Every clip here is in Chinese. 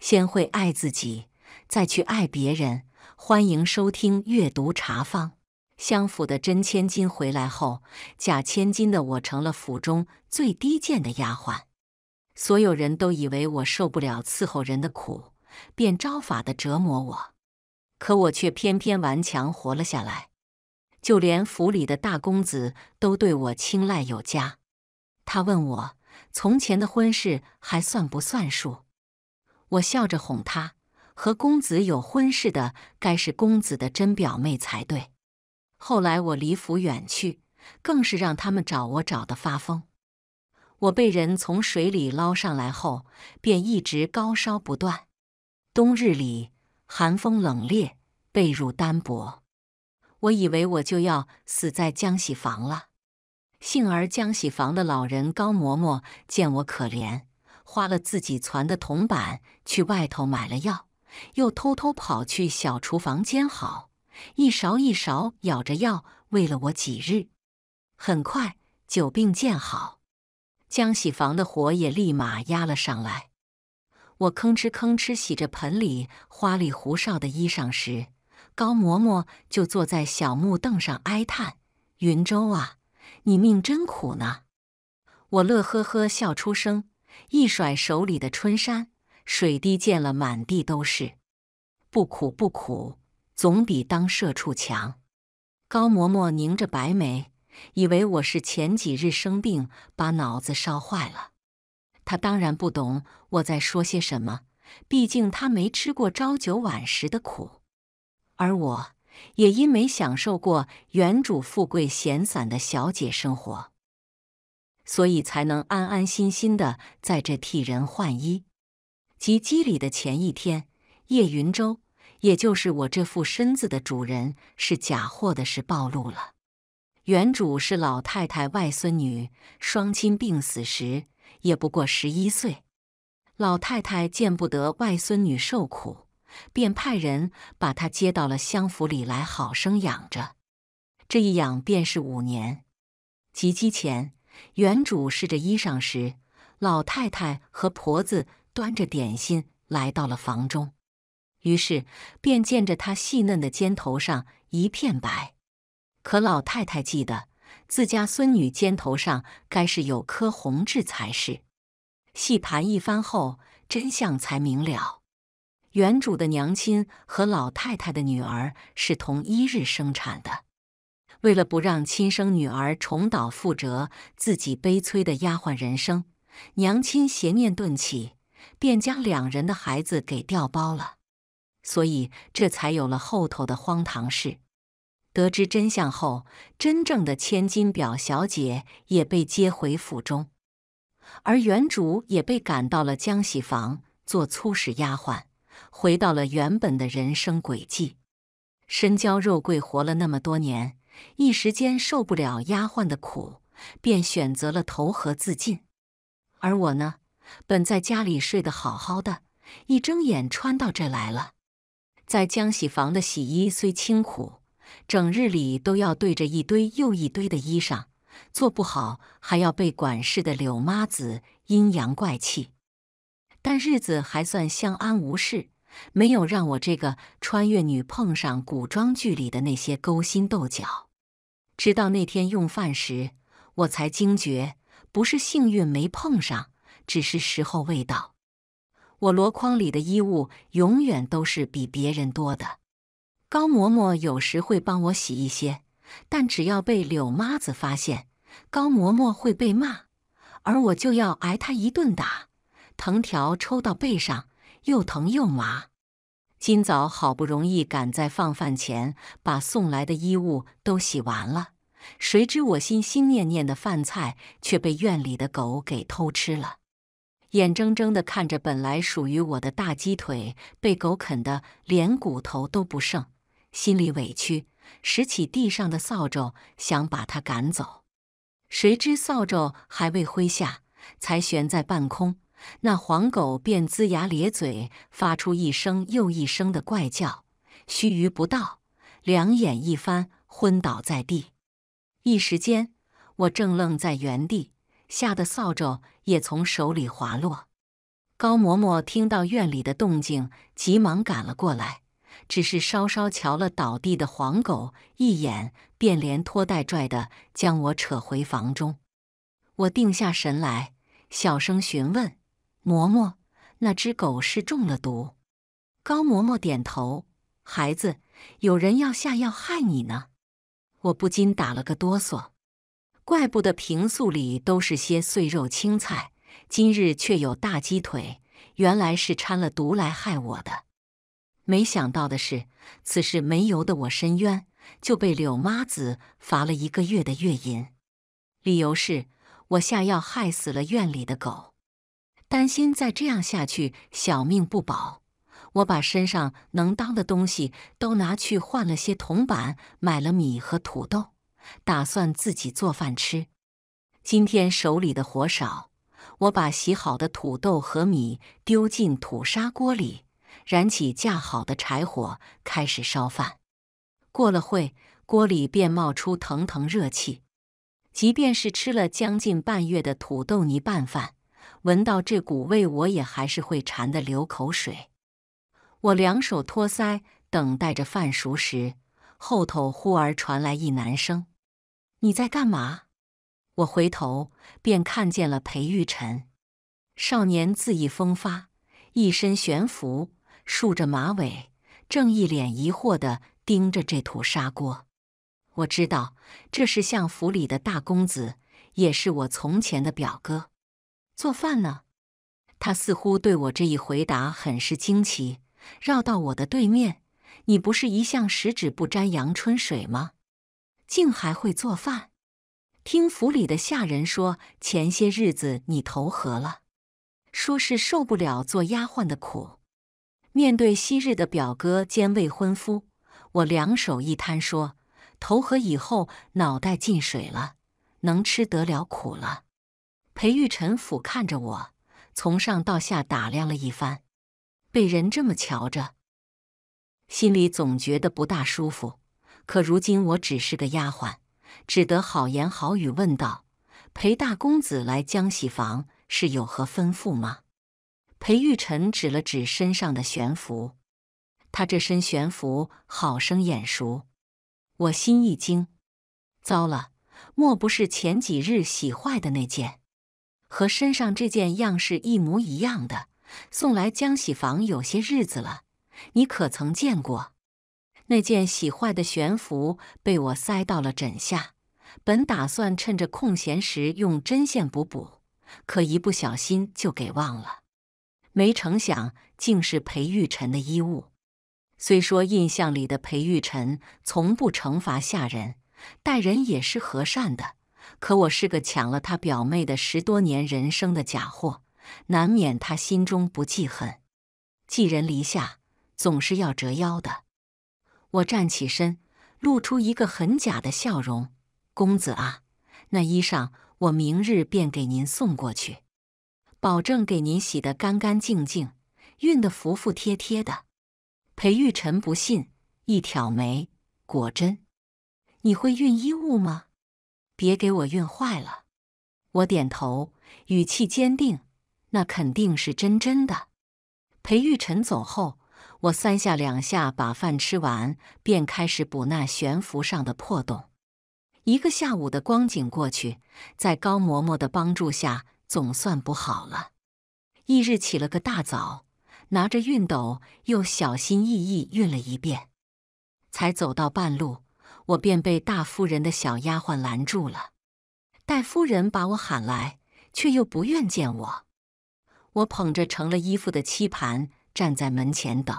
先会爱自己，再去爱别人。欢迎收听阅读茶坊。相府的真千金回来后，假千金的我成了府中最低贱的丫鬟。所有人都以为我受不了伺候人的苦，便招法的折磨我，可我却偏偏顽强活了下来。就连府里的大公子都对我青睐有加。他问我，从前的婚事还算不算数？我笑着哄他，和公子有婚事的该是公子的真表妹才对。后来我离府远去，更是让他们找我找得发疯。我被人从水里捞上来后，便一直高烧不断。冬日里寒风冷冽，被褥单薄，我以为我就要死在浆洗房了。幸而浆洗房的老人高嬷嬷见我可怜。花了自己攒的铜板去外头买了药，又偷偷跑去小厨房煎好，一勺一勺舀着药喂了我几日。很快，久病渐好，江洗房的活也立马压了上来。我吭哧吭哧洗着盆里花里胡哨的衣裳时，高嬷嬷就坐在小木凳上哀叹：“云州啊，你命真苦呢。”我乐呵呵笑出声。一甩手里的春衫，水滴溅了满地都是。不苦不苦，总比当社畜强。高嬷嬷拧着白眉，以为我是前几日生病把脑子烧坏了。他当然不懂我在说些什么，毕竟他没吃过朝九晚十的苦，而我也因没享受过原主富贵闲散的小姐生活。所以才能安安心心的在这替人换衣。及笄礼的前一天，叶云舟，也就是我这副身子的主人，是假货的事暴露了。原主是老太太外孙女，双亲病死时也不过十一岁。老太太见不得外孙女受苦，便派人把她接到了相府里来，好生养着。这一养便是五年。及笄前。原主试着衣裳时，老太太和婆子端着点心来到了房中，于是便见着她细嫩的肩头上一片白。可老太太记得自家孙女肩头上该是有颗红痣才是。细盘一番后，真相才明了：原主的娘亲和老太太的女儿是同一日生产的。为了不让亲生女儿重蹈覆辙，自己悲催的丫鬟人生，娘亲邪念顿起，便将两人的孩子给调包了，所以这才有了后头的荒唐事。得知真相后，真正的千金表小姐也被接回府中，而原主也被赶到了江喜房做粗使丫鬟，回到了原本的人生轨迹。身娇肉贵，活了那么多年。一时间受不了丫鬟的苦，便选择了投河自尽。而我呢，本在家里睡得好好的，一睁眼穿到这来了。在江喜房的洗衣虽清苦，整日里都要对着一堆又一堆的衣裳，做不好还要被管事的柳妈子阴阳怪气。但日子还算相安无事，没有让我这个穿越女碰上古装剧里的那些勾心斗角。直到那天用饭时，我才惊觉，不是幸运没碰上，只是时候未到。我箩筐里的衣物永远都是比别人多的。高嬷嬷有时会帮我洗一些，但只要被柳妈子发现，高嬷嬷会被骂，而我就要挨她一顿打，藤条抽到背上，又疼又麻。今早好不容易赶在放饭前把送来的衣物都洗完了，谁知我心心念念的饭菜却被院里的狗给偷吃了。眼睁睁的看着本来属于我的大鸡腿被狗啃得连骨头都不剩，心里委屈，拾起地上的扫帚想把它赶走，谁知扫帚还未挥下，才悬在半空。那黄狗便龇牙咧嘴，发出一声又一声的怪叫，须臾不到，两眼一翻，昏倒在地。一时间，我正愣在原地，吓得扫帚也从手里滑落。高嬷嬷听到院里的动静，急忙赶了过来，只是稍稍瞧了倒地的黄狗一眼，便连拖带拽的将我扯回房中。我定下神来，小声询问。嬷嬷，那只狗是中了毒。高嬷嬷点头。孩子，有人要下药害你呢。我不禁打了个哆嗦。怪不得平素里都是些碎肉青菜，今日却有大鸡腿，原来是掺了毒来害我的。没想到的是，此事没由得我申冤，就被柳妈子罚了一个月的月银，理由是我下药害死了院里的狗。担心再这样下去，小命不保。我把身上能当的东西都拿去换了些铜板，买了米和土豆，打算自己做饭吃。今天手里的活少，我把洗好的土豆和米丢进土砂锅里，燃起架好的柴火，开始烧饭。过了会，锅里便冒出腾腾热气。即便是吃了将近半月的土豆泥拌饭。闻到这股味，我也还是会馋得流口水。我两手托腮，等待着饭熟时，后头忽而传来一男声：“你在干嘛？”我回头便看见了裴玉辰，少年恣意风发，一身悬浮，竖着马尾，正一脸疑惑地盯着这土砂锅。我知道，这是相府里的大公子，也是我从前的表哥。做饭呢？他似乎对我这一回答很是惊奇，绕到我的对面。你不是一向十指不沾阳春水吗？竟还会做饭？听府里的下人说，前些日子你投河了，说是受不了做丫鬟的苦。面对昔日的表哥兼未婚夫，我两手一摊，说：投河以后脑袋进水了，能吃得了苦了。裴玉臣俯瞰着我，从上到下打量了一番，被人这么瞧着，心里总觉得不大舒服。可如今我只是个丫鬟，只得好言好语问道：“裴大公子来江喜房是有何吩咐吗？”裴玉臣指了指身上的玄服，他这身玄服好生眼熟，我心一惊，糟了，莫不是前几日洗坏的那件？和身上这件样式一模一样的，送来江喜房有些日子了，你可曾见过？那件洗坏的悬浮被我塞到了枕下，本打算趁着空闲时用针线补补，可一不小心就给忘了。没成想竟是裴玉臣的衣物。虽说印象里的裴玉臣从不惩罚下人，待人也是和善的。可我是个抢了他表妹的十多年人生的假货，难免他心中不记恨。寄人篱下总是要折腰的。我站起身，露出一个很假的笑容：“公子啊，那衣裳我明日便给您送过去，保证给您洗的干干净净，熨的服服帖帖的。”裴玉辰不信，一挑眉：“果真？你会熨衣物吗？”别给我熨坏了！我点头，语气坚定。那肯定是真真的。裴玉臣走后，我三下两下把饭吃完，便开始补那悬浮上的破洞。一个下午的光景过去，在高嬷嬷的帮助下，总算补好了。翌日起了个大早，拿着熨斗又小心翼翼熨了一遍，才走到半路。我便被大夫人的小丫鬟拦住了。戴夫人把我喊来，却又不愿见我。我捧着成了衣服的漆盘，站在门前等。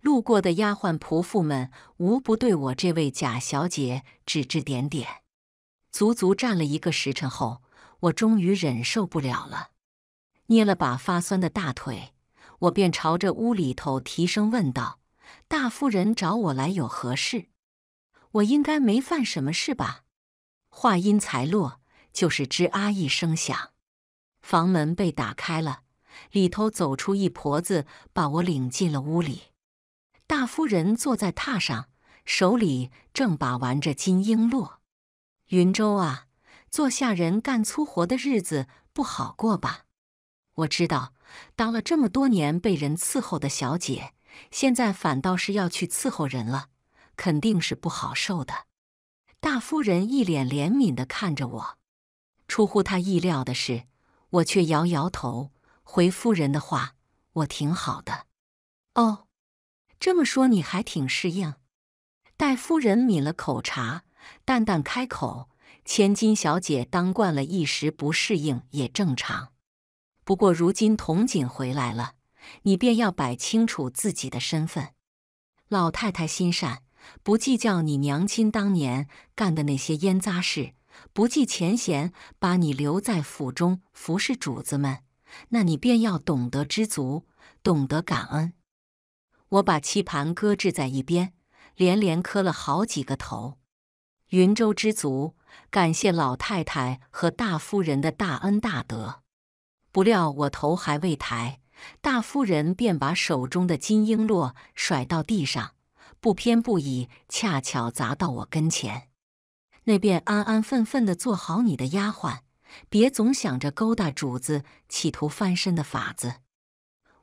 路过的丫鬟仆妇们无不对我这位假小姐指指点点。足足站了一个时辰后，我终于忍受不了了，捏了把发酸的大腿，我便朝着屋里头提声问道：“大夫人找我来有何事？”我应该没犯什么事吧？话音才落，就是“吱啊”一声响，房门被打开了，里头走出一婆子，把我领进了屋里。大夫人坐在榻上，手里正把玩着金璎珞。云州啊，做下人干粗活的日子不好过吧？我知道，当了这么多年被人伺候的小姐，现在反倒是要去伺候人了。肯定是不好受的。大夫人一脸怜悯的看着我，出乎她意料的是，我却摇摇头，回夫人的话：“我挺好的。”哦，这么说你还挺适应。戴夫人抿了口茶，淡淡开口：“千金小姐当惯了，一时不适应也正常。不过如今童锦回来了，你便要摆清楚自己的身份。”老太太心善。不计较你娘亲当年干的那些腌臜事，不计前嫌把你留在府中服侍主子们，那你便要懂得知足，懂得感恩。我把棋盘搁置在一边，连连磕了好几个头。云州知足，感谢老太太和大夫人的大恩大德。不料我头还未抬，大夫人便把手中的金璎珞甩到地上。不偏不倚，恰巧砸到我跟前，那便安安分分的做好你的丫鬟，别总想着勾搭主子、企图翻身的法子。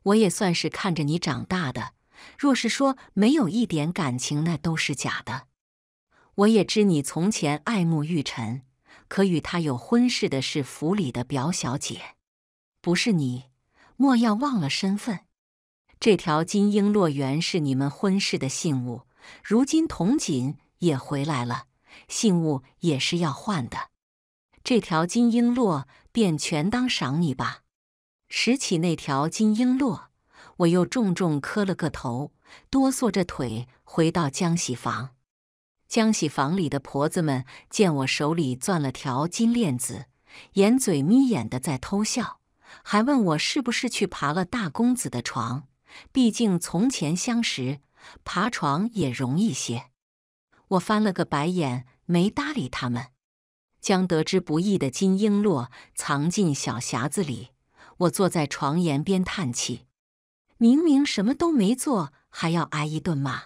我也算是看着你长大的，若是说没有一点感情，那都是假的。我也知你从前爱慕玉晨，可与他有婚事的是府里的表小姐，不是你，莫要忘了身份。这条金璎珞原是你们婚事的信物，如今铜锦也回来了，信物也是要换的。这条金璎珞便全当赏你吧。拾起那条金璎珞，我又重重磕了个头，哆嗦着腿回到江喜房。江喜房里的婆子们见我手里攥了条金链子，眼嘴眯眼的在偷笑，还问我是不是去爬了大公子的床。毕竟从前相识，爬床也容易些。我翻了个白眼，没搭理他们，将得之不易的金璎珞藏进小匣子里。我坐在床沿边叹气，明明什么都没做，还要挨一顿骂。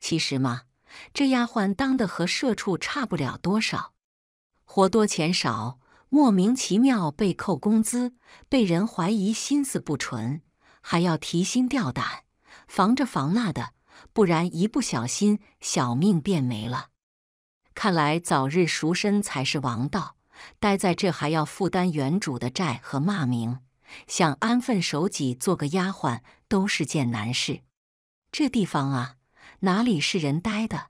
其实嘛，这丫鬟当的和社畜差不了多少，活多钱少，莫名其妙被扣工资，被人怀疑心思不纯。还要提心吊胆，防着防那的，不然一不小心小命便没了。看来早日赎身才是王道。待在这还要负担原主的债和骂名，想安分守己做个丫鬟都是件难事。这地方啊，哪里是人待的？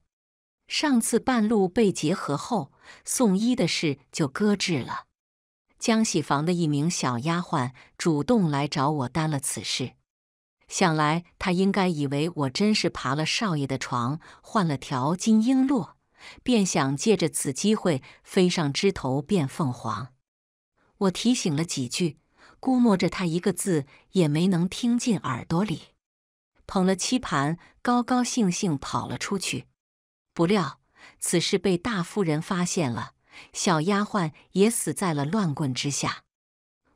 上次半路被劫合后，送医的事就搁置了。江喜房的一名小丫鬟主动来找我担了此事，想来她应该以为我真是爬了少爷的床换了条金璎珞，便想借着此机会飞上枝头变凤凰。我提醒了几句，估摸着他一个字也没能听进耳朵里，捧了七盘高高兴兴跑了出去。不料此事被大夫人发现了。小丫鬟也死在了乱棍之下。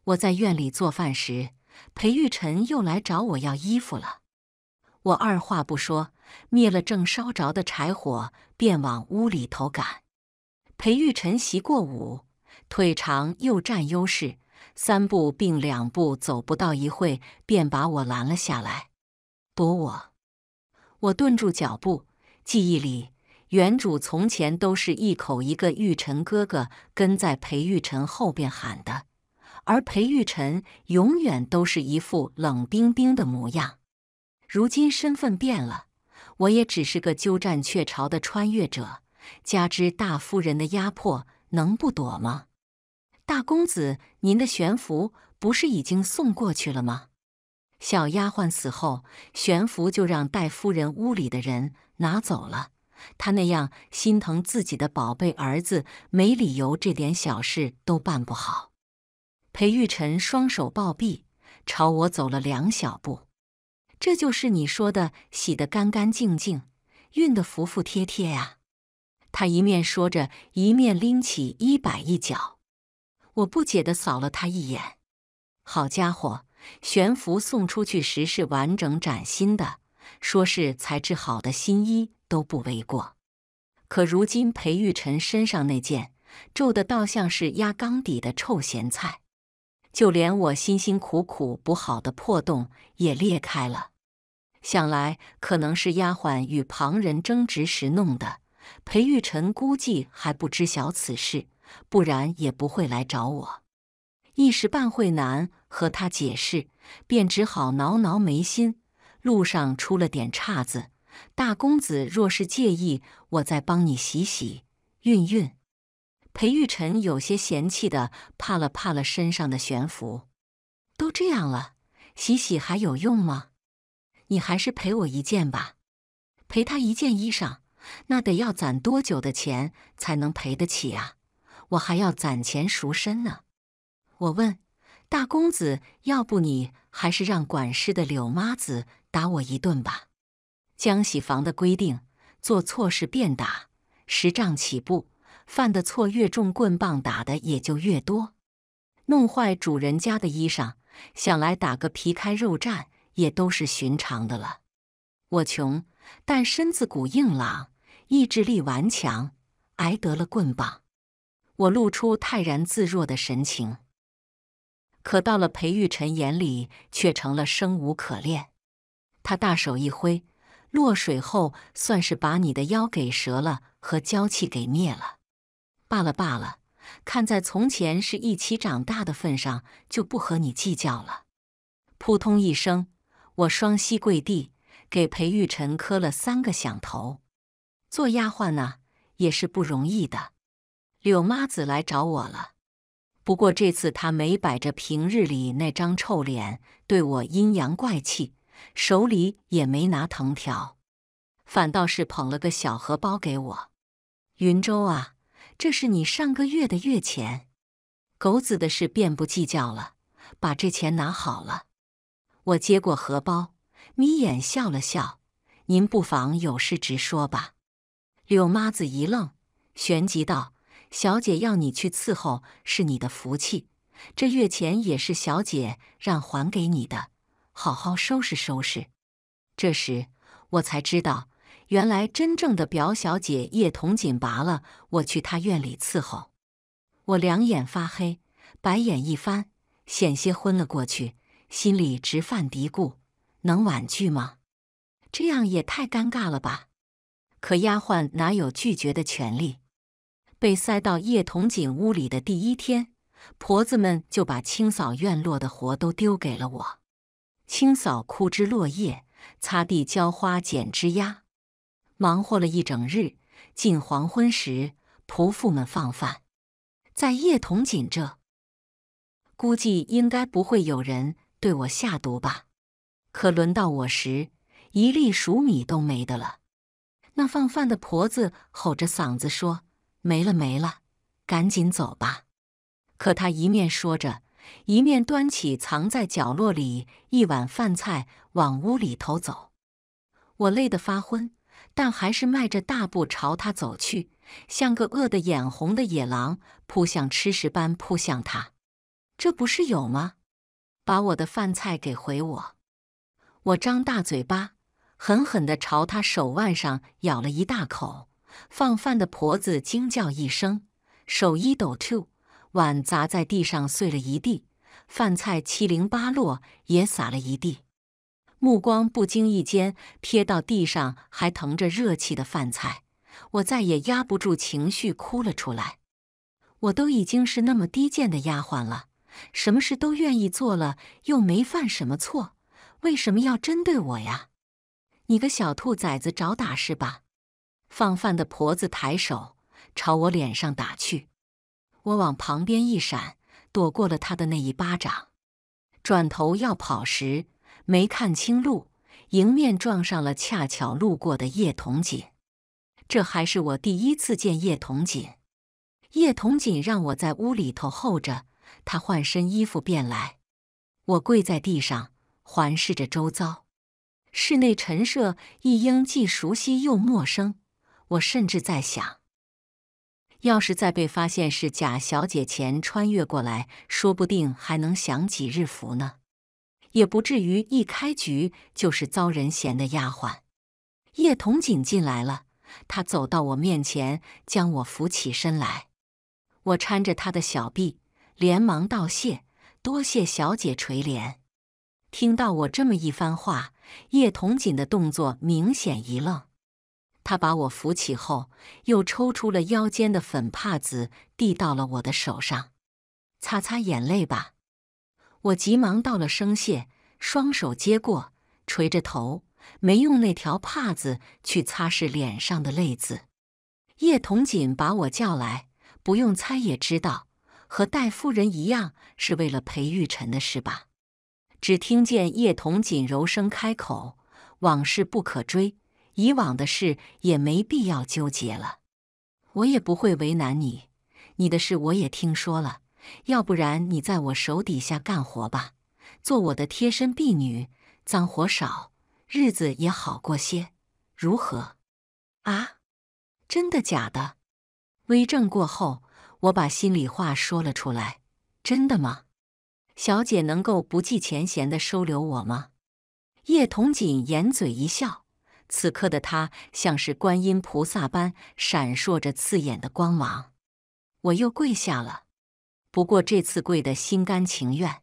我在院里做饭时，裴玉辰又来找我要衣服了。我二话不说，灭了正烧着的柴火，便往屋里头赶。裴玉辰习过武，腿长又占优势，三步并两步走，不到一会便把我拦了下来，躲我。我顿住脚步，记忆里。原主从前都是一口一个玉晨哥哥，跟在裴玉晨后边喊的，而裴玉晨永远都是一副冷冰冰的模样。如今身份变了，我也只是个鸠占鹊巢的穿越者，加之大夫人的压迫，能不躲吗？大公子，您的悬浮不是已经送过去了吗？小丫鬟死后，悬浮就让戴夫人屋里的人拿走了。他那样心疼自己的宝贝儿子，没理由这点小事都办不好。裴玉臣双手抱臂，朝我走了两小步。这就是你说的洗得干干净净，熨得服服帖帖呀？他一面说着，一面拎起衣摆一角。我不解地扫了他一眼。好家伙，悬浮送出去时是完整崭新的，说是才制好的新衣。都不为过，可如今裴玉臣身上那件皱的倒像是压缸底的臭咸菜，就连我辛辛苦苦补好的破洞也裂开了。想来可能是丫鬟与旁人争执时弄的，裴玉臣估计还不知晓此事，不然也不会来找我。一时半会难和他解释，便只好挠挠眉心。路上出了点岔子。大公子若是介意，我再帮你洗洗、熨熨。裴玉辰有些嫌弃的，怕了怕了身上的悬浮，都这样了，洗洗还有用吗？你还是赔我一件吧，赔他一件衣裳，那得要攒多久的钱才能赔得起啊？我还要攒钱赎身呢。我问大公子，要不你还是让管事的柳妈子打我一顿吧？江喜房的规定：做错事便打十杖起步，犯的错越重，棍棒打的也就越多。弄坏主人家的衣裳，想来打个皮开肉绽也都是寻常的了。我穷，但身子骨硬朗，意志力顽强，挨得了棍棒。我露出泰然自若的神情，可到了裴玉臣眼里，却成了生无可恋。他大手一挥。落水后，算是把你的腰给折了，和娇气给灭了。罢了罢了，看在从前是一起长大的份上，就不和你计较了。扑通一声，我双膝跪地，给裴玉臣磕了三个响头。做丫鬟呢，也是不容易的。柳妈子来找我了，不过这次她没摆着平日里那张臭脸，对我阴阳怪气。手里也没拿藤条，反倒是捧了个小荷包给我。云州啊，这是你上个月的月钱。狗子的事便不计较了，把这钱拿好了。我接过荷包，眯眼笑了笑。您不妨有事直说吧。柳妈子一愣，旋即道：“小姐要你去伺候是你的福气，这月钱也是小姐让还给你的。”好好收拾收拾。这时我才知道，原来真正的表小姐叶童锦拔了我去她院里伺候。我两眼发黑，白眼一翻，险些昏了过去，心里直犯嘀咕：能婉拒吗？这样也太尴尬了吧？可丫鬟哪有拒绝的权利？被塞到叶童锦屋里的第一天，婆子们就把清扫院落的活都丢给了我。清扫枯枝落叶，擦地浇花，剪枝丫，忙活了一整日。近黄昏时，仆妇们放饭，在叶童锦这，估计应该不会有人对我下毒吧？可轮到我时，一粒黍米都没的了。那放饭的婆子吼着嗓子说：“没了没了，赶紧走吧！”可她一面说着。一面端起藏在角落里一碗饭菜往屋里头走，我累得发昏，但还是迈着大步朝他走去，像个饿得眼红的野狼扑向吃食般扑向他。这不是有吗？把我的饭菜给回我！我张大嘴巴，狠狠地朝他手腕上咬了一大口。放饭的婆子惊叫一声，手一抖，吐。碗砸在地上碎了一地，饭菜七零八落也洒了一地。目光不经意间瞥到地上还腾着热气的饭菜，我再也压不住情绪，哭了出来。我都已经是那么低贱的丫鬟了，什么事都愿意做了，又没犯什么错，为什么要针对我呀？你个小兔崽子，找打是吧？放饭的婆子抬手朝我脸上打去。我往旁边一闪，躲过了他的那一巴掌。转头要跑时，没看清路，迎面撞上了恰巧路过的叶童锦。这还是我第一次见叶童锦。叶童锦让我在屋里头候着，他换身衣服便来。我跪在地上，环视着周遭，室内陈设一应既熟悉又陌生。我甚至在想。要是在被发现是假小姐前穿越过来，说不定还能享几日福呢，也不至于一开局就是遭人嫌的丫鬟。叶童锦进来了，他走到我面前，将我扶起身来。我搀着他的小臂，连忙道谢：“多谢小姐垂怜。”听到我这么一番话，叶童锦的动作明显一愣。他把我扶起后，又抽出了腰间的粉帕子，递到了我的手上，擦擦眼泪吧。我急忙道了声谢，双手接过，垂着头，没用那条帕子去擦拭脸上的泪渍。叶童锦把我叫来，不用猜也知道，和戴夫人一样，是为了裴玉辰的事吧。只听见叶童锦柔声开口：“往事不可追。”以往的事也没必要纠结了，我也不会为难你。你的事我也听说了，要不然你在我手底下干活吧，做我的贴身婢女，脏活少，日子也好过些，如何？啊，真的假的？微怔过后，我把心里话说了出来。真的吗？小姐能够不计前嫌的收留我吗？叶童锦掩嘴一笑。此刻的他像是观音菩萨般闪烁着刺眼的光芒，我又跪下了，不过这次跪的心甘情愿。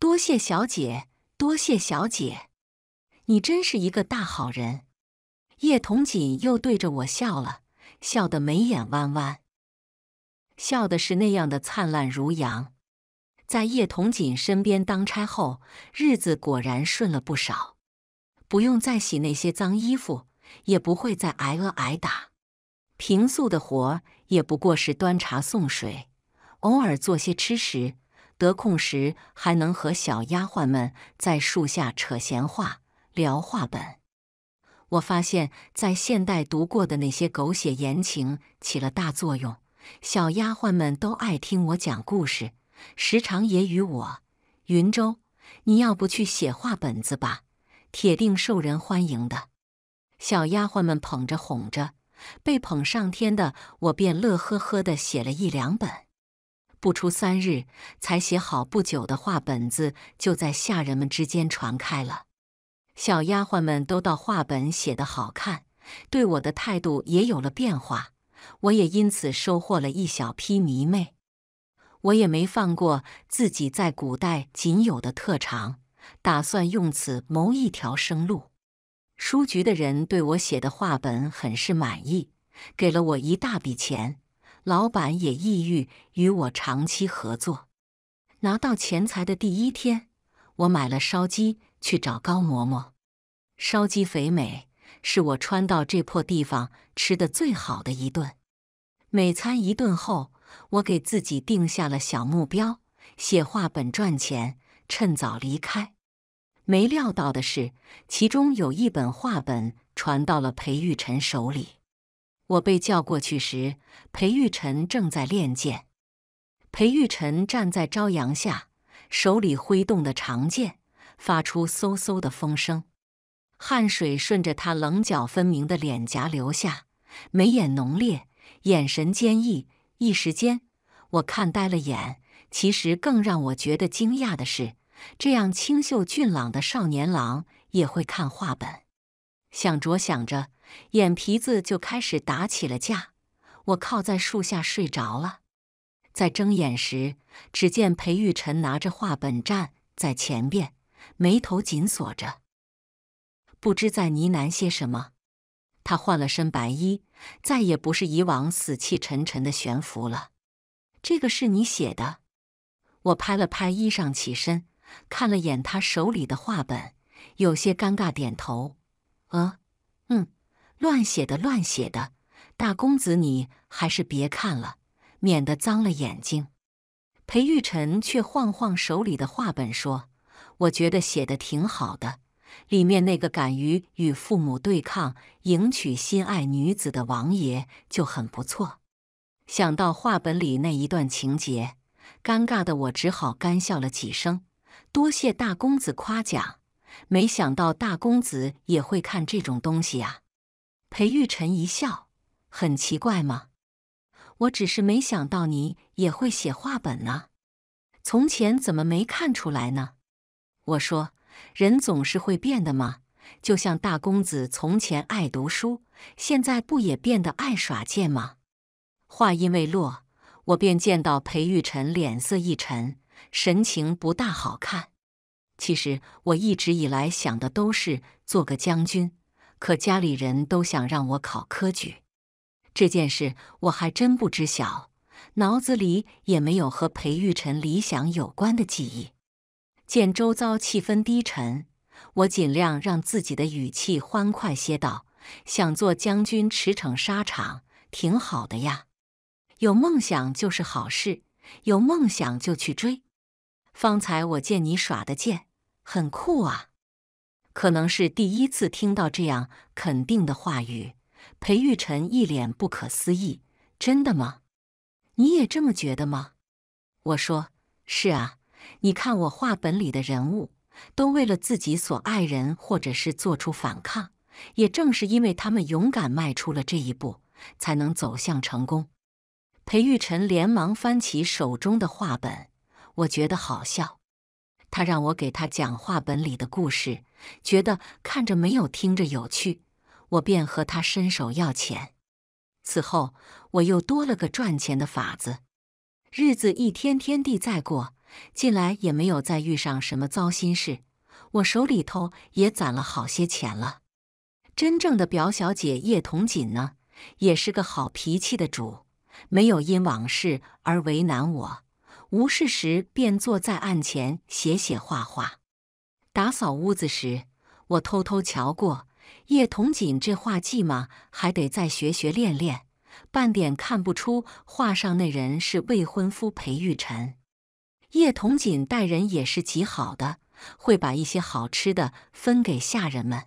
多谢小姐，多谢小姐，你真是一个大好人。叶童锦又对着我笑了笑，得眉眼弯弯，笑的是那样的灿烂如阳。在叶童锦身边当差后，日子果然顺了不少。不用再洗那些脏衣服，也不会再挨饿挨打。平素的活也不过是端茶送水，偶尔做些吃食。得空时还能和小丫鬟们在树下扯闲话、聊话本。我发现，在现代读过的那些狗血言情起了大作用。小丫鬟们都爱听我讲故事，时常也与我：“云舟，你要不去写话本子吧？”铁定受人欢迎的，小丫鬟们捧着哄着，被捧上天的我便乐呵呵的写了一两本。不出三日，才写好不久的画本子就在下人们之间传开了。小丫鬟们都道画本写得好看，对我的态度也有了变化。我也因此收获了一小批迷妹。我也没放过自己在古代仅有的特长。打算用此谋一条生路。书局的人对我写的话本很是满意，给了我一大笔钱。老板也意欲与我长期合作。拿到钱财的第一天，我买了烧鸡去找高嬷嬷。烧鸡肥美，是我穿到这破地方吃的最好的一顿。每餐一顿后，我给自己定下了小目标：写话本赚钱，趁早离开。没料到的是，其中有一本画本传到了裴玉辰手里。我被叫过去时，裴玉辰正在练剑。裴玉辰站在朝阳下，手里挥动的长剑发出嗖嗖的风声，汗水顺着他棱角分明的脸颊流下，眉眼浓烈，眼神坚毅。一时间，我看呆了眼。其实，更让我觉得惊讶的是。这样清秀俊朗的少年郎也会看画本，想着想着，眼皮子就开始打起了架。我靠在树下睡着了，在睁眼时，只见裴玉辰拿着画本站在前边，眉头紧锁着，不知在呢喃些什么。他换了身白衣，再也不是以往死气沉沉的悬浮了。这个是你写的？我拍了拍衣裳，起身。看了眼他手里的画本，有些尴尬，点头：“呃，嗯，乱写的，乱写的。大公子，你还是别看了，免得脏了眼睛。”裴玉臣却晃晃手里的画本说：“我觉得写的挺好的，里面那个敢于与父母对抗、迎娶心爱女子的王爷就很不错。”想到画本里那一段情节，尴尬的我只好干笑了几声。多谢大公子夸奖，没想到大公子也会看这种东西啊！裴玉辰一笑，很奇怪吗？我只是没想到你也会写画本呢，从前怎么没看出来呢？我说，人总是会变的嘛，就像大公子从前爱读书，现在不也变得爱耍剑吗？话音未落，我便见到裴玉辰脸色一沉。神情不大好看。其实我一直以来想的都是做个将军，可家里人都想让我考科举。这件事我还真不知晓，脑子里也没有和裴玉臣理想有关的记忆。见周遭气氛低沉，我尽量让自己的语气欢快些，道：“想做将军，驰骋沙场，挺好的呀。有梦想就是好事，有梦想就去追。”方才我见你耍的剑，很酷啊！可能是第一次听到这样肯定的话语。裴玉辰一脸不可思议：“真的吗？你也这么觉得吗？”我说：“是啊，你看我画本里的人物，都为了自己所爱人或者是做出反抗，也正是因为他们勇敢迈出了这一步，才能走向成功。”裴玉辰连忙翻起手中的画本。我觉得好笑，他让我给他讲话本里的故事，觉得看着没有听着有趣，我便和他伸手要钱。此后，我又多了个赚钱的法子，日子一天天地在过，近来也没有再遇上什么糟心事，我手里头也攒了好些钱了。真正的表小姐叶同锦呢，也是个好脾气的主，没有因往事而为难我。无事时便坐在案前写写画画，打扫屋子时我偷偷瞧过叶童锦这画技嘛，还得再学学练练，半点看不出画上那人是未婚夫裴玉辰。叶童锦待人也是极好的，会把一些好吃的分给下人们。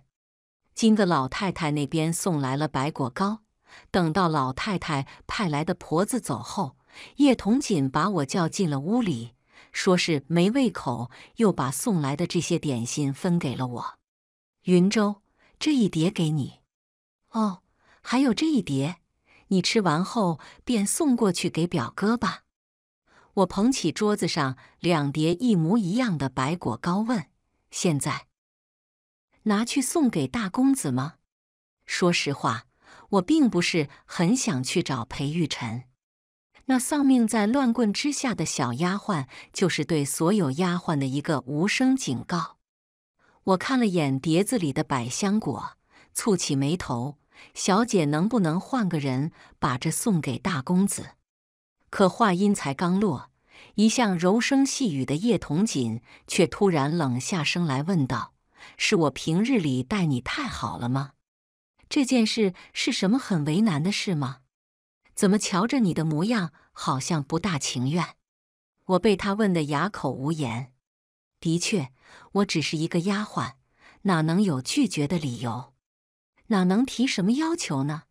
今个老太太那边送来了白果糕，等到老太太派来的婆子走后。叶童锦把我叫进了屋里，说是没胃口，又把送来的这些点心分给了我。云州，这一碟给你。哦，还有这一碟，你吃完后便送过去给表哥吧。我捧起桌子上两碟一模一样的白果糕，问：“现在拿去送给大公子吗？”说实话，我并不是很想去找裴玉辰。那丧命在乱棍之下的小丫鬟，就是对所有丫鬟的一个无声警告。我看了眼碟子里的百香果，蹙起眉头。小姐，能不能换个人把这送给大公子？可话音才刚落，一向柔声细语的叶童锦却突然冷下声来问道：“是我平日里待你太好了吗？这件事是什么很为难的事吗？”怎么瞧着你的模样，好像不大情愿？我被他问得哑口无言。的确，我只是一个丫鬟，哪能有拒绝的理由？哪能提什么要求呢？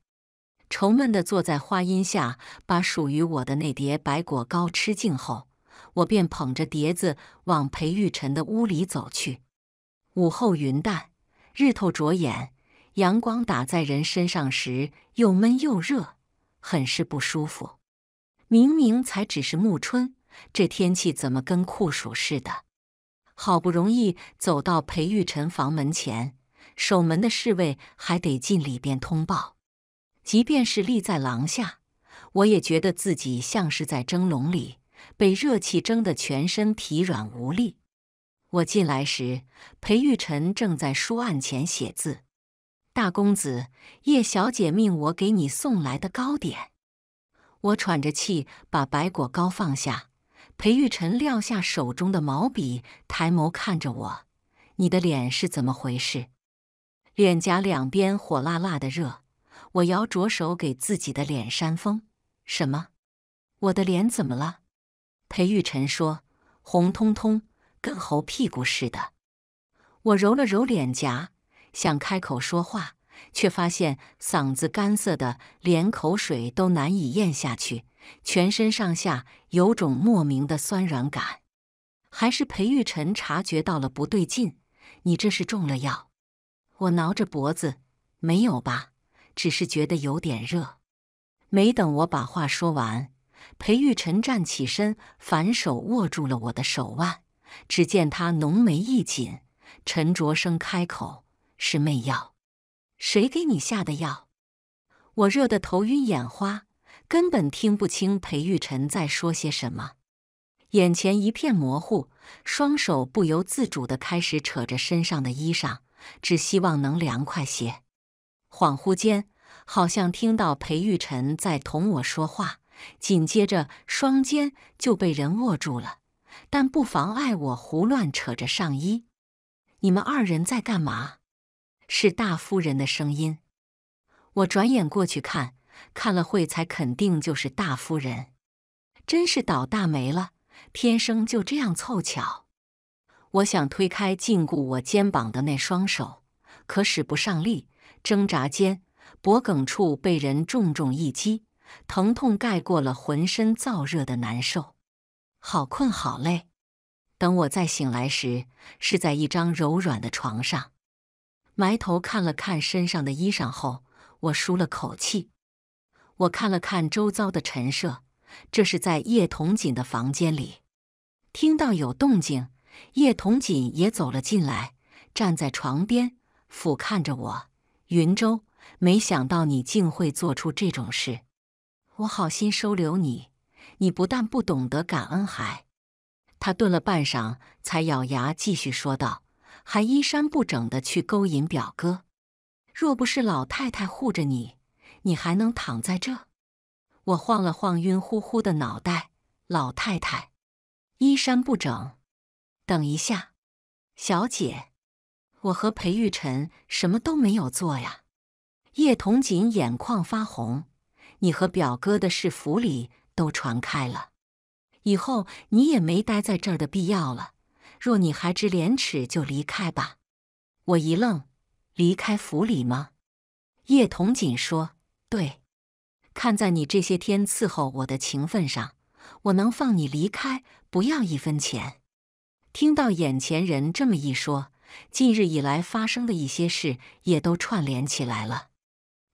愁闷的坐在花荫下，把属于我的那碟白果糕吃尽后，我便捧着碟子往裴玉辰的屋里走去。午后云淡，日头灼眼，阳光打在人身上时，又闷又热。很是不舒服，明明才只是暮春，这天气怎么跟酷暑似的？好不容易走到裴玉辰房门前，守门的侍卫还得进里边通报。即便是立在廊下，我也觉得自己像是在蒸笼里，被热气蒸得全身疲软无力。我进来时，裴玉辰正在书案前写字。大公子，叶小姐命我给你送来的糕点。我喘着气把白果糕放下，裴玉辰撂下手中的毛笔，抬眸看着我：“你的脸是怎么回事？脸颊两边火辣辣的热。”我摇着手给自己的脸扇风。“什么？我的脸怎么了？”裴玉辰说：“红彤彤，跟猴屁股似的。”我揉了揉脸颊。想开口说话，却发现嗓子干涩的连口水都难以咽下去，全身上下有种莫名的酸软感。还是裴玉辰察觉到了不对劲：“你这是中了药。”我挠着脖子：“没有吧，只是觉得有点热。”没等我把话说完，裴玉辰站起身，反手握住了我的手腕。只见他浓眉一紧，沉着声开口。是媚药，谁给你下的药？我热得头晕眼花，根本听不清裴玉臣在说些什么，眼前一片模糊，双手不由自主地开始扯着身上的衣裳，只希望能凉快些。恍惚间，好像听到裴玉臣在同我说话，紧接着双肩就被人握住了，但不妨碍我胡乱扯着上衣。你们二人在干嘛？是大夫人的声音，我转眼过去看，看了会才肯定就是大夫人，真是倒大霉了，天生就这样凑巧。我想推开禁锢我肩膀的那双手，可使不上力，挣扎间，脖梗处被人重重一击，疼痛盖过了浑身燥热的难受。好困，好累。等我再醒来时，是在一张柔软的床上。埋头看了看身上的衣裳后，我舒了口气。我看了看周遭的陈设，这是在叶童锦的房间里。听到有动静，叶童锦也走了进来，站在床边俯瞰着我。云舟，没想到你竟会做出这种事！我好心收留你，你不但不懂得感恩，还……他顿了半晌，才咬牙继续说道。还衣衫不整的去勾引表哥，若不是老太太护着你，你还能躺在这？我晃了晃晕乎乎的脑袋。老太太，衣衫不整，等一下，小姐，我和裴玉辰什么都没有做呀。叶童锦眼眶发红，你和表哥的事府里都传开了，以后你也没待在这儿的必要了。若你还知廉耻，就离开吧。我一愣，离开府里吗？叶童锦说：“对，看在你这些天伺候我的情分上，我能放你离开，不要一分钱。”听到眼前人这么一说，近日以来发生的一些事也都串联起来了。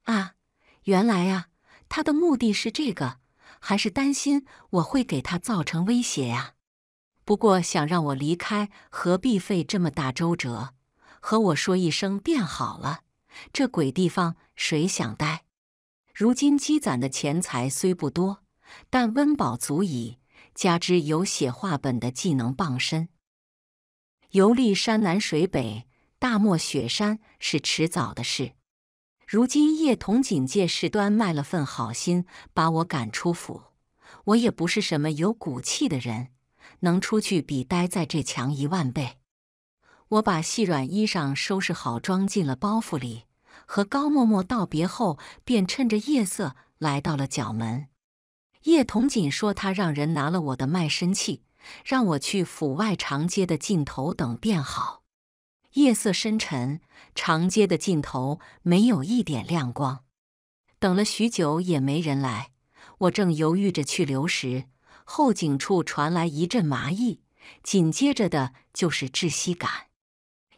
啊，原来啊，他的目的是这个，还是担心我会给他造成威胁呀？不过想让我离开，何必费这么大周折？和我说一声便好了。这鬼地方谁想待？如今积攒的钱财虽不多，但温饱足矣。加之有写画本的技能傍身，游历山南水北、大漠雪山是迟早的事。如今叶童警戒事端，卖了份好心把我赶出府，我也不是什么有骨气的人。能出去比待在这强一万倍。我把细软衣裳收拾好，装进了包袱里，和高嬷嬷道别后，便趁着夜色来到了角门。叶童锦说他让人拿了我的卖身契，让我去府外长街的尽头等便好。夜色深沉，长街的尽头没有一点亮光，等了许久也没人来。我正犹豫着去留时。后颈处传来一阵麻意，紧接着的就是窒息感。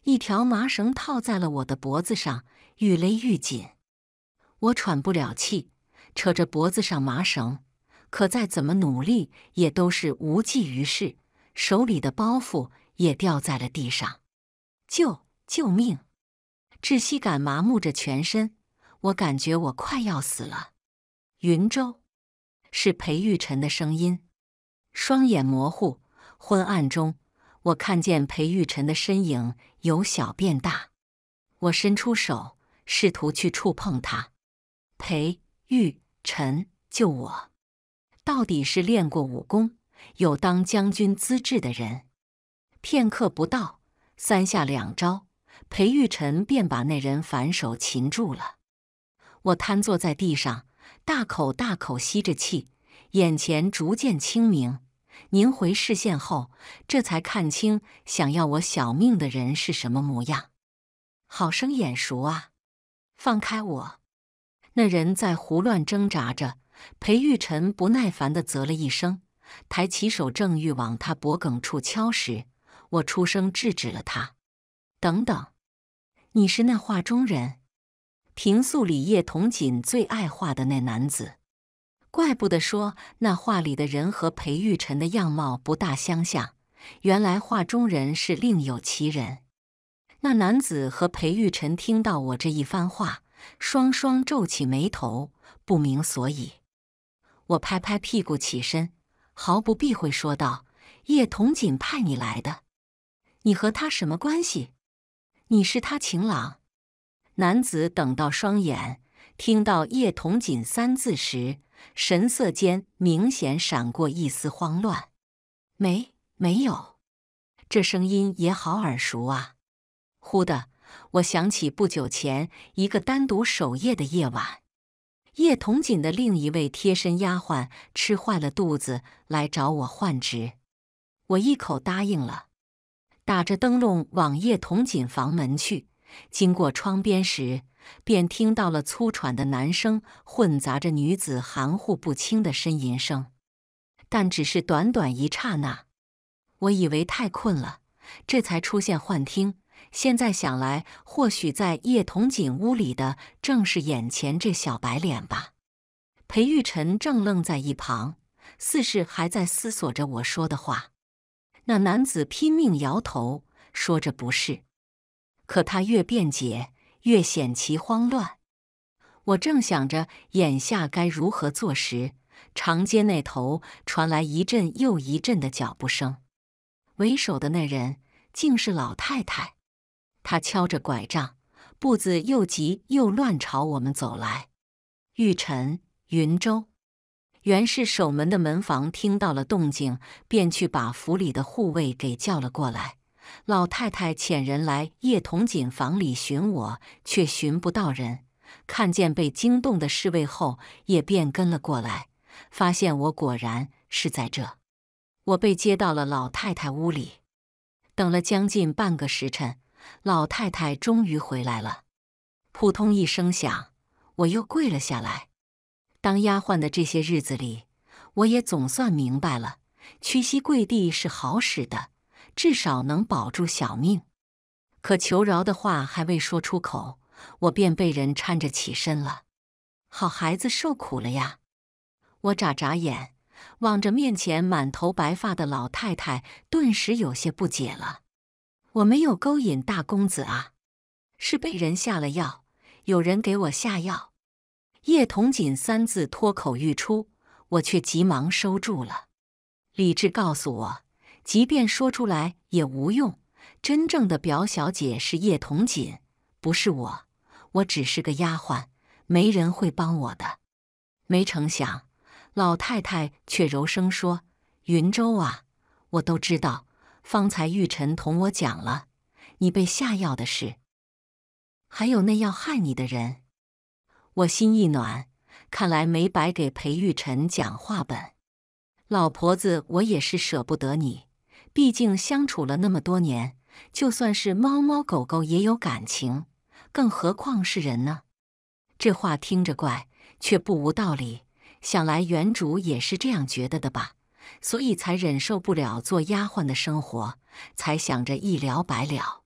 一条麻绳套在了我的脖子上，愈勒愈紧，我喘不了气，扯着脖子上麻绳，可再怎么努力也都是无济于事。手里的包袱也掉在了地上，救救命！窒息感麻木着全身，我感觉我快要死了。云州，是裴玉辰的声音。双眼模糊，昏暗中，我看见裴玉臣的身影由小变大。我伸出手，试图去触碰他。裴玉臣，救我！到底是练过武功、有当将军资质的人。片刻不到，三下两招，裴玉臣便把那人反手擒住了。我瘫坐在地上，大口大口吸着气，眼前逐渐清明。您回视线后，这才看清想要我小命的人是什么模样，好生眼熟啊！放开我！那人在胡乱挣扎着，裴玉臣不耐烦地啧了一声，抬起手正欲往他脖梗处敲时，我出声制止了他：“等等，你是那画中人，平素里叶童锦最爱画的那男子。”怪不得说那画里的人和裴玉辰的样貌不大相像，原来画中人是另有其人。那男子和裴玉辰听到我这一番话，双双皱起眉头，不明所以。我拍拍屁股起身，毫不避讳说道：“叶同锦派你来的，你和他什么关系？你是他情郎？”男子瞪到双眼。听到“叶童锦”三字时，神色间明显闪过一丝慌乱。没没有，这声音也好耳熟啊！忽的，我想起不久前一个单独守夜的夜晚，叶童锦的另一位贴身丫鬟吃坏了肚子来找我换职，我一口答应了，打着灯笼往叶童锦房门去。经过窗边时，便听到了粗喘的男声，混杂着女子含糊不清的呻吟声。但只是短短一刹那，我以为太困了，这才出现幻听。现在想来，或许在叶童锦屋里的正是眼前这小白脸吧？裴玉辰正愣在一旁，似是还在思索着我说的话。那男子拼命摇头，说着不是。可他越辩解，越显其慌乱。我正想着眼下该如何做时，长街那头传来一阵又一阵的脚步声。为首的那人竟是老太太，她敲着拐杖，步子又急又乱，朝我们走来。玉晨、云舟，原是守门的门房听到了动静，便去把府里的护卫给叫了过来。老太太遣人来叶同锦房里寻我，却寻不到人。看见被惊动的侍卫后，也便跟了过来。发现我果然是在这，我被接到了老太太屋里。等了将近半个时辰，老太太终于回来了。扑通一声响，我又跪了下来。当丫鬟的这些日子里，我也总算明白了，屈膝跪地是好使的。至少能保住小命，可求饶的话还未说出口，我便被人搀着起身了。好孩子受苦了呀！我眨眨眼，望着面前满头白发的老太太，顿时有些不解了。我没有勾引大公子啊，是被人下了药。有人给我下药。叶童锦三字脱口欲出，我却急忙收住了。理智告诉我。即便说出来也无用。真正的表小姐是叶童锦，不是我。我只是个丫鬟，没人会帮我的。没成想，老太太却柔声说：“云州啊，我都知道。方才玉晨同我讲了你被下药的事，还有那要害你的人。我心一暖，看来没白给裴玉辰讲话本。老婆子，我也是舍不得你。”毕竟相处了那么多年，就算是猫猫狗狗也有感情，更何况是人呢？这话听着怪，却不无道理。想来原主也是这样觉得的吧，所以才忍受不了做丫鬟的生活，才想着一了百了。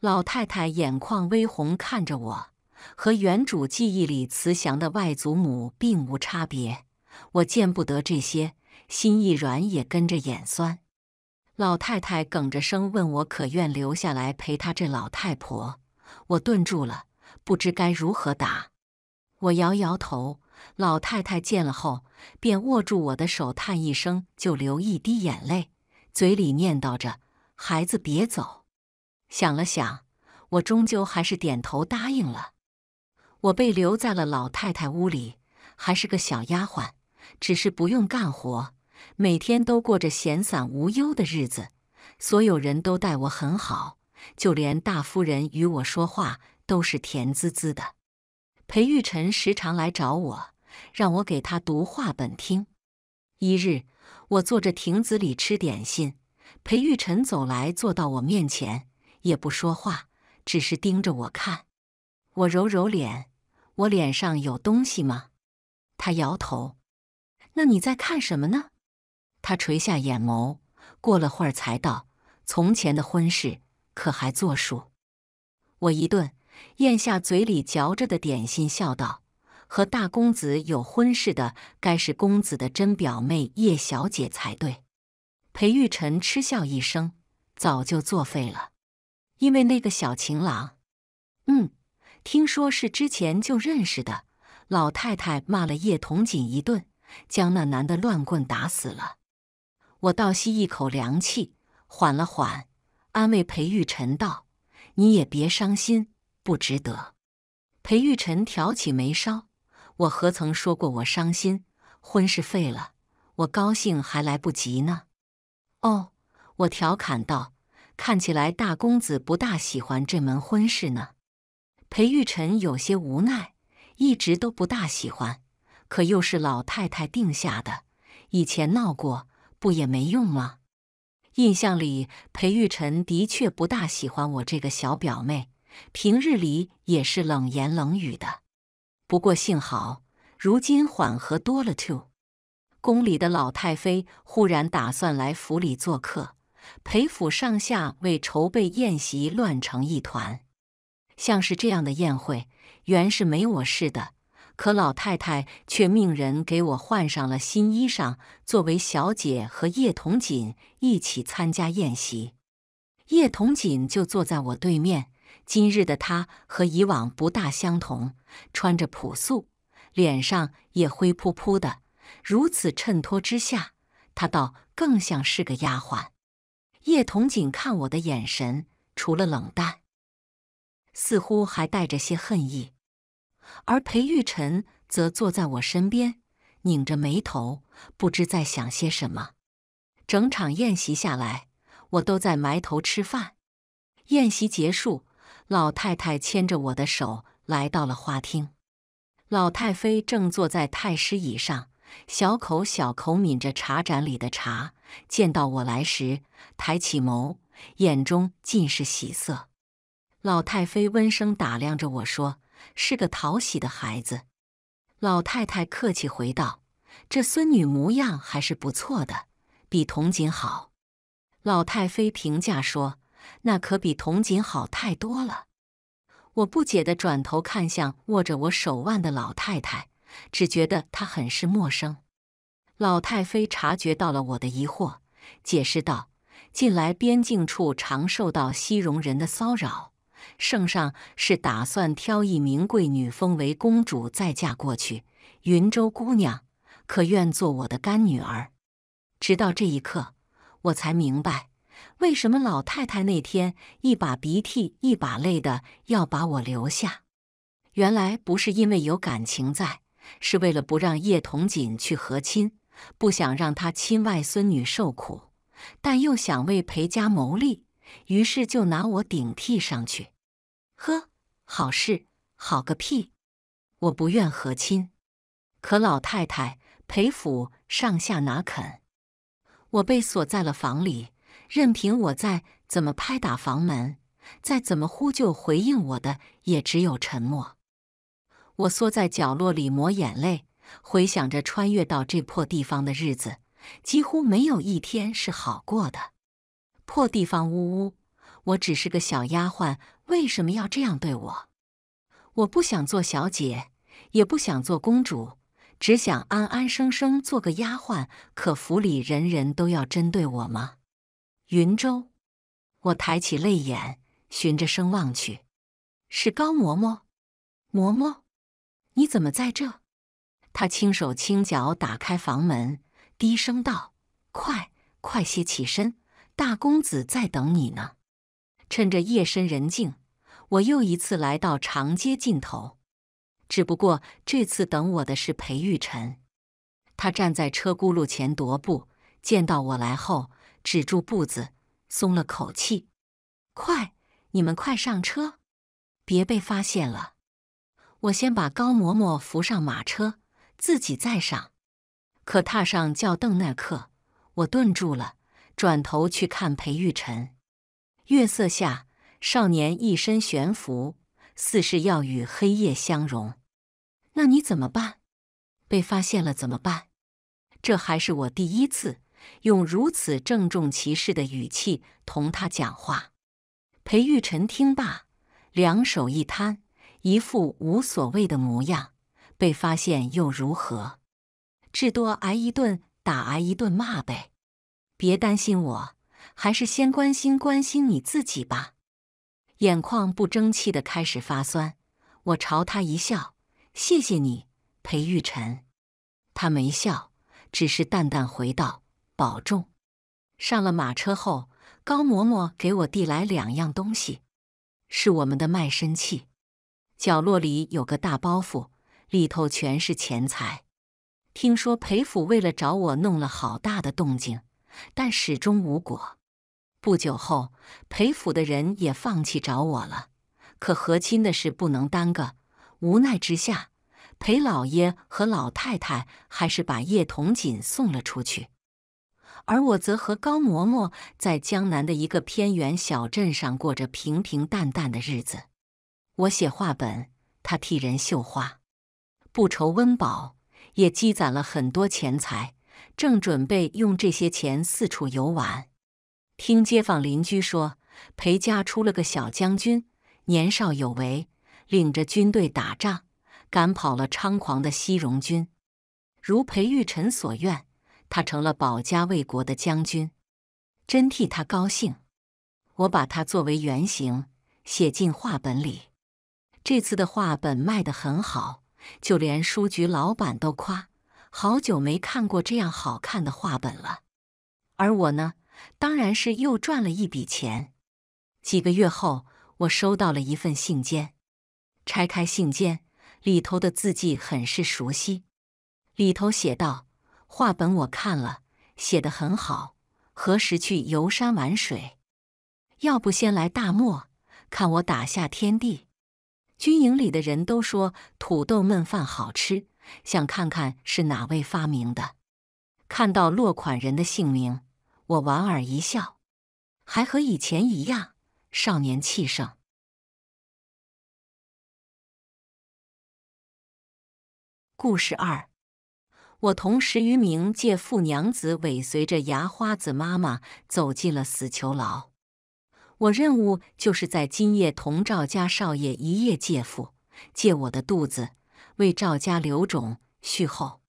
老太太眼眶微红，看着我，和原主记忆里慈祥的外祖母并无差别。我见不得这些，心一软，也跟着眼酸。老太太哽着声问我可愿留下来陪她这老太婆，我顿住了，不知该如何答。我摇摇头，老太太见了后便握住我的手，叹一声就流一滴眼泪，嘴里念叨着：“孩子别走。”想了想，我终究还是点头答应了。我被留在了老太太屋里，还是个小丫鬟，只是不用干活。每天都过着闲散无忧的日子，所有人都待我很好，就连大夫人与我说话都是甜滋滋的。裴玉臣时常来找我，让我给他读话本听。一日，我坐着亭子里吃点心，裴玉臣走来，坐到我面前，也不说话，只是盯着我看。我揉揉脸，我脸上有东西吗？他摇头。那你在看什么呢？他垂下眼眸，过了会儿才道：“从前的婚事可还作数？”我一顿，咽下嘴里嚼着的点心，笑道：“和大公子有婚事的，该是公子的真表妹叶小姐才对。”裴玉臣嗤笑一声：“早就作废了，因为那个小情郎……嗯，听说是之前就认识的。老太太骂了叶童锦一顿，将那男的乱棍打死了。”我倒吸一口凉气，缓了缓，安慰裴玉臣道：“你也别伤心，不值得。”裴玉臣挑起眉梢：“我何曾说过我伤心？婚事废了，我高兴还来不及呢。”哦，我调侃道：“看起来大公子不大喜欢这门婚事呢。”裴玉臣有些无奈：“一直都不大喜欢，可又是老太太定下的，以前闹过。”不也没用吗？印象里，裴玉辰的确不大喜欢我这个小表妹，平日里也是冷言冷语的。不过幸好，如今缓和多了。to，宫里的老太妃忽然打算来府里做客，裴府上下为筹备宴席乱成一团。像是这样的宴会，原是没我事的。可老太太却命人给我换上了新衣裳，作为小姐和叶童锦一起参加宴席。叶童锦就坐在我对面。今日的她和以往不大相同，穿着朴素，脸上也灰扑扑的。如此衬托之下，她倒更像是个丫鬟。叶童锦看我的眼神，除了冷淡，似乎还带着些恨意。而裴玉辰则坐在我身边，拧着眉头，不知在想些什么。整场宴席下来，我都在埋头吃饭。宴席结束，老太太牵着我的手来到了花厅。老太妃正坐在太师椅上，小口小口抿着茶盏里的茶。见到我来时，抬起眸，眼中尽是喜色。老太妃温声打量着我说。是个讨喜的孩子，老太太客气回道：“这孙女模样还是不错的，比童锦好。”老太妃评价说：“那可比童锦好太多了。”我不解地转头看向握着我手腕的老太太，只觉得她很是陌生。老太妃察觉到了我的疑惑，解释道：“近来边境处常受到西戎人的骚扰。”圣上是打算挑一名贵女封为公主再嫁过去，云州姑娘可愿做我的干女儿？直到这一刻，我才明白为什么老太太那天一把鼻涕一把泪的要把我留下。原来不是因为有感情在，是为了不让叶童锦去和亲，不想让他亲外孙女受苦，但又想为裴家谋利，于是就拿我顶替上去。呵，好事，好个屁！我不愿和亲，可老太太、裴府上下哪肯？我被锁在了房里，任凭我在怎么拍打房门，再怎么呼救，回应我的也只有沉默。我缩在角落里抹眼泪，回想着穿越到这破地方的日子，几乎没有一天是好过的。破地方，呜呜！我只是个小丫鬟。为什么要这样对我？我不想做小姐，也不想做公主，只想安安生生做个丫鬟。可府里人人都要针对我吗？云州，我抬起泪眼，循着声望去，是高嬷嬷。嬷嬷，你怎么在这？她轻手轻脚打开房门，低声道：“快，快些起身，大公子在等你呢。”趁着夜深人静。我又一次来到长街尽头，只不过这次等我的是裴玉晨。他站在车轱辘前踱步，见到我来后止住步子，松了口气：“快，你们快上车，别被发现了。”我先把高嬷嬷扶上马车，自己再上。可踏上轿凳那刻，我顿住了，转头去看裴玉晨。月色下。少年一身悬浮，似是要与黑夜相融。那你怎么办？被发现了怎么办？这还是我第一次用如此郑重其事的语气同他讲话。裴玉臣听罢，两手一摊，一副无所谓的模样。被发现又如何？至多挨一顿打，挨一顿骂呗。别担心我，还是先关心关心你自己吧。眼眶不争气的开始发酸，我朝他一笑：“谢谢你，裴玉辰。”他没笑，只是淡淡回道：“保重。”上了马车后，高嬷嬷给我递来两样东西，是我们的卖身契。角落里有个大包袱，里头全是钱财。听说裴府为了找我弄了好大的动静，但始终无果。不久后，裴府的人也放弃找我了。可和亲的事不能耽搁，无奈之下，裴老爷和老太太还是把叶童锦送了出去。而我则和高嬷嬷在江南的一个偏远小镇上过着平平淡淡的日子。我写话本，他替人绣花，不愁温饱，也积攒了很多钱财，正准备用这些钱四处游玩。听街坊邻居说，裴家出了个小将军，年少有为，领着军队打仗，赶跑了猖狂的西戎军。如裴玉臣所愿，他成了保家卫国的将军，真替他高兴。我把他作为原型写进画本里，这次的画本卖得很好，就连书局老板都夸，好久没看过这样好看的画本了。而我呢？当然是又赚了一笔钱。几个月后，我收到了一份信笺。拆开信笺，里头的字迹很是熟悉。里头写道：“话本我看了，写得很好。何时去游山玩水？要不先来大漠，看我打下天地。”军营里的人都说土豆焖饭好吃，想看看是哪位发明的。看到落款人的姓名。我莞尔一笑，还和以前一样，少年气盛。故事二，我同十余名借父娘子尾随着牙花子妈妈走进了死囚牢。我任务就是在今夜同赵家少爷一夜借父，借我的肚子为赵家留种续后。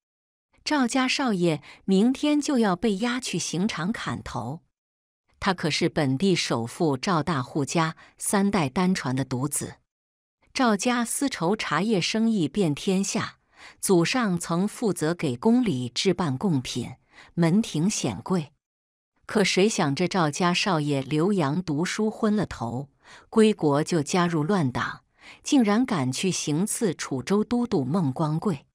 赵家少爷明天就要被押去刑场砍头。他可是本地首富赵大户家三代单传的独子。赵家丝绸、茶叶生意遍天下，祖上曾负责给宫里置办贡品，门庭显贵。可谁想这赵家少爷留洋读书昏了头，归国就加入乱党，竟然敢去行刺楚州都督孟光贵。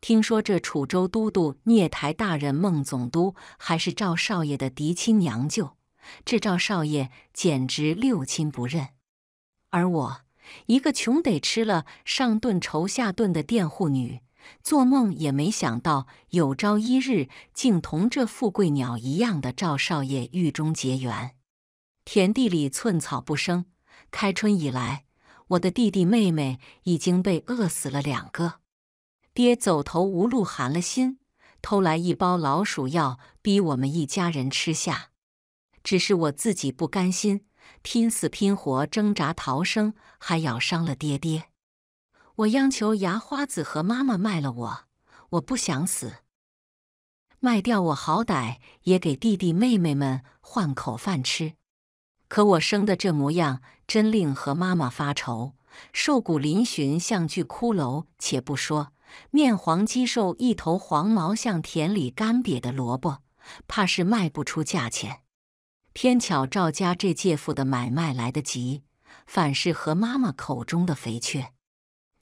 听说这楚州都督聂台大人孟总督还是赵少爷的嫡亲娘舅，这赵少爷简直六亲不认。而我一个穷得吃了上顿愁下顿的佃户女，做梦也没想到有朝一日竟同这富贵鸟一样的赵少爷狱中结缘。田地里寸草不生，开春以来，我的弟弟妹妹已经被饿死了两个。爹走投无路，寒了心，偷来一包老鼠药，逼我们一家人吃下。只是我自己不甘心，拼死拼活挣扎逃生，还咬伤了爹爹。我央求牙花子和妈妈卖了我，我不想死，卖掉我好歹也给弟弟妹妹们换口饭吃。可我生的这模样，真令和妈妈发愁，瘦骨嶙峋，像具骷髅。且不说。面黄肌瘦，一头黄毛像田里干瘪的萝卜，怕是卖不出价钱。偏巧赵家这介父的买卖来得及，反是和妈妈口中的肥缺，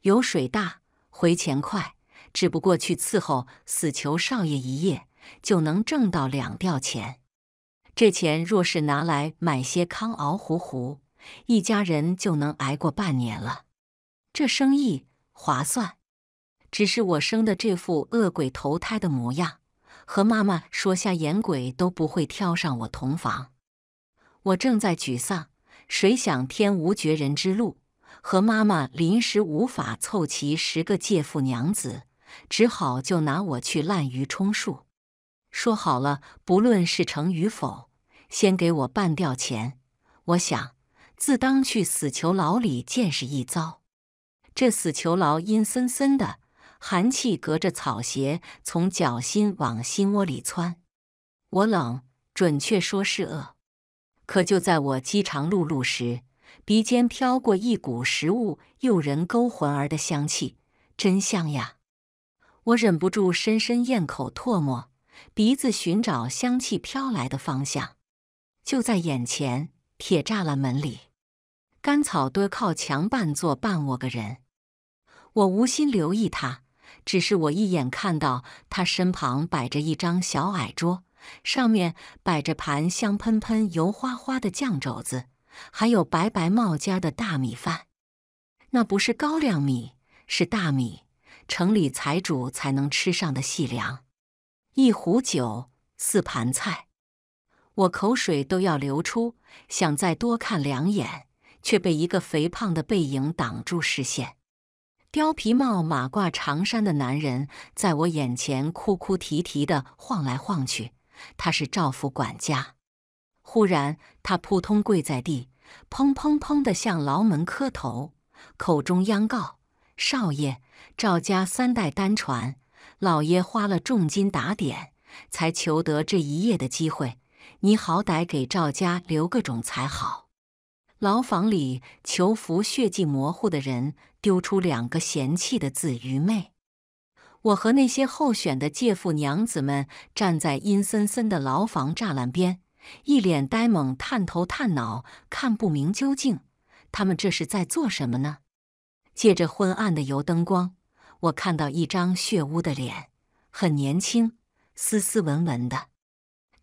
油水大，回钱快。只不过去伺候死囚少爷一夜，就能挣到两吊钱。这钱若是拿来买些糠熬糊糊，一家人就能挨过半年了。这生意划算。只是我生的这副恶鬼投胎的模样，和妈妈说下，眼鬼都不会挑上我同房。我正在沮丧，谁想天无绝人之路，和妈妈临时无法凑齐十个借腹娘子，只好就拿我去滥竽充数。说好了，不论是成与否，先给我半吊钱。我想自当去死囚牢里见识一遭。这死囚牢阴森森的。寒气隔着草鞋从脚心往心窝里窜，我冷，准确说是饿。可就在我饥肠辘辘时，鼻尖飘过一股食物诱人勾魂儿的香气，真香呀！我忍不住深深咽口唾沫，鼻子寻找香气飘来的方向，就在眼前铁栅栏门里，甘草堆靠墙半坐，半卧个人。我无心留意他。只是我一眼看到他身旁摆着一张小矮桌，上面摆着盘香喷喷、油花花的酱肘子，还有白白冒尖的大米饭。那不是高粱米，是大米，城里财主才能吃上的细粮。一壶酒，四盘菜，我口水都要流出，想再多看两眼，却被一个肥胖的背影挡住视线。貂皮帽、马褂、长衫的男人在我眼前哭哭啼啼地晃来晃去。他是赵府管家。忽然，他扑通跪在地，砰砰砰地向牢门磕头，口中央告：“少爷，赵家三代单传，老爷花了重金打点，才求得这一夜的机会。你好歹给赵家留个种才好。”牢房里，囚服血迹模糊的人丢出两个嫌弃的字：“愚昧。”我和那些候选的借父娘子们站在阴森森的牢房栅栏边，一脸呆萌，探头探脑，看不明究竟。他们这是在做什么呢？借着昏暗的油灯光，我看到一张血污的脸，很年轻，斯斯文文的。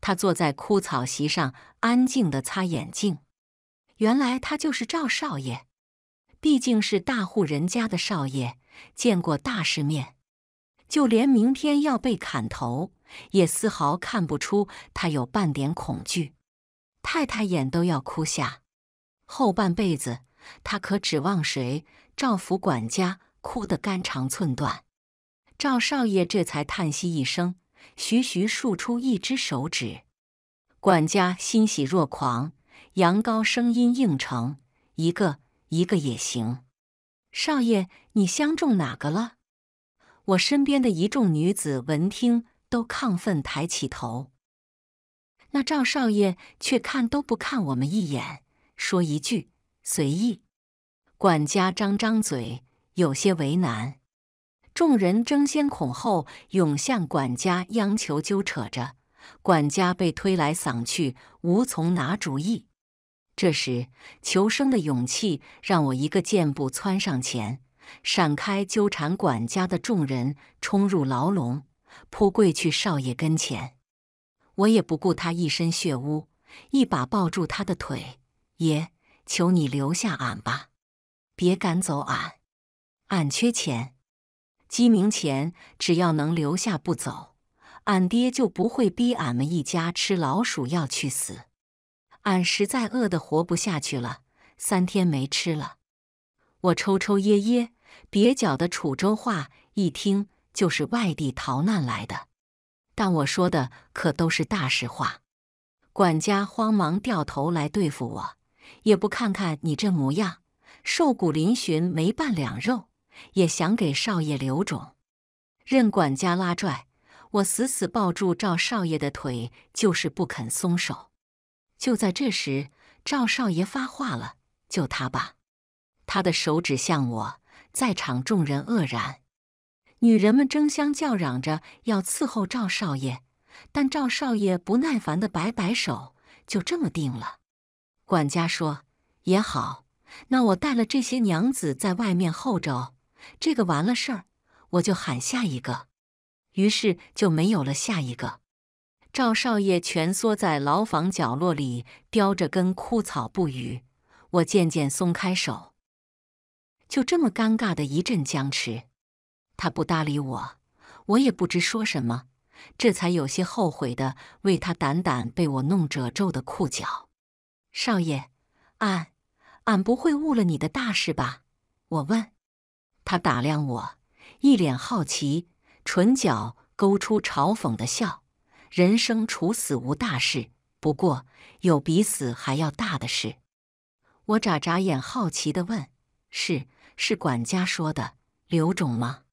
他坐在枯草席上，安静的擦眼镜。原来他就是赵少爷，毕竟是大户人家的少爷，见过大世面，就连明天要被砍头，也丝毫看不出他有半点恐惧。太太眼都要哭瞎，后半辈子他可指望谁？赵府管家哭得肝肠寸断。赵少爷这才叹息一声，徐徐竖出一只手指，管家欣喜若狂。羊羔声音应承，一个一个也行。少爷，你相中哪个了？我身边的一众女子闻听都亢奋抬起头。那赵少爷却看都不看我们一眼，说一句随意。管家张张嘴，有些为难。众人争先恐后涌向管家，央求揪扯着。管家被推来搡去，无从拿主意。这时，求生的勇气让我一个箭步窜上前，闪开纠缠管家的众人，冲入牢笼，扑跪去少爷跟前。我也不顾他一身血污，一把抱住他的腿：“爷，求你留下俺吧，别赶走俺！俺缺钱，鸡鸣钱，只要能留下不走，俺爹就不会逼俺们一家吃老鼠药去死。”俺实在饿得活不下去了，三天没吃了。我抽抽噎噎，蹩脚的楚州话一听就是外地逃难来的，但我说的可都是大实话。管家慌忙掉头来对付我，也不看看你这模样，瘦骨嶙峋，没半两肉，也想给少爷留种？任管家拉拽，我死死抱住赵少爷的腿，就是不肯松手。就在这时，赵少爷发话了：“救他吧。”他的手指向我，在场众人愕然，女人们争相叫嚷着要伺候赵少爷，但赵少爷不耐烦的摆摆手：“就这么定了。”管家说：“也好，那我带了这些娘子在外面候着，这个完了事儿，我就喊下一个。”于是就没有了下一个。赵少爷蜷缩在牢房角落里，叼着根枯草不语。我渐渐松开手，就这么尴尬的一阵僵持。他不搭理我，我也不知说什么，这才有些后悔的为他掸掸被我弄褶皱的裤脚。少爷，俺俺不会误了你的大事吧？我问他，打量我，一脸好奇，唇角勾出嘲讽的笑。人生处死无大事，不过有比死还要大的事。我眨眨眼，好奇地问：“是是管家说的刘种吗？”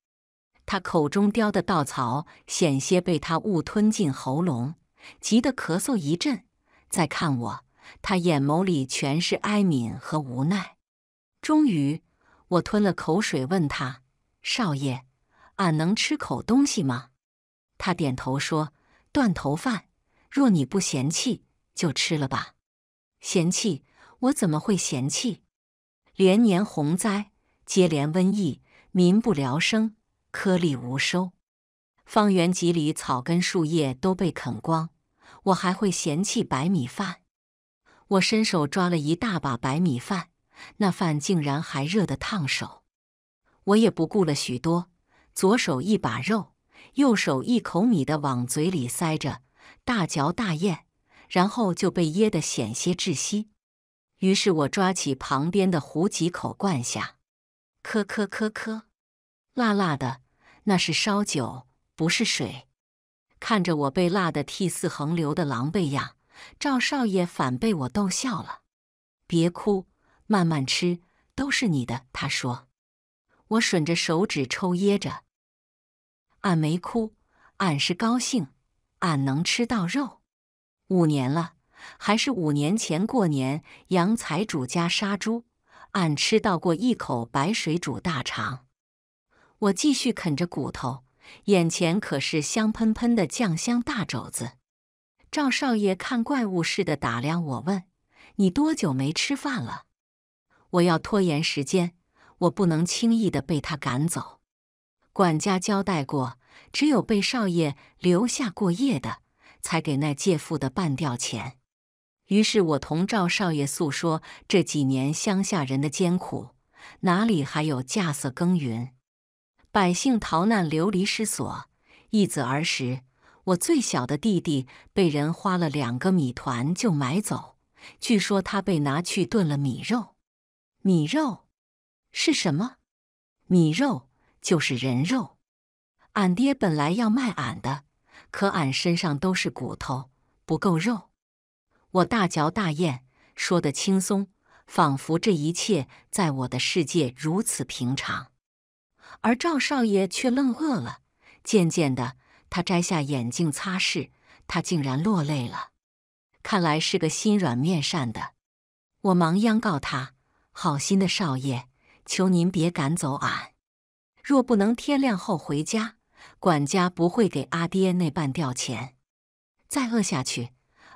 他口中叼的稻草险些被他误吞进喉咙，急得咳嗽一阵。再看我，他眼眸里全是哀悯和无奈。终于，我吞了口水，问他：“少爷，俺能吃口东西吗？”他点头说。断头饭，若你不嫌弃，就吃了吧。嫌弃？我怎么会嫌弃？连年洪灾，接连瘟疫，民不聊生，颗粒无收，方圆几里草根树叶都被啃光，我还会嫌弃白米饭？我伸手抓了一大把白米饭，那饭竟然还热得烫手。我也不顾了许多，左手一把肉。右手一口米的往嘴里塞着，大嚼大咽，然后就被噎得险些窒息。于是我抓起旁边的壶，几口灌下，咳咳咳咳，辣辣的，那是烧酒，不是水。看着我被辣得涕泗横流的狼狈样，赵少爷反被我逗笑了：“别哭，慢慢吃，都是你的。”他说。我吮着手指，抽噎着。俺没哭，俺是高兴，俺能吃到肉。五年了，还是五年前过年杨财主家杀猪，俺吃到过一口白水煮大肠。我继续啃着骨头，眼前可是香喷喷的酱香大肘子。赵少爷看怪物似的打量我，问：“你多久没吃饭了？”我要拖延时间，我不能轻易的被他赶走。管家交代过，只有被少爷留下过夜的，才给那借父的半吊钱。于是我同赵少爷诉说这几年乡下人的艰苦，哪里还有稼穑耕耘，百姓逃难流离失所，一子儿时，我最小的弟弟被人花了两个米团就买走，据说他被拿去炖了米肉。米肉是什么？米肉。就是人肉，俺爹本来要卖俺的，可俺身上都是骨头，不够肉。我大嚼大咽，说的轻松，仿佛这一切在我的世界如此平常。而赵少爷却愣愕了，渐渐的，他摘下眼镜擦拭，他竟然落泪了。看来是个心软面善的。我忙央告他：“好心的少爷，求您别赶走俺。”若不能天亮后回家，管家不会给阿爹那半吊钱。再饿下去，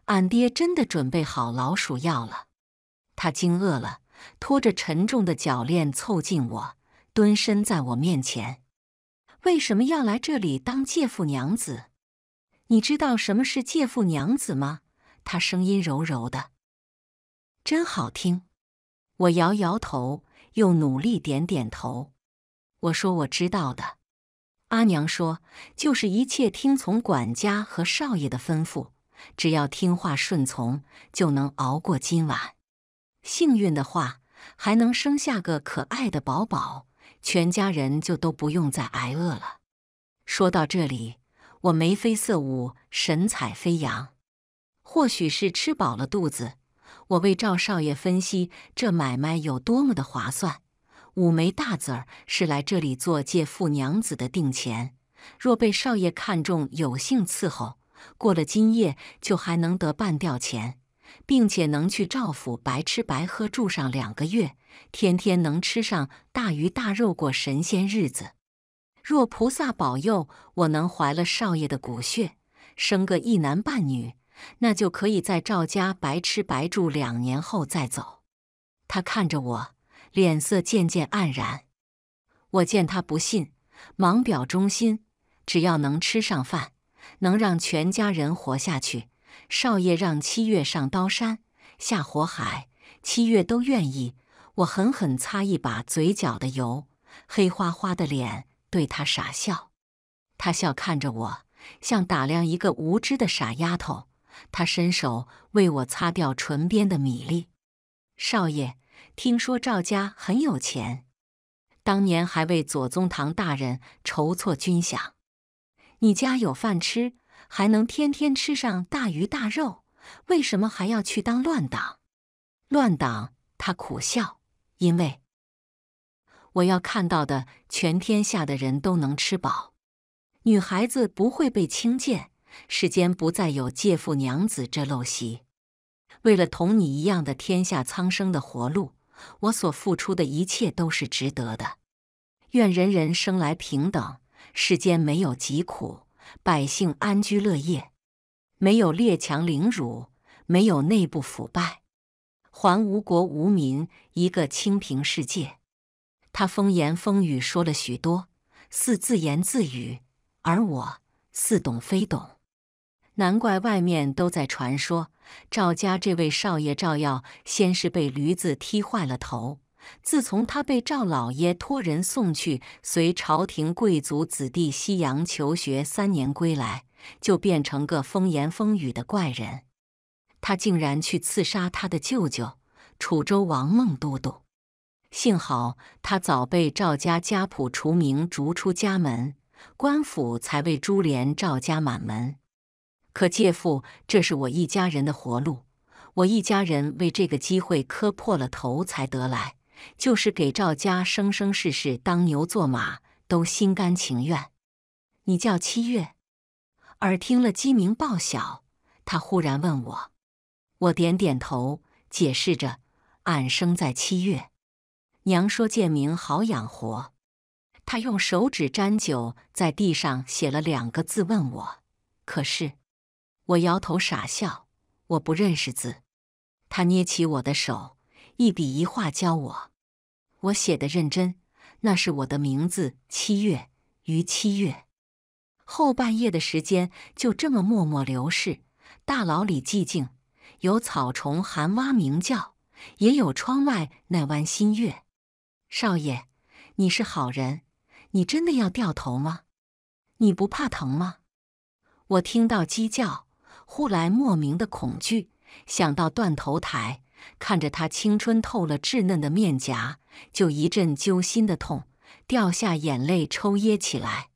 俺爹真的准备好老鼠药了。他惊愕了，拖着沉重的脚链凑近我，蹲身在我面前：“为什么要来这里当借父娘子？你知道什么是借父娘子吗？”他声音柔柔的，真好听。我摇摇头，又努力点点头。我说我知道的，阿娘说就是一切听从管家和少爷的吩咐，只要听话顺从，就能熬过今晚。幸运的话，还能生下个可爱的宝宝，全家人就都不用再挨饿了。说到这里，我眉飞色舞，神采飞扬。或许是吃饱了肚子，我为赵少爷分析这买卖有多么的划算。五枚大子儿是来这里做借父娘子的定钱，若被少爷看中，有幸伺候，过了今夜就还能得半吊钱，并且能去赵府白吃白喝住上两个月，天天能吃上大鱼大肉，过神仙日子。若菩萨保佑，我能怀了少爷的骨血，生个一男半女，那就可以在赵家白吃白住两年后再走。他看着我。脸色渐渐黯然，我见他不信，忙表忠心：只要能吃上饭，能让全家人活下去，少爷让七月上刀山下火海，七月都愿意。我狠狠擦一把嘴角的油，黑花花的脸对他傻笑。他笑看着我，像打量一个无知的傻丫头。他伸手为我擦掉唇边的米粒。少爷。听说赵家很有钱，当年还为左宗棠大人筹措军饷。你家有饭吃，还能天天吃上大鱼大肉，为什么还要去当乱党？乱党，他苦笑，因为我要看到的，全天下的人都能吃饱，女孩子不会被轻贱，世间不再有借父娘子这陋习。为了同你一样的天下苍生的活路。我所付出的一切都是值得的。愿人人生来平等，世间没有疾苦，百姓安居乐业，没有列强凌辱，没有内部腐败，还无国无民一个清平世界。他风言风语说了许多，似自言自语，而我似懂非懂。难怪外面都在传说。赵家这位少爷赵耀，先是被驴子踢坏了头。自从他被赵老爷托人送去随朝廷贵族子弟西洋求学三年归来，就变成个风言风语的怪人。他竟然去刺杀他的舅舅楚州王孟都督。幸好他早被赵家家谱除名，逐出家门，官府才为株连赵家满门。可借父，这是我一家人的活路。我一家人为这个机会磕破了头才得来，就是给赵家生生世世当牛做马都心甘情愿。你叫七月，耳听了鸡鸣报晓，他忽然问我，我点点头，解释着：“俺生在七月，娘说建明好养活。”他用手指沾酒在地上写了两个字，问我：“可是？”我摇头傻笑，我不认识字。他捏起我的手，一笔一画教我。我写的认真，那是我的名字。七月，于七月。后半夜的时间就这么默默流逝。大牢里寂静，有草虫寒蛙鸣叫，也有窗外那弯新月。少爷，你是好人，你真的要掉头吗？你不怕疼吗？我听到鸡叫。忽来莫名的恐惧，想到断头台，看着他青春透了、稚嫩的面颊，就一阵揪心的痛，掉下眼泪，抽噎起来。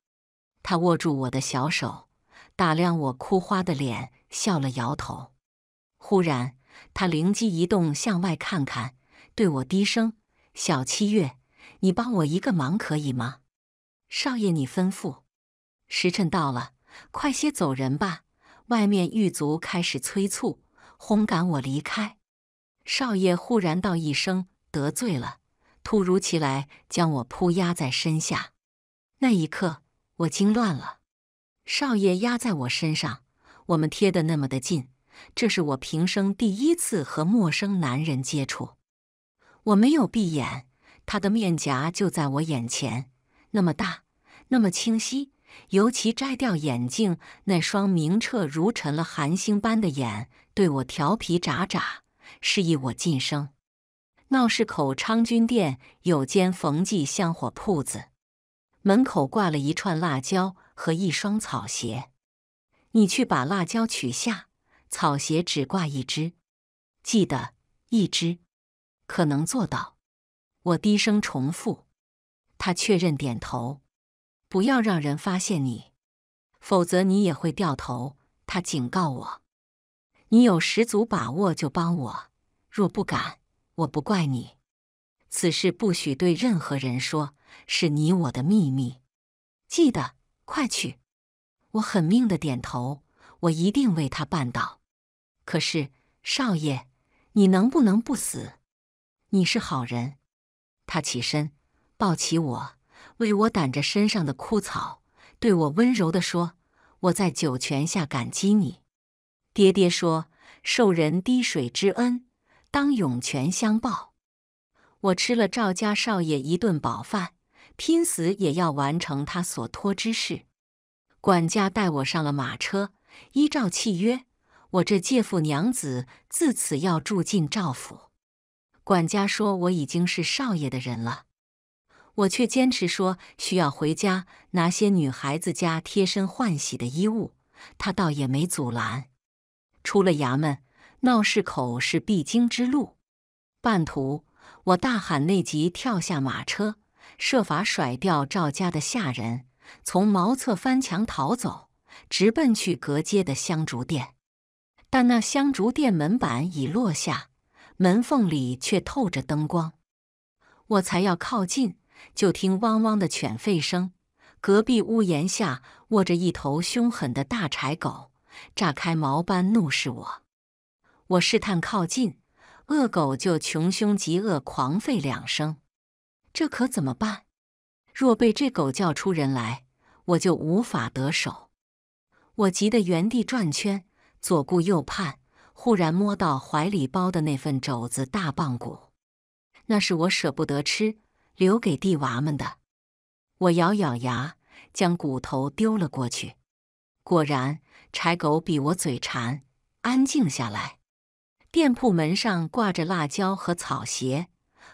他握住我的小手，打量我哭花的脸，笑了，摇头。忽然，他灵机一动，向外看看，对我低声：“小七月，你帮我一个忙，可以吗？”“少爷，你吩咐。”“时辰到了，快些走人吧。”外面狱卒开始催促，轰赶我离开。少爷忽然道一声：“得罪了。”突如其来，将我扑压在身下。那一刻，我惊乱了。少爷压在我身上，我们贴得那么的近，这是我平生第一次和陌生男人接触。我没有闭眼，他的面颊就在我眼前，那么大，那么清晰。尤其摘掉眼镜，那双明澈如沉了寒星般的眼，对我调皮眨眨，示意我噤声。闹市口昌君店有间冯记香火铺子，门口挂了一串辣椒和一双草鞋。你去把辣椒取下，草鞋只挂一只。记得，一只。可能做到。我低声重复，他确认点头。不要让人发现你，否则你也会掉头。他警告我：“你有十足把握就帮我，若不敢，我不怪你。此事不许对任何人说，是你我的秘密。记得，快去！”我狠命的点头，我一定为他办到。可是，少爷，你能不能不死？你是好人。他起身抱起我。为我掸着身上的枯草，对我温柔的说：“我在九泉下感激你。”爹爹说：“受人滴水之恩，当涌泉相报。”我吃了赵家少爷一顿饱饭，拼死也要完成他所托之事。管家带我上了马车，依照契约，我这借父娘子自此要住进赵府。管家说我已经是少爷的人了。我却坚持说需要回家拿些女孩子家贴身换洗的衣物，他倒也没阻拦。出了衙门，闹市口是必经之路。半途，我大喊内急，跳下马车，设法甩掉赵家的下人，从茅厕翻墙逃走，直奔去隔街的香烛店。但那香烛店门板已落下，门缝里却透着灯光，我才要靠近。就听汪汪的犬吠声，隔壁屋檐下卧着一头凶狠的大柴狗，炸开毛般怒视我。我试探靠近，恶狗就穷凶极恶狂吠两声。这可怎么办？若被这狗叫出人来，我就无法得手。我急得原地转圈，左顾右盼，忽然摸到怀里包的那份肘子大棒骨，那是我舍不得吃。留给地娃们的，我咬咬牙，将骨头丢了过去。果然，柴狗比我嘴馋，安静下来。店铺门上挂着辣椒和草鞋，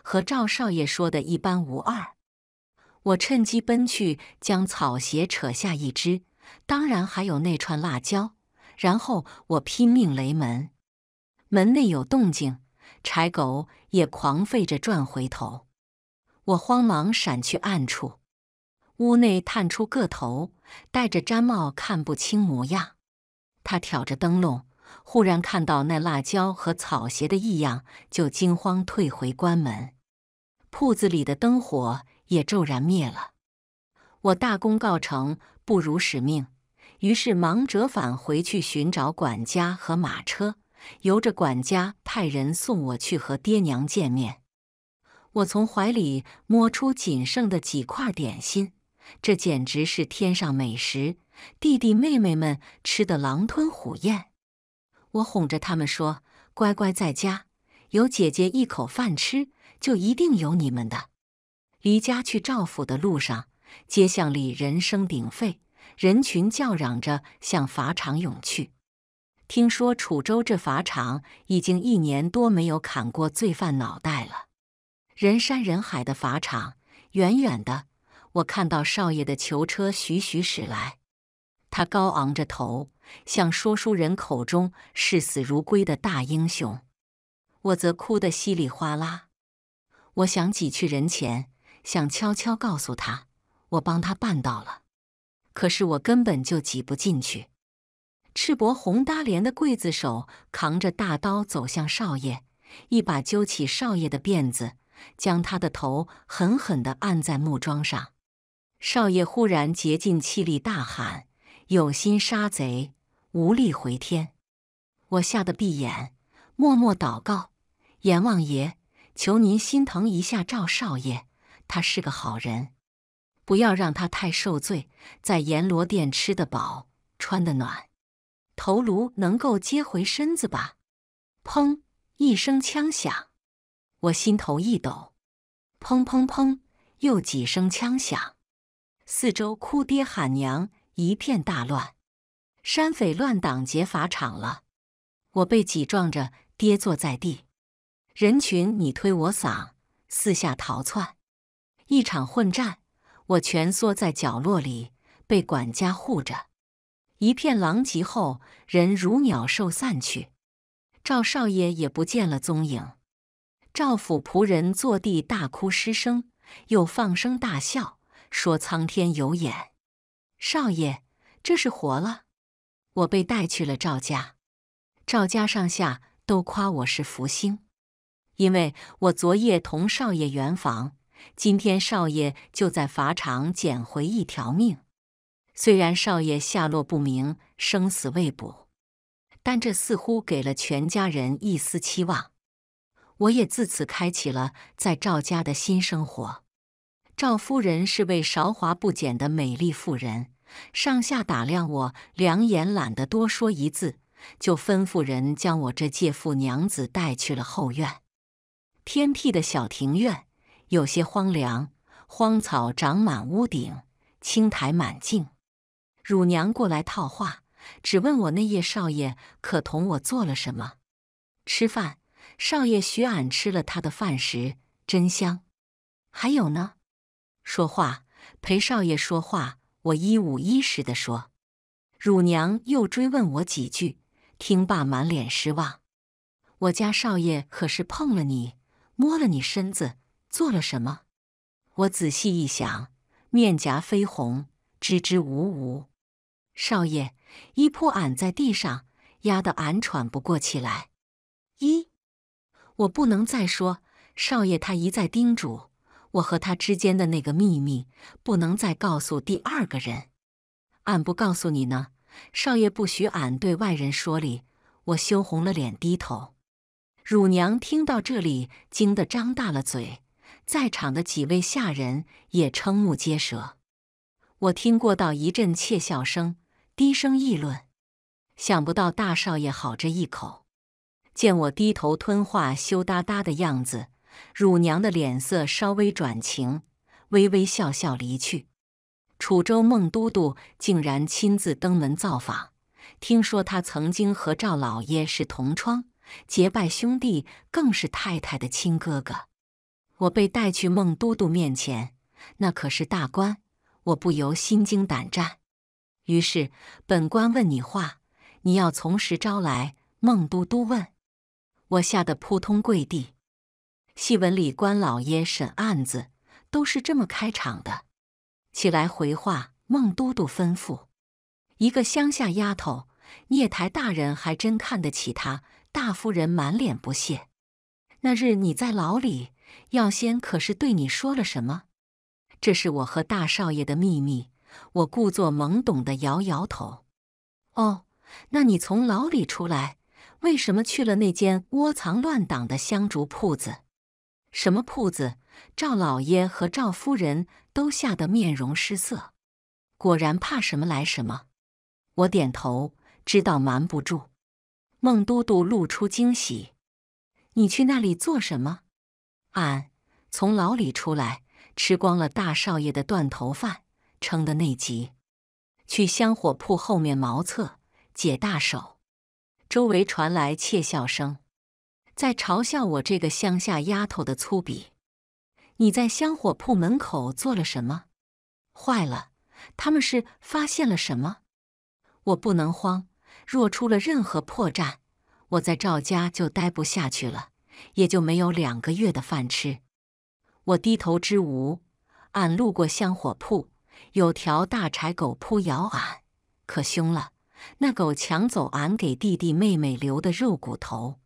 和赵少爷说的一般无二。我趁机奔去，将草鞋扯下一只，当然还有那串辣椒。然后我拼命擂门，门内有动静，柴狗也狂吠着转回头。我慌忙闪去暗处，屋内探出个头，戴着毡帽，看不清模样。他挑着灯笼，忽然看到那辣椒和草鞋的异样，就惊慌退回关门。铺子里的灯火也骤然灭了。我大功告成，不辱使命，于是忙折返回去寻找管家和马车，由着管家派人送我去和爹娘见面。我从怀里摸出仅剩的几块点心，这简直是天上美食。弟弟妹妹们吃得狼吞虎咽。我哄着他们说：“乖乖在家，有姐姐一口饭吃，就一定有你们的。”离家去赵府的路上，街巷里人声鼎沸，人群叫嚷着向法场涌去。听说楚州这法场已经一年多没有砍过罪犯脑袋了。人山人海的法场，远远的，我看到少爷的囚车徐徐驶来。他高昂着头，像说书人口中视死如归的大英雄。我则哭得稀里哗啦。我想挤去人前，想悄悄告诉他，我帮他办到了。可是我根本就挤不进去。赤膊红搭脸的刽子手扛着大刀走向少爷，一把揪起少爷的辫子。将他的头狠狠地按在木桩上。少爷忽然竭尽气力大喊：“有心杀贼，无力回天。”我吓得闭眼，默默祷告：“阎王爷，求您心疼一下赵少爷，他是个好人，不要让他太受罪，在阎罗殿吃得饱，穿得暖，头颅能够接回身子吧。”砰一声枪响。我心头一抖，砰砰砰，又几声枪响，四周哭爹喊娘，一片大乱。山匪乱党劫法场了，我被挤撞着跌坐在地，人群你推我搡，四下逃窜。一场混战，我蜷缩在角落里，被管家护着。一片狼藉后，人如鸟兽散去，赵少爷也不见了踪影。赵府仆人坐地大哭失声，又放声大笑，说：“苍天有眼，少爷，这是活了！我被带去了赵家，赵家上下都夸我是福星，因为我昨夜同少爷圆房，今天少爷就在法场捡回一条命。虽然少爷下落不明，生死未卜，但这似乎给了全家人一丝期望。”我也自此开启了在赵家的新生活。赵夫人是位韶华不减的美丽妇人，上下打量我，两眼懒得多说一字，就吩咐人将我这借妇娘子带去了后院。偏僻的小庭院有些荒凉，荒草长满屋顶，青苔满径。乳娘过来套话，只问我那叶少爷可同我做了什么，吃饭。少爷许俺吃了他的饭时，真香。还有呢？说话陪少爷说话，我一五一十的说。乳娘又追问我几句，听罢满脸失望。我家少爷可是碰了你，摸了你身子，做了什么？我仔细一想，面颊绯红，支支吾吾。少爷一扑俺在地上，压得俺喘不过气来。一。我不能再说，少爷他一再叮嘱我和他之间的那个秘密，不能再告诉第二个人。俺不告诉你呢，少爷不许俺对外人说理。我羞红了脸，低头。乳娘听到这里，惊得张大了嘴，在场的几位下人也瞠目结舌。我听过到一阵窃笑声，低声议论，想不到大少爷好这一口。见我低头吞话、羞答答的样子，乳娘的脸色稍微转晴，微微笑笑离去。楚州孟都督竟然亲自登门造访，听说他曾经和赵老爷是同窗、结拜兄弟，更是太太的亲哥哥。我被带去孟都督面前，那可是大官，我不由心惊胆战。于是本官问你话，你要从实招来。孟都督问。我吓得扑通跪地，戏文里官老爷审案子都是这么开场的。起来回话，孟都督吩咐。一个乡下丫头，聂台大人还真看得起她。大夫人满脸不屑。那日你在牢里，药仙可是对你说了什么？这是我和大少爷的秘密。我故作懵懂的摇摇头。哦，那你从牢里出来？为什么去了那间窝藏乱党的香烛铺子？什么铺子？赵老爷和赵夫人都吓得面容失色。果然怕什么来什么。我点头，知道瞒不住。孟都督露出惊喜：“你去那里做什么？”俺从牢里出来，吃光了大少爷的断头饭，撑得内急，去香火铺后面茅厕解大手。周围传来窃笑声，在嘲笑我这个乡下丫头的粗鄙。你在香火铺门口做了什么？坏了，他们是发现了什么？我不能慌，若出了任何破绽，我在赵家就待不下去了，也就没有两个月的饭吃。我低头之无，俺路过香火铺，有条大柴狗扑咬俺，可凶了。那狗抢走俺给弟弟妹妹留的肉骨头，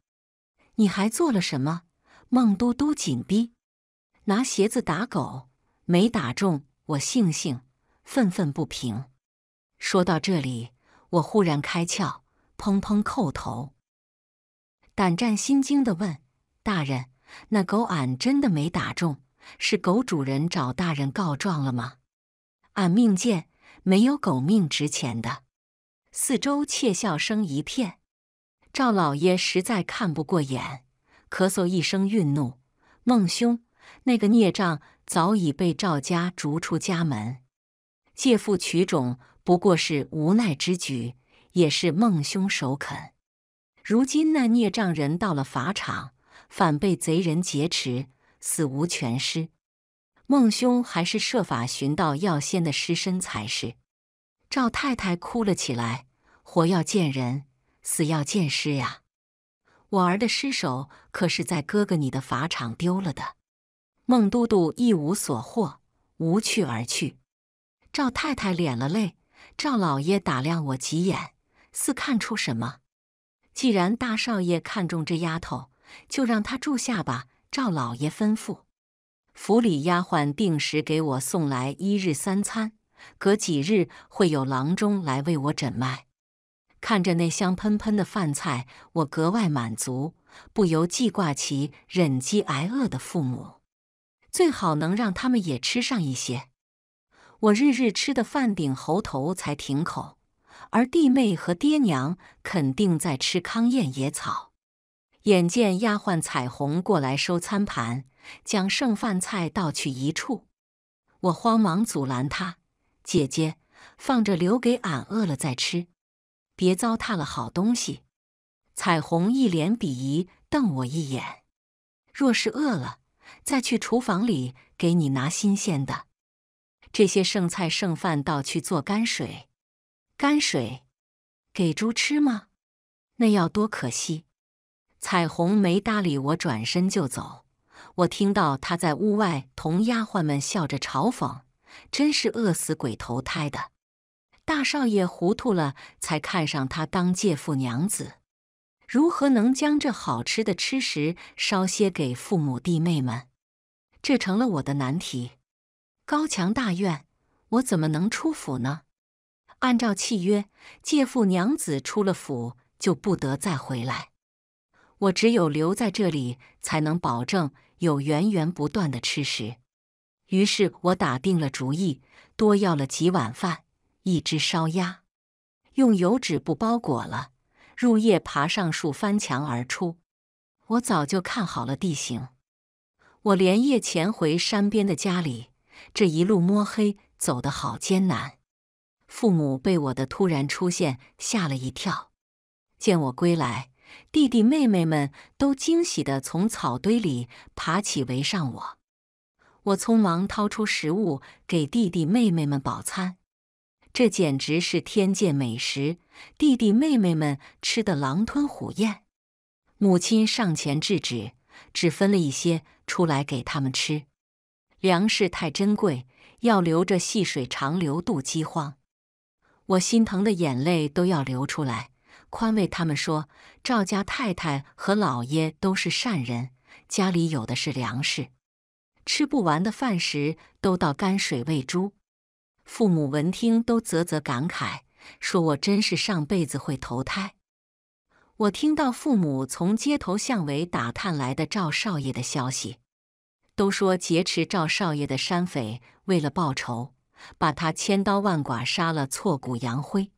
你还做了什么？孟嘟嘟紧逼，拿鞋子打狗，没打中，我悻悻，愤愤不平。说到这里，我忽然开窍，砰砰叩头，胆战心惊的问大人：“那狗俺真的没打中，是狗主人找大人告状了吗？”俺命贱，没有狗命值钱的。四周窃笑声一片，赵老爷实在看不过眼，咳嗽一声，愠怒：“孟兄，那个孽障早已被赵家逐出家门，借父取种不过是无奈之举，也是孟兄首肯。如今那孽障人到了法场，反被贼人劫持，死无全尸。孟兄还是设法寻到药仙的尸身才是。”赵太太哭了起来，活要见人，死要见尸呀！我儿的尸首可是在哥哥你的法场丢了的。孟都督一无所获，无趣而去。赵太太敛了泪，赵老爷打量我几眼，似看出什么。既然大少爷看中这丫头，就让她住下吧。赵老爷吩咐，府里丫鬟定时给我送来一日三餐。隔几日会有郎中来为我诊脉，看着那香喷喷的饭菜，我格外满足，不由记挂起忍饥挨饿的父母，最好能让他们也吃上一些。我日日吃的饭顶喉头才停口，而弟妹和爹娘肯定在吃糠咽野草。眼见丫鬟彩虹过来收餐盘，将剩饭菜倒去一处，我慌忙阻拦她。姐姐，放着留给俺饿了再吃，别糟蹋了好东西。彩虹一脸鄙夷，瞪我一眼。若是饿了，再去厨房里给你拿新鲜的。这些剩菜剩饭倒去做泔水，泔水给猪吃吗？那要多可惜。彩虹没搭理我，转身就走。我听到她在屋外同丫鬟们笑着嘲讽。真是饿死鬼投胎的，大少爷糊涂了，才看上他当借父娘子。如何能将这好吃的吃食烧些给父母弟妹们？这成了我的难题。高墙大院，我怎么能出府呢？按照契约，借父娘子出了府就不得再回来。我只有留在这里，才能保证有源源不断的吃食。于是我打定了主意，多要了几碗饭，一只烧鸭，用油纸布包裹了。入夜，爬上树，翻墙而出。我早就看好了地形，我连夜潜回山边的家里。这一路摸黑走得好艰难。父母被我的突然出现吓了一跳，见我归来，弟弟妹妹们都惊喜地从草堆里爬起，围上我。我匆忙掏出食物给弟弟妹妹们饱餐，这简直是天界美食，弟弟妹妹们吃得狼吞虎咽。母亲上前制止，只分了一些出来给他们吃。粮食太珍贵，要留着细水长流度饥荒。我心疼的眼泪都要流出来，宽慰他们说：“赵家太太和老爷都是善人，家里有的是粮食。”吃不完的饭时，都倒泔水喂猪。父母闻听都啧啧感慨，说我真是上辈子会投胎。我听到父母从街头巷尾打探来的赵少爷的消息，都说劫持赵少爷的山匪为了报仇，把他千刀万剐杀了，挫骨扬灰。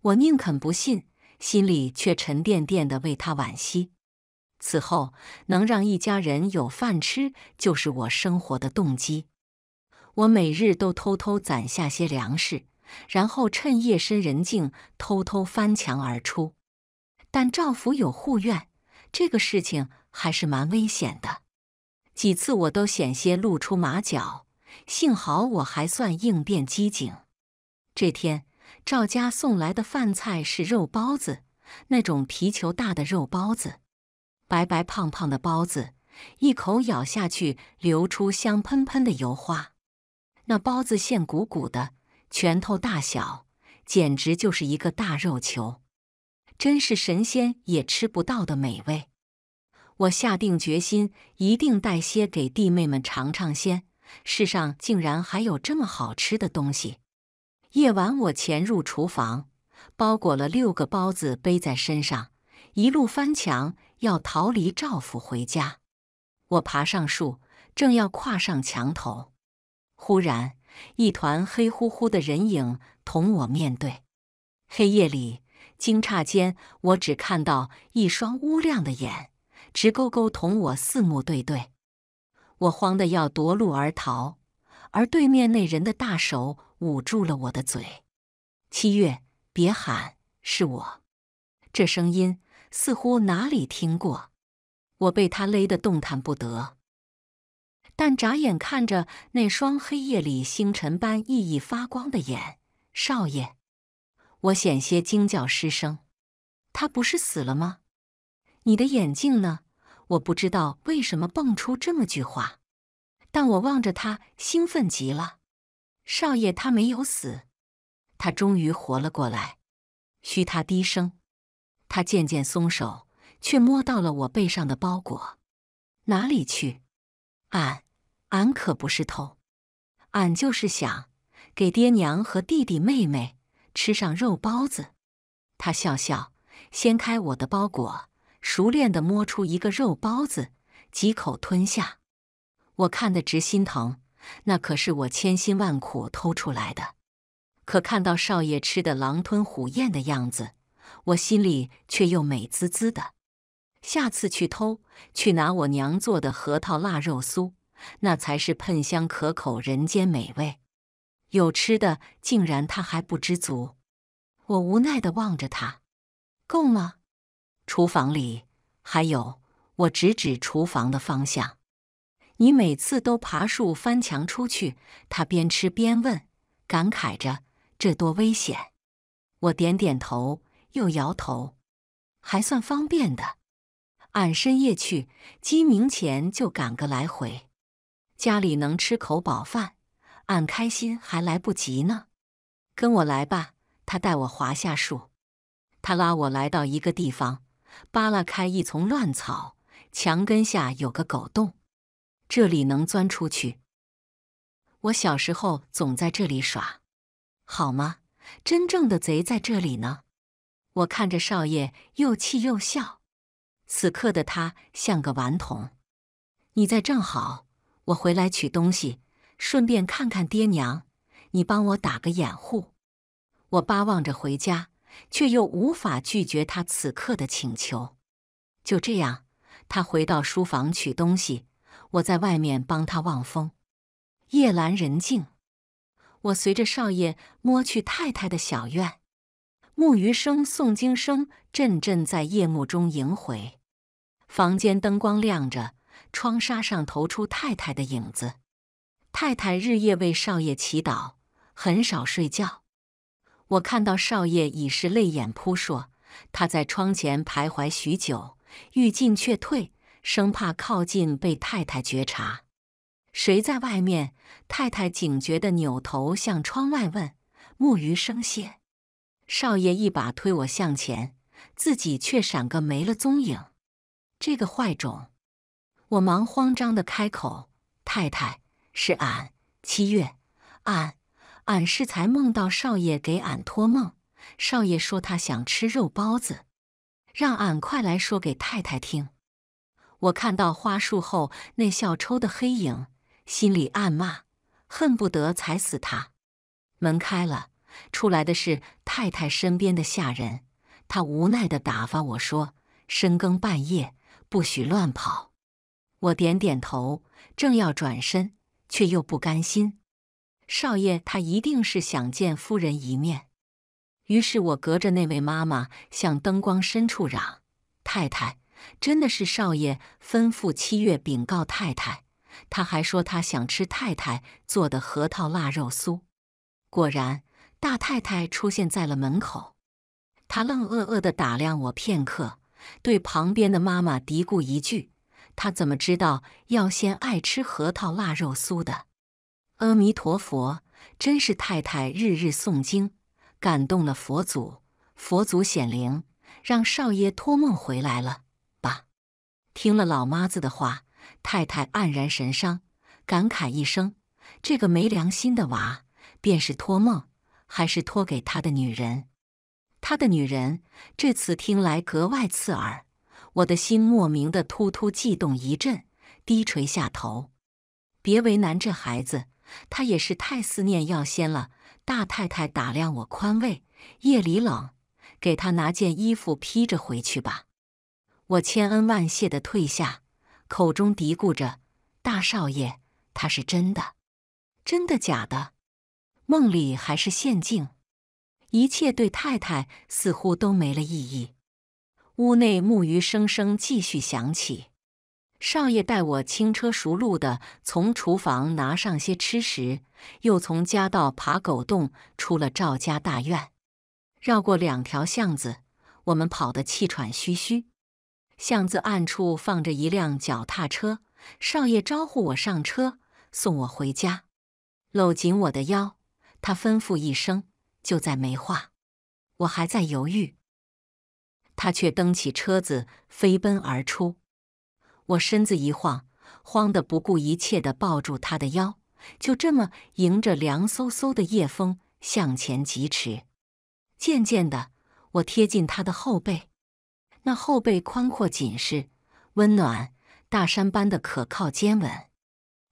我宁肯不信，心里却沉甸甸的为他惋惜。此后，能让一家人有饭吃，就是我生活的动机。我每日都偷偷攒下些粮食，然后趁夜深人静偷偷翻墙而出。但赵府有护院，这个事情还是蛮危险的。几次我都险些露出马脚，幸好我还算应变机警。这天，赵家送来的饭菜是肉包子，那种皮球大的肉包子。白白胖胖的包子，一口咬下去，流出香喷喷的油花。那包子馅鼓鼓的，拳头大小，简直就是一个大肉球，真是神仙也吃不到的美味。我下定决心，一定带些给弟妹们尝尝鲜。世上竟然还有这么好吃的东西！夜晚，我潜入厨房，包裹了六个包子，背在身上，一路翻墙。要逃离赵府回家，我爬上树，正要跨上墙头，忽然一团黑乎乎的人影同我面对。黑夜里惊诧间，我只看到一双乌亮的眼，直勾勾同我四目对对。我慌得要夺路而逃，而对面那人的大手捂住了我的嘴。七月，别喊，是我。这声音。似乎哪里听过，我被他勒得动弹不得。但眨眼看着那双黑夜里星辰般熠熠发光的眼，少爷，我险些惊叫失声。他不是死了吗？你的眼镜呢？我不知道为什么蹦出这么句话，但我望着他，兴奋极了。少爷，他没有死，他终于活了过来。嘘，他低声。他渐渐松手，却摸到了我背上的包裹。哪里去？俺，俺可不是偷，俺就是想给爹娘和弟弟妹妹吃上肉包子。他笑笑，掀开我的包裹，熟练地摸出一个肉包子，几口吞下。我看得直心疼，那可是我千辛万苦偷出来的。可看到少爷吃得狼吞虎咽的样子。我心里却又美滋滋的，下次去偷去拿我娘做的核桃腊肉酥，那才是喷香可口、人间美味。有吃的，竟然他还不知足。我无奈的望着他，够吗？厨房里还有。我指指厨房的方向。你每次都爬树翻墙出去。他边吃边问，感慨着这多危险。我点点头。又摇头，还算方便的。俺深夜去，鸡鸣前就赶个来回，家里能吃口饱饭，俺开心还来不及呢。跟我来吧，他带我滑下树，他拉我来到一个地方，扒拉开一丛乱草，墙根下有个狗洞，这里能钻出去。我小时候总在这里耍，好吗？真正的贼在这里呢。我看着少爷，又气又笑。此刻的他像个顽童。你在正好，我回来取东西，顺便看看爹娘。你帮我打个掩护。我巴望着回家，却又无法拒绝他此刻的请求。就这样，他回到书房取东西，我在外面帮他望风。夜阑人静，我随着少爷摸去太太的小院。木鱼声、诵经声阵阵在夜幕中萦回。房间灯光亮着，窗纱上投出太太的影子。太太日夜为少爷祈祷，很少睡觉。我看到少爷已是泪眼扑朔。他在窗前徘徊许久，欲进却退，生怕靠近被太太觉察。谁在外面？太太警觉地扭头向窗外问：“木鱼声歇。”少爷一把推我向前，自己却闪个没了踪影。这个坏种！我忙慌张的开口：“太太，是俺七月，俺俺是才梦到少爷给俺托梦，少爷说他想吃肉包子，让俺快来说给太太听。”我看到花束后那笑抽的黑影，心里暗骂，恨不得踩死他。门开了。出来的是太太身边的下人，他无奈地打发我说：“深更半夜不许乱跑。”我点点头，正要转身，却又不甘心。少爷他一定是想见夫人一面。于是我隔着那位妈妈向灯光深处嚷：“太太，真的是少爷吩咐七月禀告太太，他还说他想吃太太做的核桃腊肉酥。”果然。大太太出现在了门口，她愣愣愣的打量我片刻，对旁边的妈妈嘀咕一句：“她怎么知道耀先爱吃核桃腊肉酥的？”阿弥陀佛，真是太太日日诵经，感动了佛祖，佛祖显灵，让少爷托梦回来了吧？听了老妈子的话，太太黯然神伤，感慨一声：“这个没良心的娃，便是托梦。”还是托给他的女人，他的女人，这次听来格外刺耳。我的心莫名的突突悸动一阵，低垂下头。别为难这孩子，他也是太思念药仙了。大太太打量我，宽慰：“夜里冷，给他拿件衣服披着回去吧。”我千恩万谢的退下，口中嘀咕着：“大少爷，他是真的，真的假的？”梦里还是陷阱，一切对太太似乎都没了意义。屋内木鱼声声继续响起。少爷带我轻车熟路的从厨房拿上些吃食，又从家道爬狗洞出了赵家大院，绕过两条巷子，我们跑得气喘吁吁。巷子暗处放着一辆脚踏车，少爷招呼我上车送我回家，搂紧我的腰。他吩咐一声，就再没话。我还在犹豫，他却蹬起车子飞奔而出。我身子一晃，慌得不顾一切的抱住他的腰，就这么迎着凉飕飕的夜风向前疾驰。渐渐的，我贴近他的后背，那后背宽阔紧实，温暖，大山般的可靠坚稳，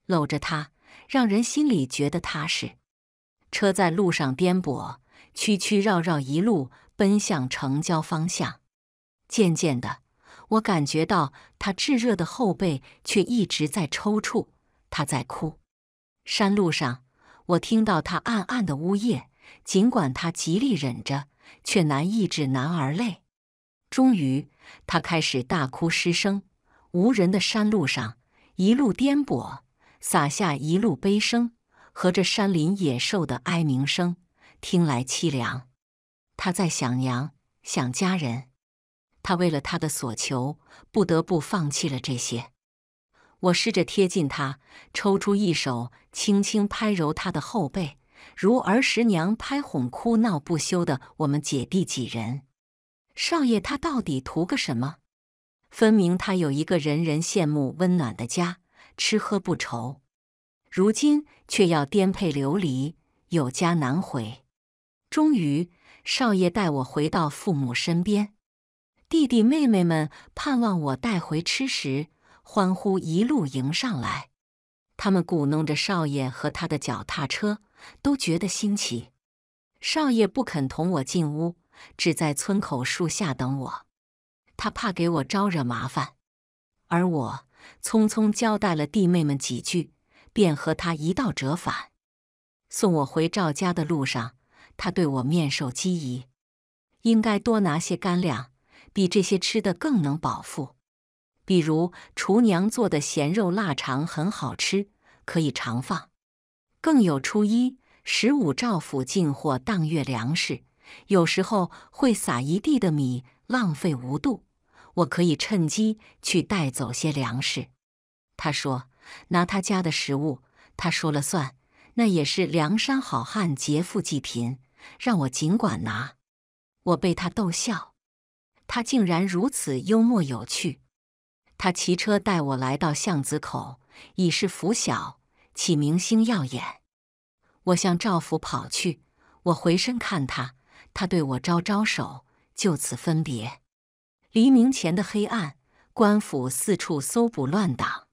搂着他，让人心里觉得踏实。车在路上颠簸，曲曲绕绕，一路奔向城郊方向。渐渐的，我感觉到他炙热的后背却一直在抽搐，他在哭。山路上，我听到他暗暗的呜咽，尽管他极力忍着，却难抑制男儿泪。终于，他开始大哭失声。无人的山路上，一路颠簸，洒下一路悲声。和这山林野兽的哀鸣声听来凄凉，他在想娘，想家人，他为了他的所求，不得不放弃了这些。我试着贴近他，抽出一手，轻轻拍揉他的后背，如儿时娘拍哄哭闹不休的我们姐弟几人。少爷他到底图个什么？分明他有一个人人羡慕温暖的家，吃喝不愁。如今却要颠沛流离，有家难回。终于，少爷带我回到父母身边，弟弟妹妹们盼望我带回吃食，欢呼一路迎上来。他们鼓弄着少爷和他的脚踏车，都觉得新奇。少爷不肯同我进屋，只在村口树下等我。他怕给我招惹麻烦，而我匆匆交代了弟妹们几句。便和他一道折返，送我回赵家的路上，他对我面授机宜，应该多拿些干粮，比这些吃的更能饱腹。比如厨娘做的咸肉腊肠很好吃，可以常放。更有初一、十五，赵府进货当月粮食，有时候会撒一地的米，浪费无度。我可以趁机去带走些粮食。他说。拿他家的食物，他说了算。那也是梁山好汉劫富济贫，让我尽管拿。我被他逗笑，他竟然如此幽默有趣。他骑车带我来到巷子口，已是拂晓，启明星耀眼。我向赵府跑去，我回身看他，他对我招招手，就此分别。黎明前的黑暗，官府四处搜捕乱党。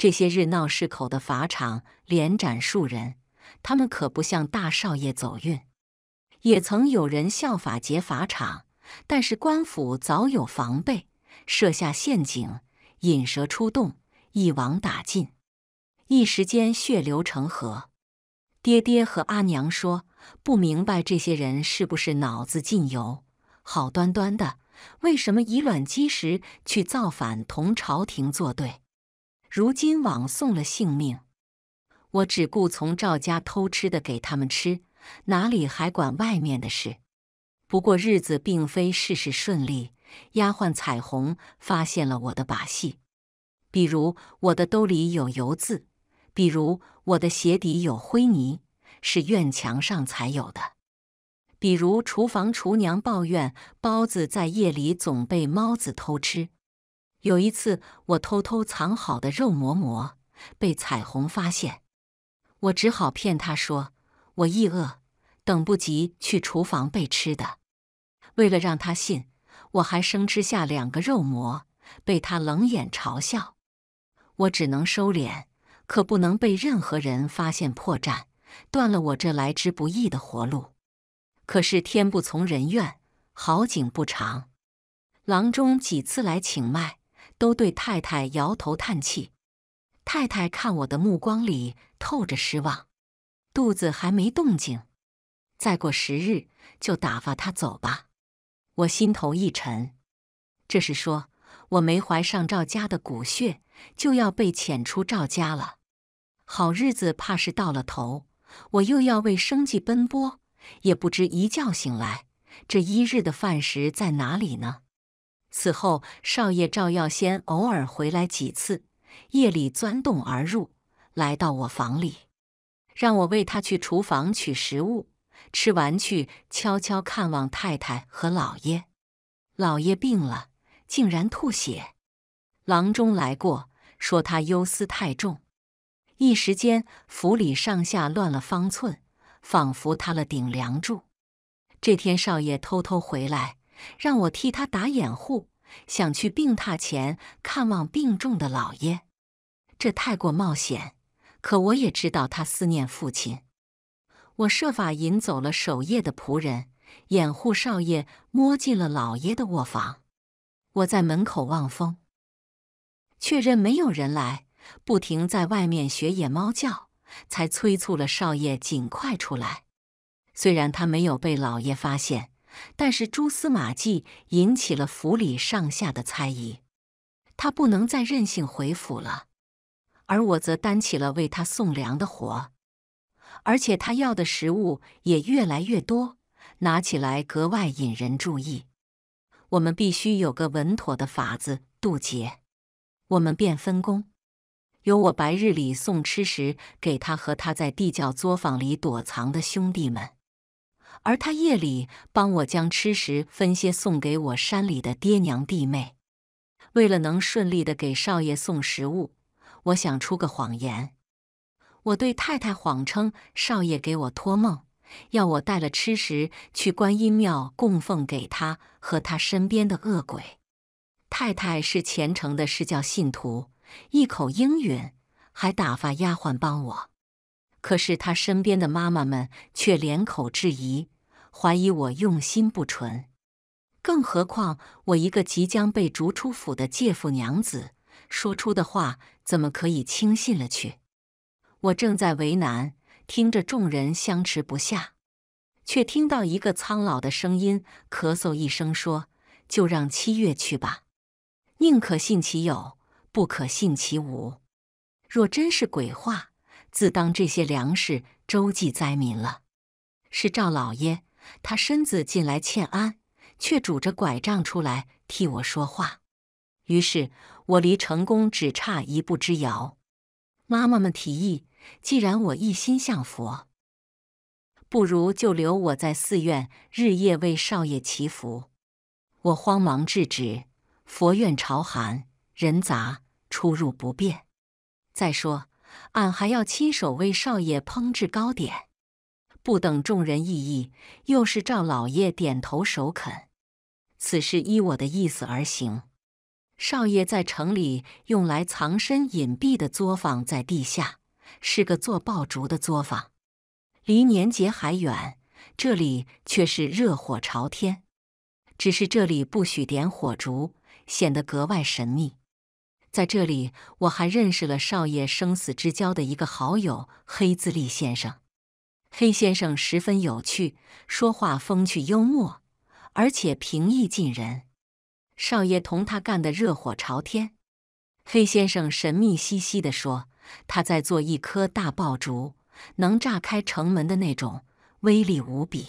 这些日闹市口的法场连斩数人，他们可不像大少爷走运。也曾有人效法劫法场，但是官府早有防备，设下陷阱，引蛇出洞，一网打尽。一时间血流成河。爹爹和阿娘说不明白，这些人是不是脑子进油？好端端的，为什么以卵击石去造反，同朝廷作对？如今枉送了性命，我只顾从赵家偷吃的给他们吃，哪里还管外面的事？不过日子并非事事顺利。丫鬟彩虹发现了我的把戏，比如我的兜里有油渍，比如我的鞋底有灰泥，是院墙上才有的；比如厨房厨娘抱怨包子在夜里总被猫子偷吃。有一次，我偷偷藏好的肉馍馍被彩虹发现，我只好骗他说我饿，等不及去厨房备吃的。为了让他信，我还生吃下两个肉馍，被他冷眼嘲笑。我只能收敛，可不能被任何人发现破绽，断了我这来之不易的活路。可是天不从人愿，好景不长，郎中几次来请脉。都对太太摇头叹气，太太看我的目光里透着失望。肚子还没动静，再过十日就打发他走吧。我心头一沉，这是说我没怀上赵家的骨血，就要被遣出赵家了。好日子怕是到了头，我又要为生计奔波，也不知一觉醒来，这一日的饭食在哪里呢？此后，少爷赵耀先偶尔回来几次，夜里钻洞而入，来到我房里，让我为他去厨房取食物，吃完去悄悄看望太太和老爷。老爷病了，竟然吐血，郎中来过，说他忧思太重。一时间，府里上下乱了方寸，仿佛塌了顶梁柱。这天，少爷偷偷回来。让我替他打掩护，想去病榻前看望病重的老爷。这太过冒险，可我也知道他思念父亲。我设法引走了守夜的仆人，掩护少爷摸进了老爷的卧房。我在门口望风，确认没有人来，不停在外面学野猫叫，才催促了少爷尽快出来。虽然他没有被老爷发现。但是蛛丝马迹引起了府里上下的猜疑，他不能再任性回府了。而我则担起了为他送粮的活，而且他要的食物也越来越多，拿起来格外引人注意。我们必须有个稳妥的法子渡劫。我们便分工，由我白日里送吃食给他和他在地窖作坊里躲藏的兄弟们。而他夜里帮我将吃食分些送给我山里的爹娘弟妹。为了能顺利的给少爷送食物，我想出个谎言。我对太太谎称少爷给我托梦，要我带了吃食去观音庙供奉给他和他身边的恶鬼。太太是虔诚的释教信徒，一口应允，还打发丫鬟帮我。可是他身边的妈妈们却连口质疑，怀疑我用心不纯。更何况我一个即将被逐出府的借父娘子，说出的话怎么可以轻信了去？我正在为难，听着众人相持不下，却听到一个苍老的声音咳嗽一声说：“就让七月去吧，宁可信其有，不可信其无。若真是鬼话。”自当这些粮食周济灾民了。是赵老爷，他身子近来欠安，却拄着拐杖出来替我说话。于是，我离成功只差一步之遥。妈妈们提议，既然我一心向佛，不如就留我在寺院日夜为少爷祈福。我慌忙制止，佛院朝寒，人杂出入不便。再说。俺还要亲手为少爷烹制糕点，不等众人异议，又是赵老爷点头首肯。此事依我的意思而行。少爷在城里用来藏身隐蔽的作坊在地下，是个做爆竹的作坊。离年节还远，这里却是热火朝天。只是这里不许点火烛，显得格外神秘。在这里，我还认识了少爷生死之交的一个好友黑自立先生。黑先生十分有趣，说话风趣幽默，而且平易近人。少爷同他干得热火朝天。黑先生神秘兮兮的说：“他在做一颗大爆竹，能炸开城门的那种，威力无比。”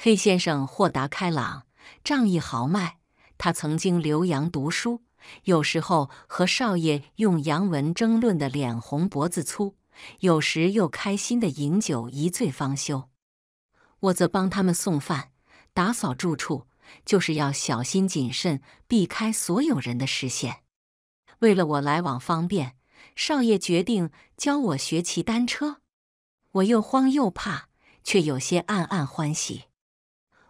黑先生豁达开朗，仗义豪迈。他曾经留洋读书。有时候和少爷用洋文争论的脸红脖子粗，有时又开心的饮酒一醉方休。我则帮他们送饭、打扫住处，就是要小心谨慎，避开所有人的视线。为了我来往方便，少爷决定教我学骑单车。我又慌又怕，却有些暗暗欢喜。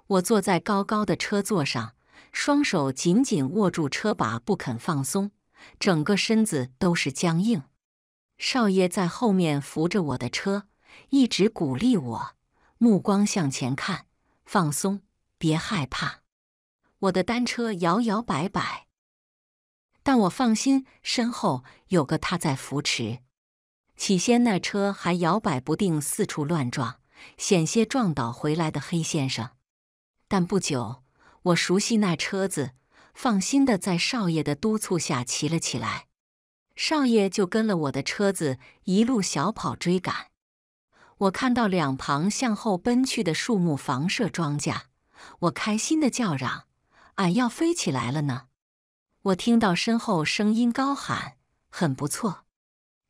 我坐在高高的车座上。双手紧紧握住车把，不肯放松，整个身子都是僵硬。少爷在后面扶着我的车，一直鼓励我，目光向前看，放松，别害怕。我的单车摇摇摆摆，但我放心，身后有个他在扶持。起先那车还摇摆不定，四处乱撞，险些撞倒回来的黑先生，但不久。我熟悉那车子，放心的在少爷的督促下骑了起来。少爷就跟了我的车子，一路小跑追赶。我看到两旁向后奔去的树木、房舍、庄稼，我开心的叫嚷：“俺要飞起来了呢！”我听到身后声音高喊：“很不错，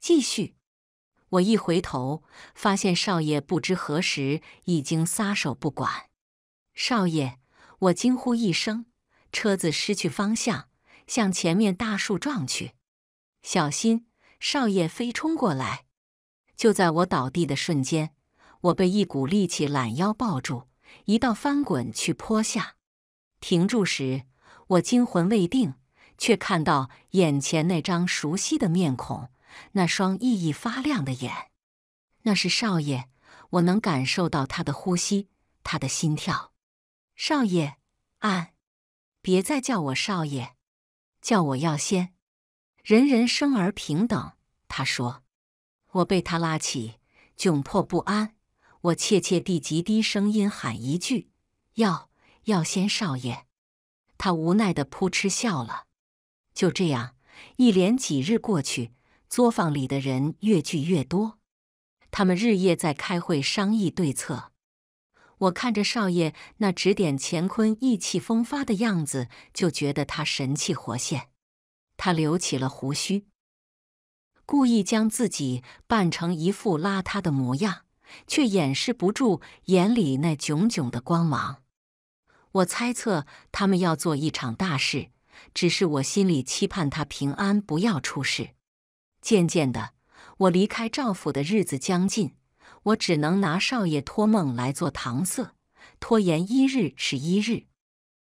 继续！”我一回头，发现少爷不知何时已经撒手不管。少爷。我惊呼一声，车子失去方向，向前面大树撞去。小心！少爷飞冲过来。就在我倒地的瞬间，我被一股力气揽腰抱住，一道翻滚去坡下。停住时，我惊魂未定，却看到眼前那张熟悉的面孔，那双熠熠发亮的眼。那是少爷。我能感受到他的呼吸，他的心跳。少爷，啊，别再叫我少爷，叫我要先。人人生而平等，他说。我被他拉起，窘迫不安。我怯怯地极低声音喊一句：“要要先少爷。”他无奈地扑哧笑了。就这样，一连几日过去，作坊里的人越聚越多，他们日夜在开会商议对策。我看着少爷那指点乾坤、意气风发的样子，就觉得他神气活现。他留起了胡须，故意将自己扮成一副邋遢的模样，却掩饰不住眼里那炯炯的光芒。我猜测他们要做一场大事，只是我心里期盼他平安，不要出事。渐渐的，我离开赵府的日子将近。我只能拿少爷托梦来做搪塞，拖延一日是一日。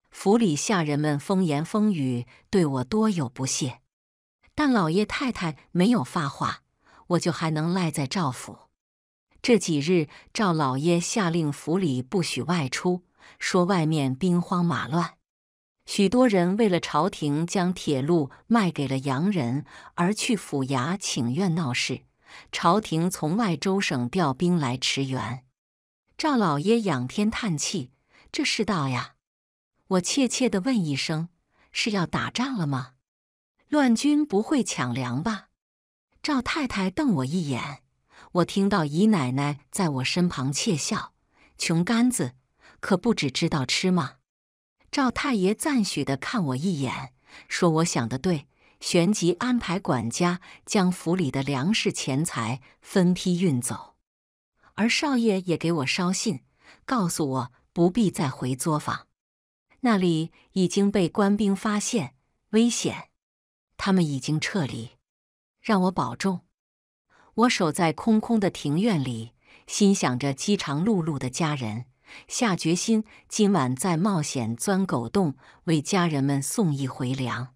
府里下人们风言风语，对我多有不屑，但老爷太太没有发话，我就还能赖在赵府。这几日，赵老爷下令府里不许外出，说外面兵荒马乱，许多人为了朝廷将铁路卖给了洋人而去府衙请愿闹事。朝廷从外州省调兵来驰援，赵老爷仰天叹气：“这世道呀！”我怯怯地问一声：“是要打仗了吗？”乱军不会抢粮吧？赵太太瞪我一眼。我听到姨奶奶在我身旁窃笑：“穷杆子可不只知道吃吗？”赵太爷赞许地看我一眼，说：“我想的对。”旋即安排管家将府里的粮食钱财分批运走，而少爷也给我捎信，告诉我不必再回作坊，那里已经被官兵发现，危险，他们已经撤离，让我保重。我守在空空的庭院里，心想着饥肠辘辘的家人，下决心今晚再冒险钻狗洞，为家人们送一回粮。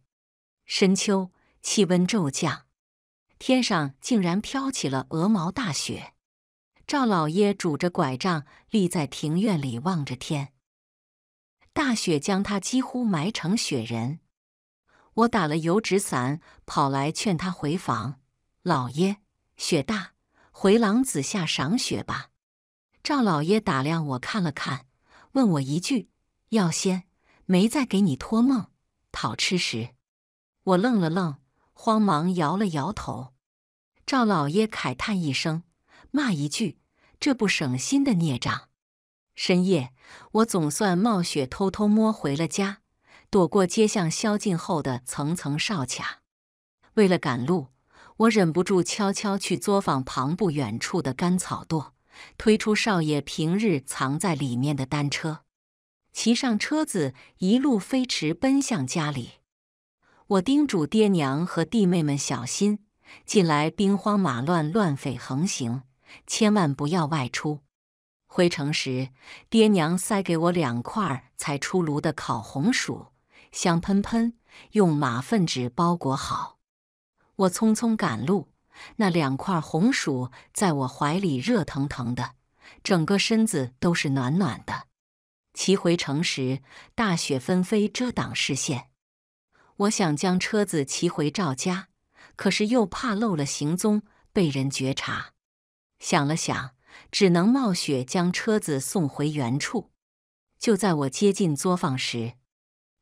深秋，气温骤降，天上竟然飘起了鹅毛大雪。赵老爷拄着拐杖立在庭院里望着天，大雪将他几乎埋成雪人。我打了油纸伞跑来劝他回房。老爷，雪大，回廊子下赏雪吧。赵老爷打量我看了看，问我一句：“药仙，没再给你托梦讨吃食？”我愣了愣，慌忙摇了摇头。赵老爷慨叹一声，骂一句：“这不省心的孽障！”深夜，我总算冒雪偷偷摸回了家，躲过街巷宵禁后的层层哨卡。为了赶路，我忍不住悄悄去作坊旁不远处的干草垛，推出少爷平日藏在里面的单车，骑上车子，一路飞驰奔向家里。我叮嘱爹娘和弟妹们小心，近来兵荒马乱，乱匪横行，千万不要外出。回城时，爹娘塞给我两块才出炉的烤红薯，香喷喷，用马粪纸包裹好。我匆匆赶路，那两块红薯在我怀里热腾腾的，整个身子都是暖暖的。骑回城时，大雪纷飞，遮挡视线。我想将车子骑回赵家，可是又怕漏了行踪被人觉察。想了想，只能冒雪将车子送回原处。就在我接近作坊时，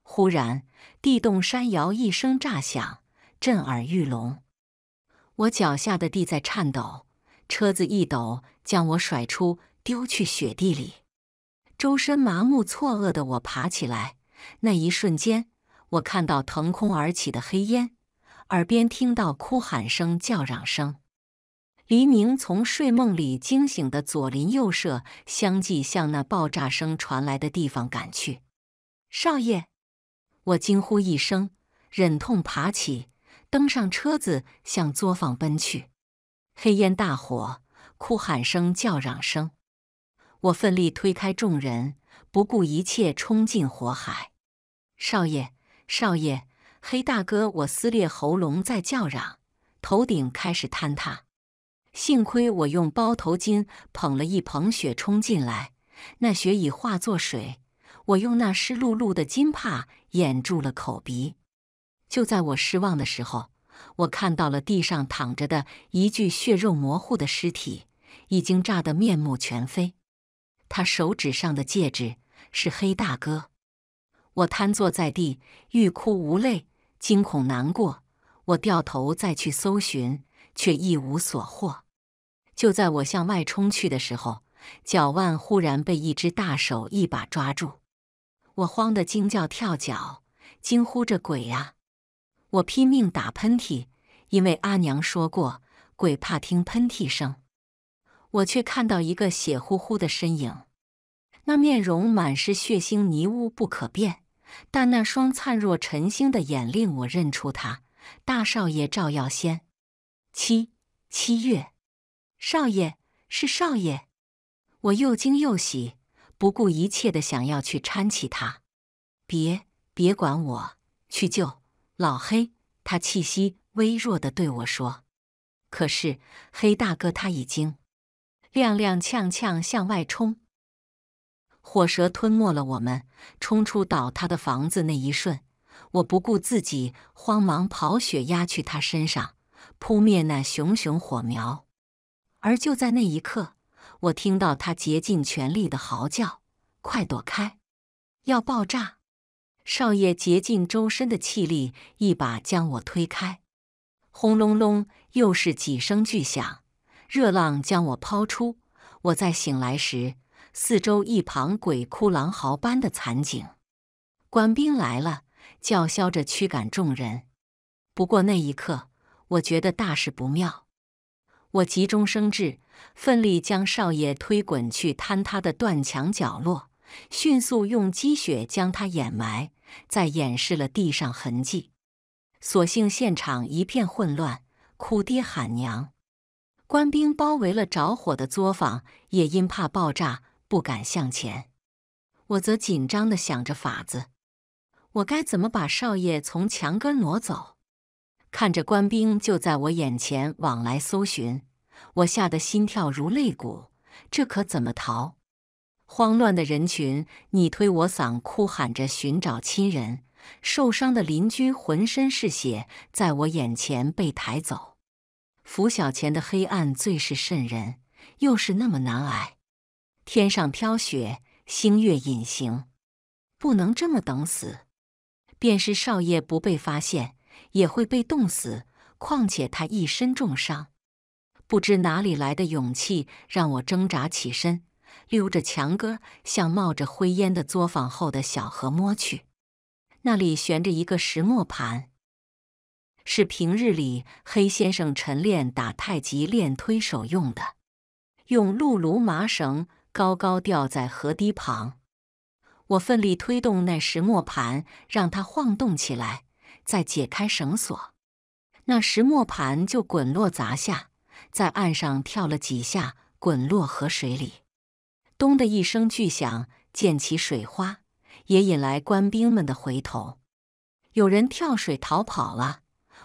忽然地动山摇，一声炸响，震耳欲聋。我脚下的地在颤抖，车子一抖，将我甩出，丢去雪地里。周身麻木、错愕的我爬起来，那一瞬间。我看到腾空而起的黑烟，耳边听到哭喊声、叫嚷声。黎明从睡梦里惊醒的左邻右舍相继向那爆炸声传来的地方赶去。少爷，我惊呼一声，忍痛爬起，登上车子，向作坊奔去。黑烟、大火、哭喊声、叫嚷声，我奋力推开众人，不顾一切冲进火海。少爷。少爷，黑大哥，我撕裂喉咙在叫嚷，头顶开始坍塌，幸亏我用包头巾捧了一捧雪冲进来，那雪已化作水，我用那湿漉漉的金帕掩住了口鼻。就在我失望的时候，我看到了地上躺着的一具血肉模糊的尸体，已经炸得面目全非，他手指上的戒指是黑大哥。我瘫坐在地，欲哭无泪，惊恐难过。我掉头再去搜寻，却一无所获。就在我向外冲去的时候，脚腕忽然被一只大手一把抓住。我慌得惊叫跳脚，惊呼着“鬼呀！”我拼命打喷嚏，因为阿娘说过，鬼怕听喷嚏声。我却看到一个血乎乎的身影，那面容满是血腥泥污，不可辨。但那双灿若晨星的眼令我认出他，大少爷赵耀先。七七月，少爷是少爷，我又惊又喜，不顾一切的想要去搀起他。别别管我，去救老黑。他气息微弱的对我说：“可是黑大哥他已经踉踉跄跄向外冲。”火舌吞没了我们，冲出倒塌的房子那一瞬，我不顾自己，慌忙跑雪压去他身上，扑灭那熊熊火苗。而就在那一刻，我听到他竭尽全力的嚎叫：“快躲开，要爆炸！”少爷竭尽周身的气力，一把将我推开。轰隆隆，又是几声巨响，热浪将我抛出。我在醒来时。四周一旁鬼哭狼嚎般的惨景，官兵来了，叫嚣着驱赶众人。不过那一刻，我觉得大事不妙。我急中生智，奋力将少爷推滚去坍塌的断墙角落，迅速用积雪将他掩埋，再掩饰了地上痕迹。所幸现场一片混乱，哭爹喊娘，官兵包围了着火的作坊，也因怕爆炸。不敢向前，我则紧张的想着法子，我该怎么把少爷从墙根挪走？看着官兵就在我眼前往来搜寻，我吓得心跳如擂鼓，这可怎么逃？慌乱的人群，你推我搡，哭喊着寻找亲人。受伤的邻居浑身是血，在我眼前被抬走。拂晓前的黑暗最是瘆人，又是那么难挨。天上飘雪，星月隐形，不能这么等死。便是少爷不被发现，也会被冻死。况且他一身重伤，不知哪里来的勇气，让我挣扎起身，溜着墙根向冒着灰烟的作坊后的小河摸去。那里悬着一个石磨盘，是平日里黑先生晨练打太极练推手用的，用鹿炉麻绳。高高吊在河堤旁，我奋力推动那石磨盘，让它晃动起来，再解开绳索，那石磨盘就滚落砸下，在岸上跳了几下，滚落河水里，咚的一声巨响，溅起水花，也引来官兵们的回头。有人跳水逃跑了，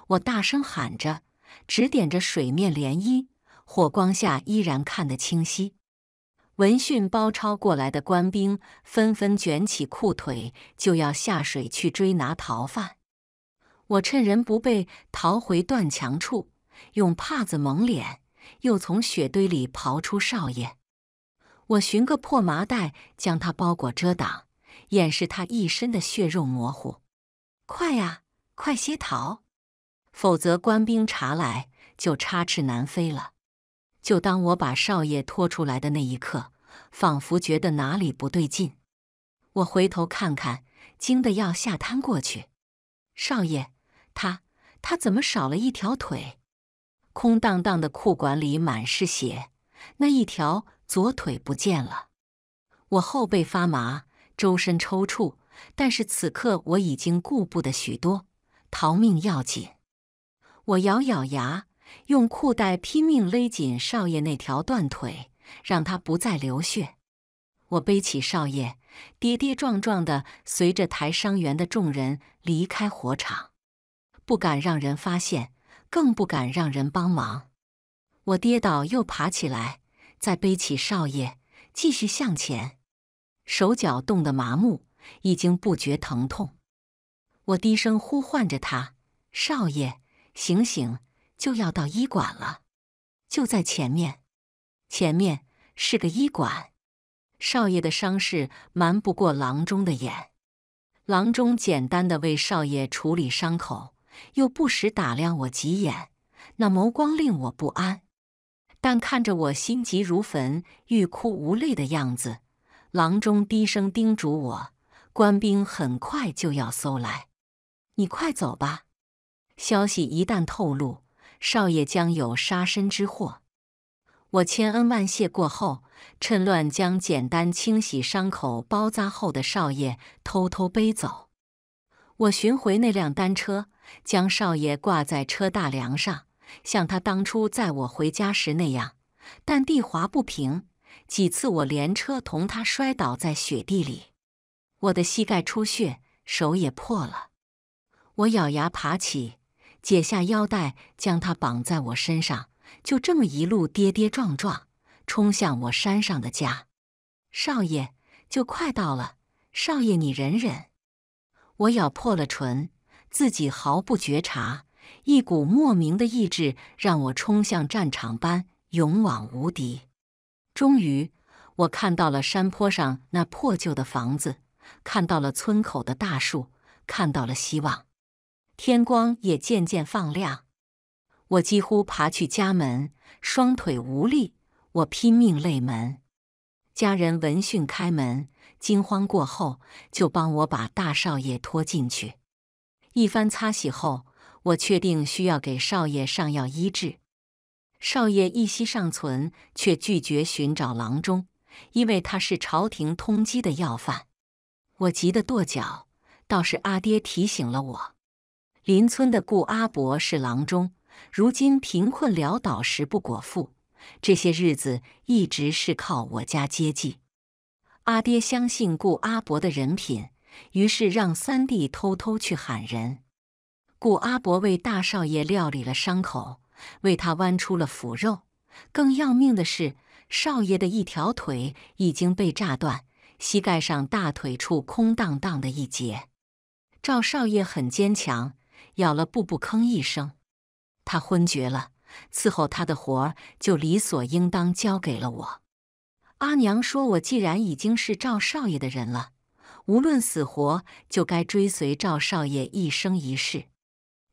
我大声喊着，指点着水面涟漪，火光下依然看得清晰。闻讯包抄过来的官兵纷纷卷起裤腿，就要下水去追拿逃犯。我趁人不备，逃回断墙处，用帕子蒙脸，又从雪堆里刨出少爷。我寻个破麻袋，将他包裹遮挡，掩饰他一身的血肉模糊。快呀，快些逃，否则官兵查来，就插翅难飞了。就当我把少爷拖出来的那一刻，仿佛觉得哪里不对劲。我回头看看，惊得要下瘫过去。少爷，他他怎么少了一条腿？空荡荡的裤管里满是血，那一条左腿不见了。我后背发麻，周身抽搐，但是此刻我已经顾不得许多，逃命要紧。我咬咬牙。用裤带拼命勒紧少爷那条断腿，让他不再流血。我背起少爷，跌跌撞撞地随着抬伤员的众人离开火场，不敢让人发现，更不敢让人帮忙。我跌倒又爬起来，再背起少爷，继续向前。手脚冻得麻木，已经不觉疼痛。我低声呼唤着他：“少爷，醒醒！”就要到医馆了，就在前面。前面是个医馆，少爷的伤势瞒不过郎中的眼。郎中简单的为少爷处理伤口，又不时打量我几眼，那眸光令我不安。但看着我心急如焚、欲哭无泪的样子，郎中低声叮嘱我：“官兵很快就要搜来，你快走吧。消息一旦透露。”少爷将有杀身之祸，我千恩万谢过后，趁乱将简单清洗伤口、包扎后的少爷偷偷背走。我寻回那辆单车，将少爷挂在车大梁上，像他当初载我回家时那样。但地滑不平，几次我连车同他摔倒在雪地里，我的膝盖出血，手也破了。我咬牙爬起。解下腰带，将他绑在我身上，就这么一路跌跌撞撞，冲向我山上的家。少爷，就快到了，少爷，你忍忍。我咬破了唇，自己毫不觉察，一股莫名的意志让我冲向战场般勇往无敌。终于，我看到了山坡上那破旧的房子，看到了村口的大树，看到了希望。天光也渐渐放亮，我几乎爬去家门，双腿无力，我拼命泪门。家人闻讯开门，惊慌过后就帮我把大少爷拖进去。一番擦洗后，我确定需要给少爷上药医治。少爷一息尚存，却拒绝寻找郎中，因为他是朝廷通缉的要犯。我急得跺脚，倒是阿爹提醒了我。邻村的顾阿伯是郎中，如今贫困潦倒，食不果腹。这些日子一直是靠我家接济。阿爹相信顾阿伯的人品，于是让三弟偷偷去喊人。顾阿伯为大少爷料理了伤口，为他剜出了腐肉。更要命的是，少爷的一条腿已经被炸断，膝盖上大腿处空荡荡的一截。赵少爷很坚强。咬了，步步吭一声，他昏厥了，伺候他的活就理所应当交给了我。阿娘说：“我既然已经是赵少爷的人了，无论死活，就该追随赵少爷一生一世。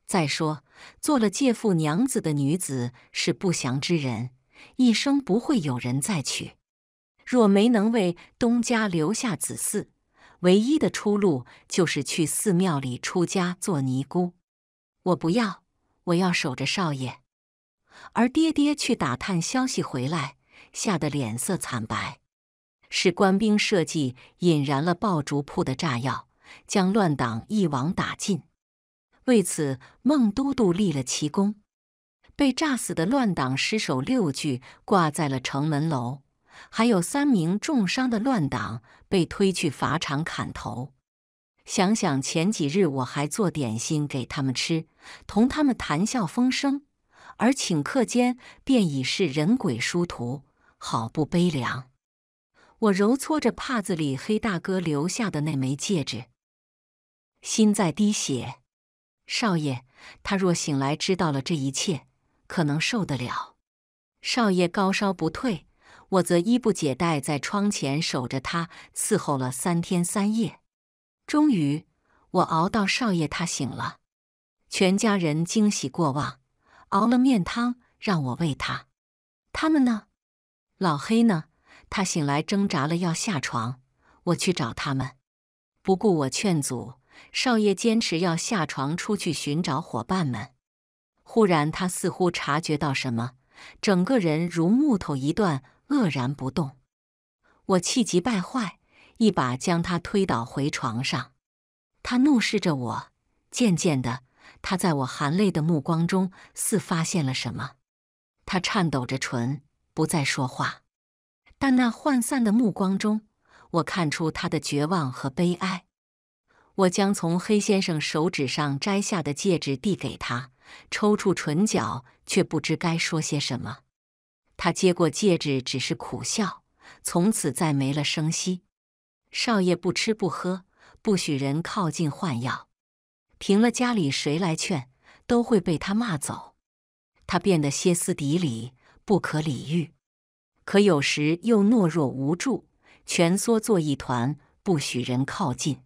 再说，做了借父娘子的女子是不祥之人，一生不会有人再娶。若没能为东家留下子嗣，唯一的出路就是去寺庙里出家做尼姑。”我不要，我要守着少爷。而爹爹去打探消息回来，吓得脸色惨白。是官兵设计引燃了爆竹铺的炸药，将乱党一网打尽。为此，孟都督立了奇功。被炸死的乱党尸首六具挂在了城门楼，还有三名重伤的乱党被推去法场砍头。想想前几日我还做点心给他们吃，同他们谈笑风生，而顷刻间便已是人鬼殊途，好不悲凉。我揉搓着帕子里黑大哥留下的那枚戒指，心在滴血。少爷，他若醒来知道了这一切，可能受得了。少爷高烧不退，我则衣不解带在窗前守着他，伺候了三天三夜。终于，我熬到少爷他醒了，全家人惊喜过望，熬了面汤让我喂他。他们呢？老黑呢？他醒来挣扎了，要下床。我去找他们，不顾我劝阻，少爷坚持要下床出去寻找伙伴们。忽然，他似乎察觉到什么，整个人如木头一段，愕然不动。我气急败坏。一把将他推倒回床上，他怒视着我。渐渐的，他在我含泪的目光中似发现了什么，他颤抖着唇，不再说话。但那涣散的目光中，我看出他的绝望和悲哀。我将从黑先生手指上摘下的戒指递给他，抽搐唇角，却不知该说些什么。他接过戒指，只是苦笑，从此再没了声息。少爷不吃不喝，不许人靠近换药，平了家里谁来劝，都会被他骂走。他变得歇斯底里，不可理喻；可有时又懦弱无助，蜷缩作一团，不许人靠近。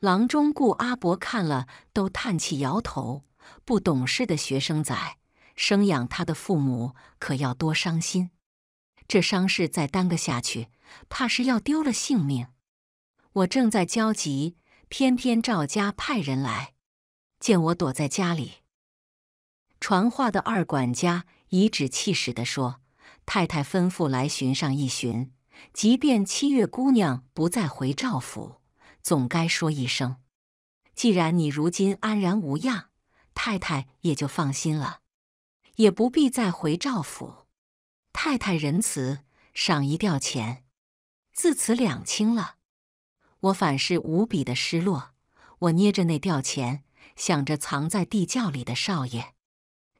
郎中顾阿伯看了都叹气摇头，不懂事的学生仔，生养他的父母可要多伤心。这伤势再耽搁下去，怕是要丢了性命。我正在焦急，偏偏赵家派人来，见我躲在家里。传话的二管家颐指气使地说：“太太吩咐来寻上一寻，即便七月姑娘不再回赵府，总该说一声。既然你如今安然无恙，太太也就放心了，也不必再回赵府。太太仁慈，赏一吊钱，自此两清了。”我反是无比的失落。我捏着那吊钱，想着藏在地窖里的少爷。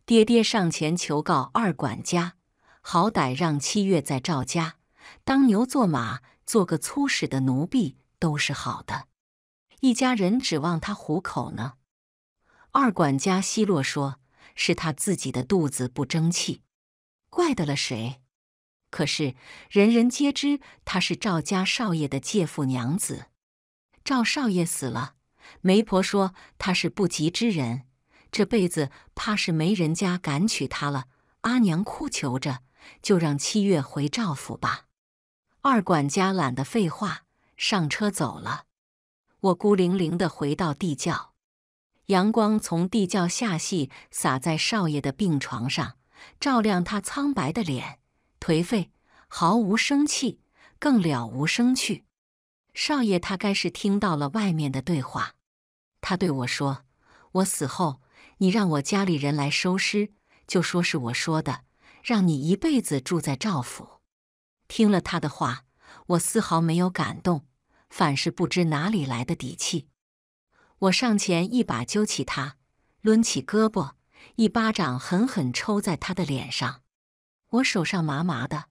爹爹上前求告二管家，好歹让七月在赵家当牛做马，做个粗使的奴婢都是好的。一家人指望他糊口呢。二管家奚落说：“是他自己的肚子不争气，怪得了谁？”可是人人皆知他是赵家少爷的继父娘子。赵少爷死了，媒婆说他是不吉之人，这辈子怕是没人家敢娶他了。阿娘哭求着，就让七月回赵府吧。二管家懒得废话，上车走了。我孤零零的回到地窖，阳光从地窖下隙洒在少爷的病床上，照亮他苍白的脸，颓废，毫无生气，更了无生趣。少爷，他该是听到了外面的对话，他对我说：“我死后，你让我家里人来收尸，就说是我说的，让你一辈子住在赵府。”听了他的话，我丝毫没有感动，反是不知哪里来的底气。我上前一把揪起他，抡起胳膊，一巴掌狠狠抽在他的脸上。我手上麻麻的，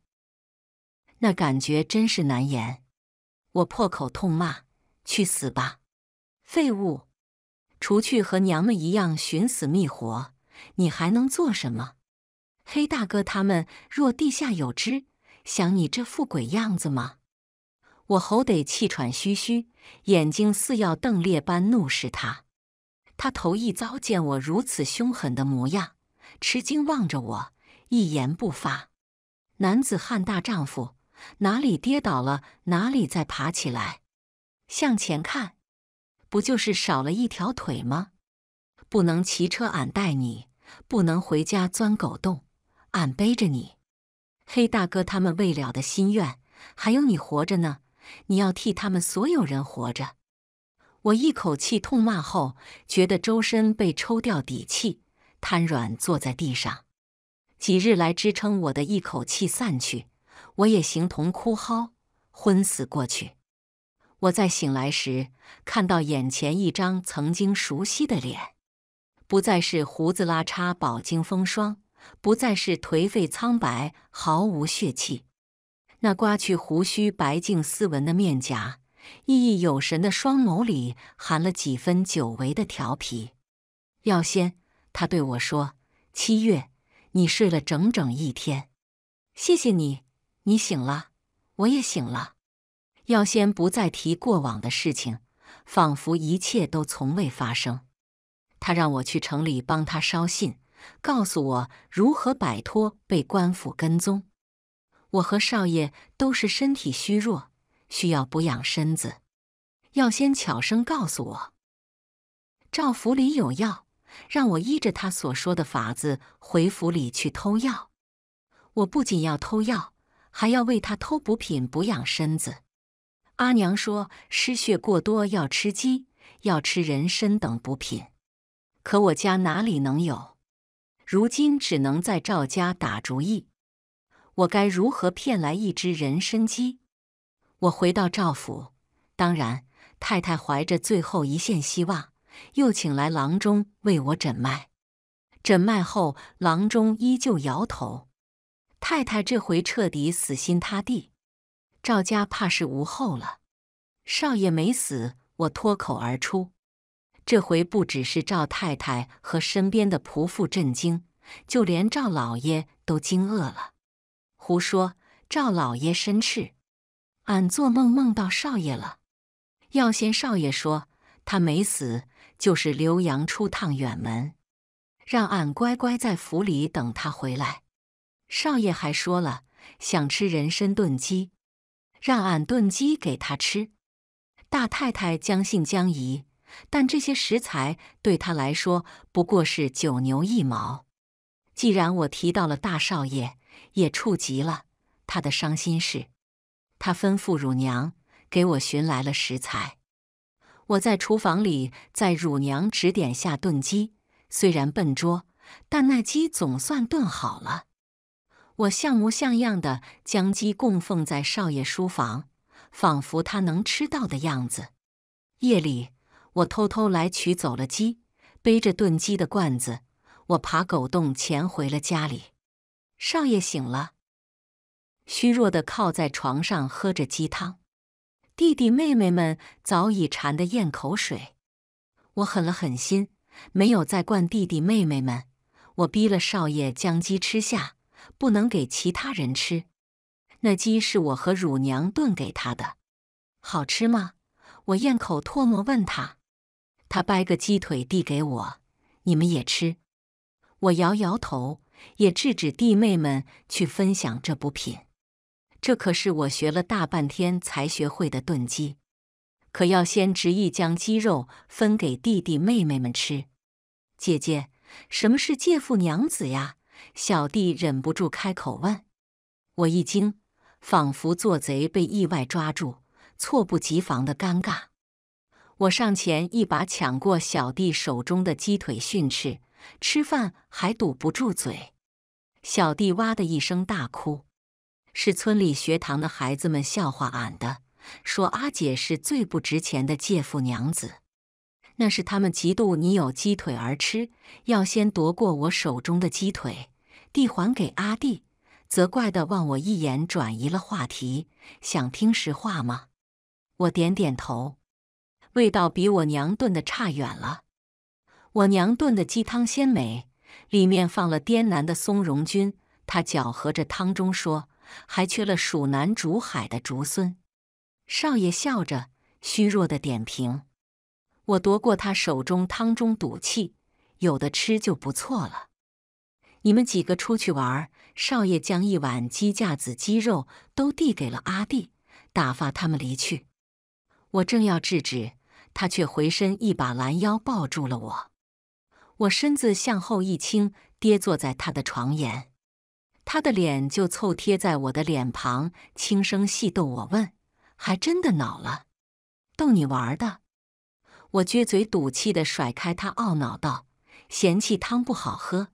那感觉真是难言。我破口痛骂：“去死吧，废物！除去和娘们一样寻死觅活，你还能做什么？黑大哥他们若地下有知，想你这副鬼样子吗？”我吼得气喘吁吁，眼睛似要瞪裂般怒视他。他头一遭见我如此凶狠的模样，吃惊望着我，一言不发。男子汉大丈夫。哪里跌倒了，哪里再爬起来。向前看，不就是少了一条腿吗？不能骑车，俺带你；不能回家钻狗洞，俺背着你。黑大哥他们未了的心愿，还有你活着呢，你要替他们所有人活着。我一口气痛骂后，觉得周身被抽掉底气，瘫软坐在地上。几日来支撑我的一口气散去。我也形同枯蒿，昏死过去。我在醒来时，看到眼前一张曾经熟悉的脸，不再是胡子拉碴、饱经风霜，不再是颓废苍白、毫无血气。那刮去胡须、白净斯文的面颊，熠熠有神的双眸里含了几分久违的调皮。药仙，他对我说：“七月，你睡了整整一天，谢谢你。”你醒了，我也醒了。药仙不再提过往的事情，仿佛一切都从未发生。他让我去城里帮他捎信，告诉我如何摆脱被官府跟踪。我和少爷都是身体虚弱，需要补养身子。药仙悄声告诉我，赵府里有药，让我依着他所说的法子回府里去偷药。我不仅要偷药。还要为他偷补品补养身子。阿娘说失血过多要吃鸡，要吃人参等补品。可我家哪里能有？如今只能在赵家打主意。我该如何骗来一只人参鸡？我回到赵府，当然太太怀着最后一线希望，又请来郎中为我诊脉。诊脉后，郎中依旧摇头。太太这回彻底死心塌地，赵家怕是无后了。少爷没死，我脱口而出。这回不只是赵太太和身边的仆妇震惊，就连赵老爷都惊愕了。胡说！赵老爷申斥。俺做梦梦到少爷了。要先少爷说他没死，就是刘洋出趟远门，让俺乖乖在府里等他回来。少爷还说了想吃人参炖鸡，让俺炖鸡给他吃。大太太将信将疑，但这些食材对他来说不过是九牛一毛。既然我提到了大少爷，也触及了他的伤心事，他吩咐乳娘给我寻来了食材。我在厨房里在乳娘指点下炖鸡，虽然笨拙，但那鸡总算炖好了。我像模像样的将鸡供奉在少爷书房，仿佛他能吃到的样子。夜里，我偷偷来取走了鸡，背着炖鸡的罐子，我爬狗洞潜回了家里。少爷醒了，虚弱的靠在床上喝着鸡汤，弟弟妹妹们早已馋得咽口水。我狠了狠心，没有再灌弟弟妹妹们，我逼了少爷将鸡吃下。不能给其他人吃，那鸡是我和乳娘炖给他的，好吃吗？我咽口唾沫问他。他掰个鸡腿递给我，你们也吃。我摇摇头，也制止弟妹们去分享这补品。这可是我学了大半天才学会的炖鸡，可要先执意将鸡肉分给弟弟妹妹们吃。姐姐，什么是介父娘子呀？小弟忍不住开口问，我一惊，仿佛做贼被意外抓住，措不及防的尴尬。我上前一把抢过小弟手中的鸡腿，训斥：“吃饭还堵不住嘴！”小弟哇的一声大哭，是村里学堂的孩子们笑话俺的，说阿姐是最不值钱的借腹娘子。那是他们嫉妒你有鸡腿而吃，要先夺过我手中的鸡腿。递还给阿弟，责怪的望我一眼，转移了话题。想听实话吗？我点点头。味道比我娘炖的差远了。我娘炖的鸡汤鲜美，里面放了滇南的松茸菌，他搅和着汤中说，还缺了蜀南竹海的竹荪。少爷笑着，虚弱的点评。我夺过他手中汤中赌气：有的吃就不错了。你们几个出去玩。少爷将一碗鸡架子鸡肉都递给了阿弟，打发他们离去。我正要制止，他却回身一把拦腰抱住了我。我身子向后一倾，跌坐在他的床沿。他的脸就凑贴在我的脸庞，轻声戏逗我问：“还真的恼了，逗你玩的。”我撅嘴赌气的甩开他，懊恼道：“嫌弃汤不好喝。”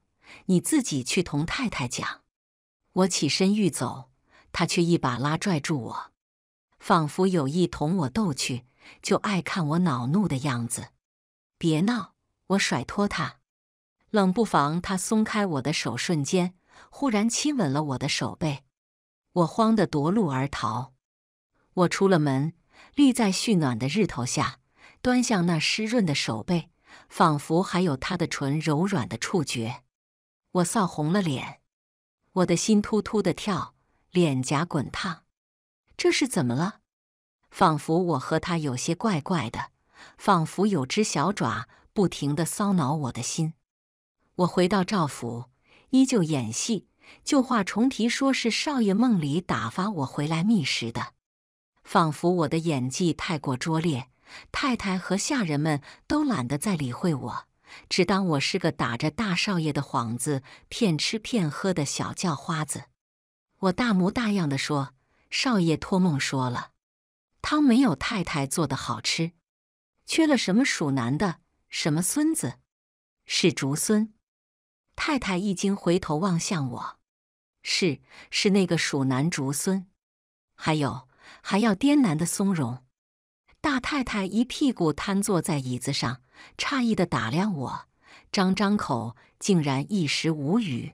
你自己去同太太讲。我起身欲走，他却一把拉拽住我，仿佛有意同我斗去，就爱看我恼怒的样子。别闹！我甩脱他，冷不防他松开我的手，瞬间忽然亲吻了我的手背。我慌得夺路而逃。我出了门，立在煦暖的日头下，端向那湿润的手背，仿佛还有他的唇柔软的触觉。我臊红了脸，我的心突突的跳，脸颊滚烫，这是怎么了？仿佛我和他有些怪怪的，仿佛有只小爪不停的搔挠我的心。我回到赵府，依旧演戏，旧话重提，说是少爷梦里打发我回来觅食的。仿佛我的演技太过拙劣，太太和下人们都懒得再理会我。只当我是个打着大少爷的幌子骗吃骗喝的小叫花子。我大模大样的说：“少爷托梦说了，汤没有太太做的好吃，缺了什么蜀南的什么孙子，是竹荪。”太太一惊，回头望向我：“是是那个蜀南竹荪，还有还要滇南的松茸。”大太太一屁股瘫坐在椅子上。诧异的打量我，张张口，竟然一时无语。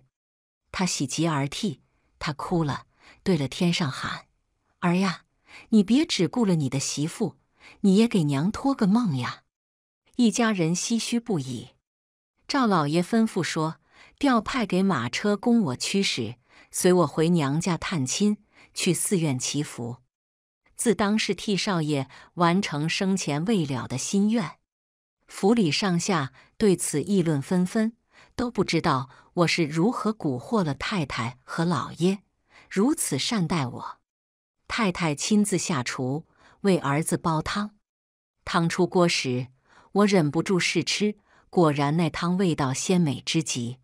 他喜极而涕，他哭了，对了天上喊：“儿呀，你别只顾了你的媳妇，你也给娘托个梦呀！”一家人唏嘘不已。赵老爷吩咐说：“调派给马车供我驱使，随我回娘家探亲，去寺院祈福，自当是替少爷完成生前未了的心愿。”府里上下对此议论纷纷，都不知道我是如何蛊惑了太太和老爷，如此善待我。太太亲自下厨为儿子煲汤，汤出锅时，我忍不住试吃，果然那汤味道鲜美之极。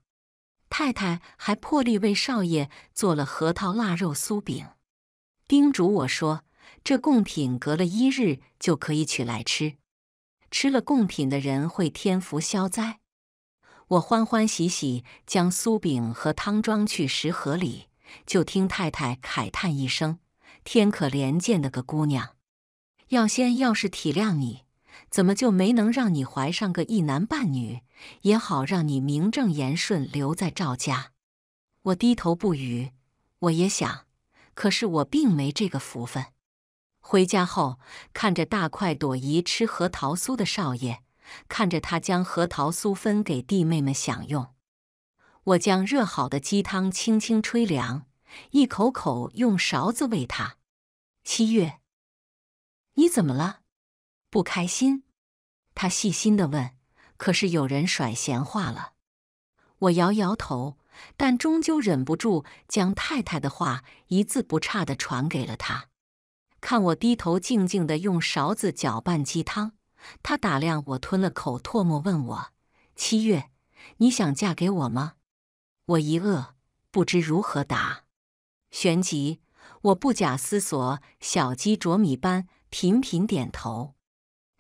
太太还破例为少爷做了核桃腊肉酥饼，叮嘱我说：“这贡品隔了一日就可以取来吃。”吃了贡品的人会添福消灾，我欢欢喜喜将酥饼和汤装去食盒里，就听太太慨叹一声：“天可怜见的个姑娘，药仙要是体谅你，怎么就没能让你怀上个一男半女，也好让你名正言顺留在赵家？”我低头不语，我也想，可是我并没这个福分。回家后，看着大快朵颐吃核桃酥的少爷，看着他将核桃酥分给弟妹们享用，我将热好的鸡汤轻轻吹凉，一口口用勺子喂他。七月，你怎么了？不开心？他细心地问。可是有人甩闲话了。我摇摇头，但终究忍不住将太太的话一字不差地传给了他。看我低头静静地用勺子搅拌鸡汤，他打量我，吞了口唾沫，问我：“七月，你想嫁给我吗？”我一愕，不知如何答。旋即，我不假思索，小鸡啄米般频频点头。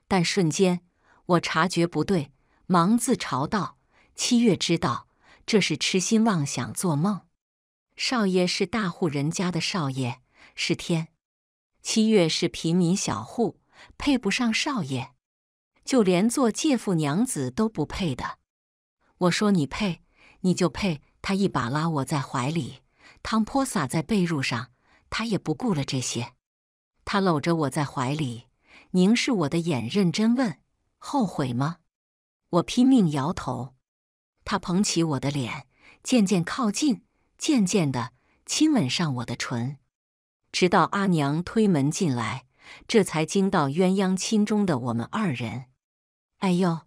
但瞬间，我察觉不对，忙自嘲道：“七月知道，这是痴心妄想，做梦。少爷是大户人家的少爷，是天。”七月是平民小户，配不上少爷，就连做介父娘子都不配的。我说你配，你就配。他一把拉我在怀里，汤泼洒在被褥上，他也不顾了这些。他搂着我在怀里，凝视我的眼，认真问：“后悔吗？”我拼命摇头。他捧起我的脸，渐渐靠近，渐渐的亲吻上我的唇。直到阿娘推门进来，这才惊到鸳鸯亲中的我们二人。哎呦，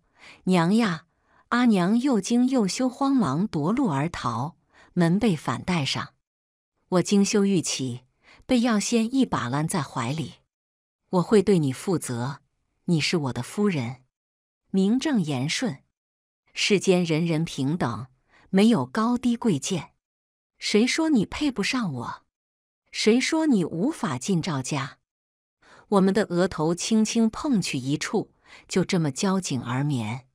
娘呀！阿娘又惊又羞，慌忙夺路而逃，门被反带上。我惊羞欲起，被药仙一把揽在怀里。我会对你负责，你是我的夫人，名正言顺。世间人人平等，没有高低贵贱。谁说你配不上我？谁说你无法进赵家？我们的额头轻轻碰去一处，就这么交颈而眠，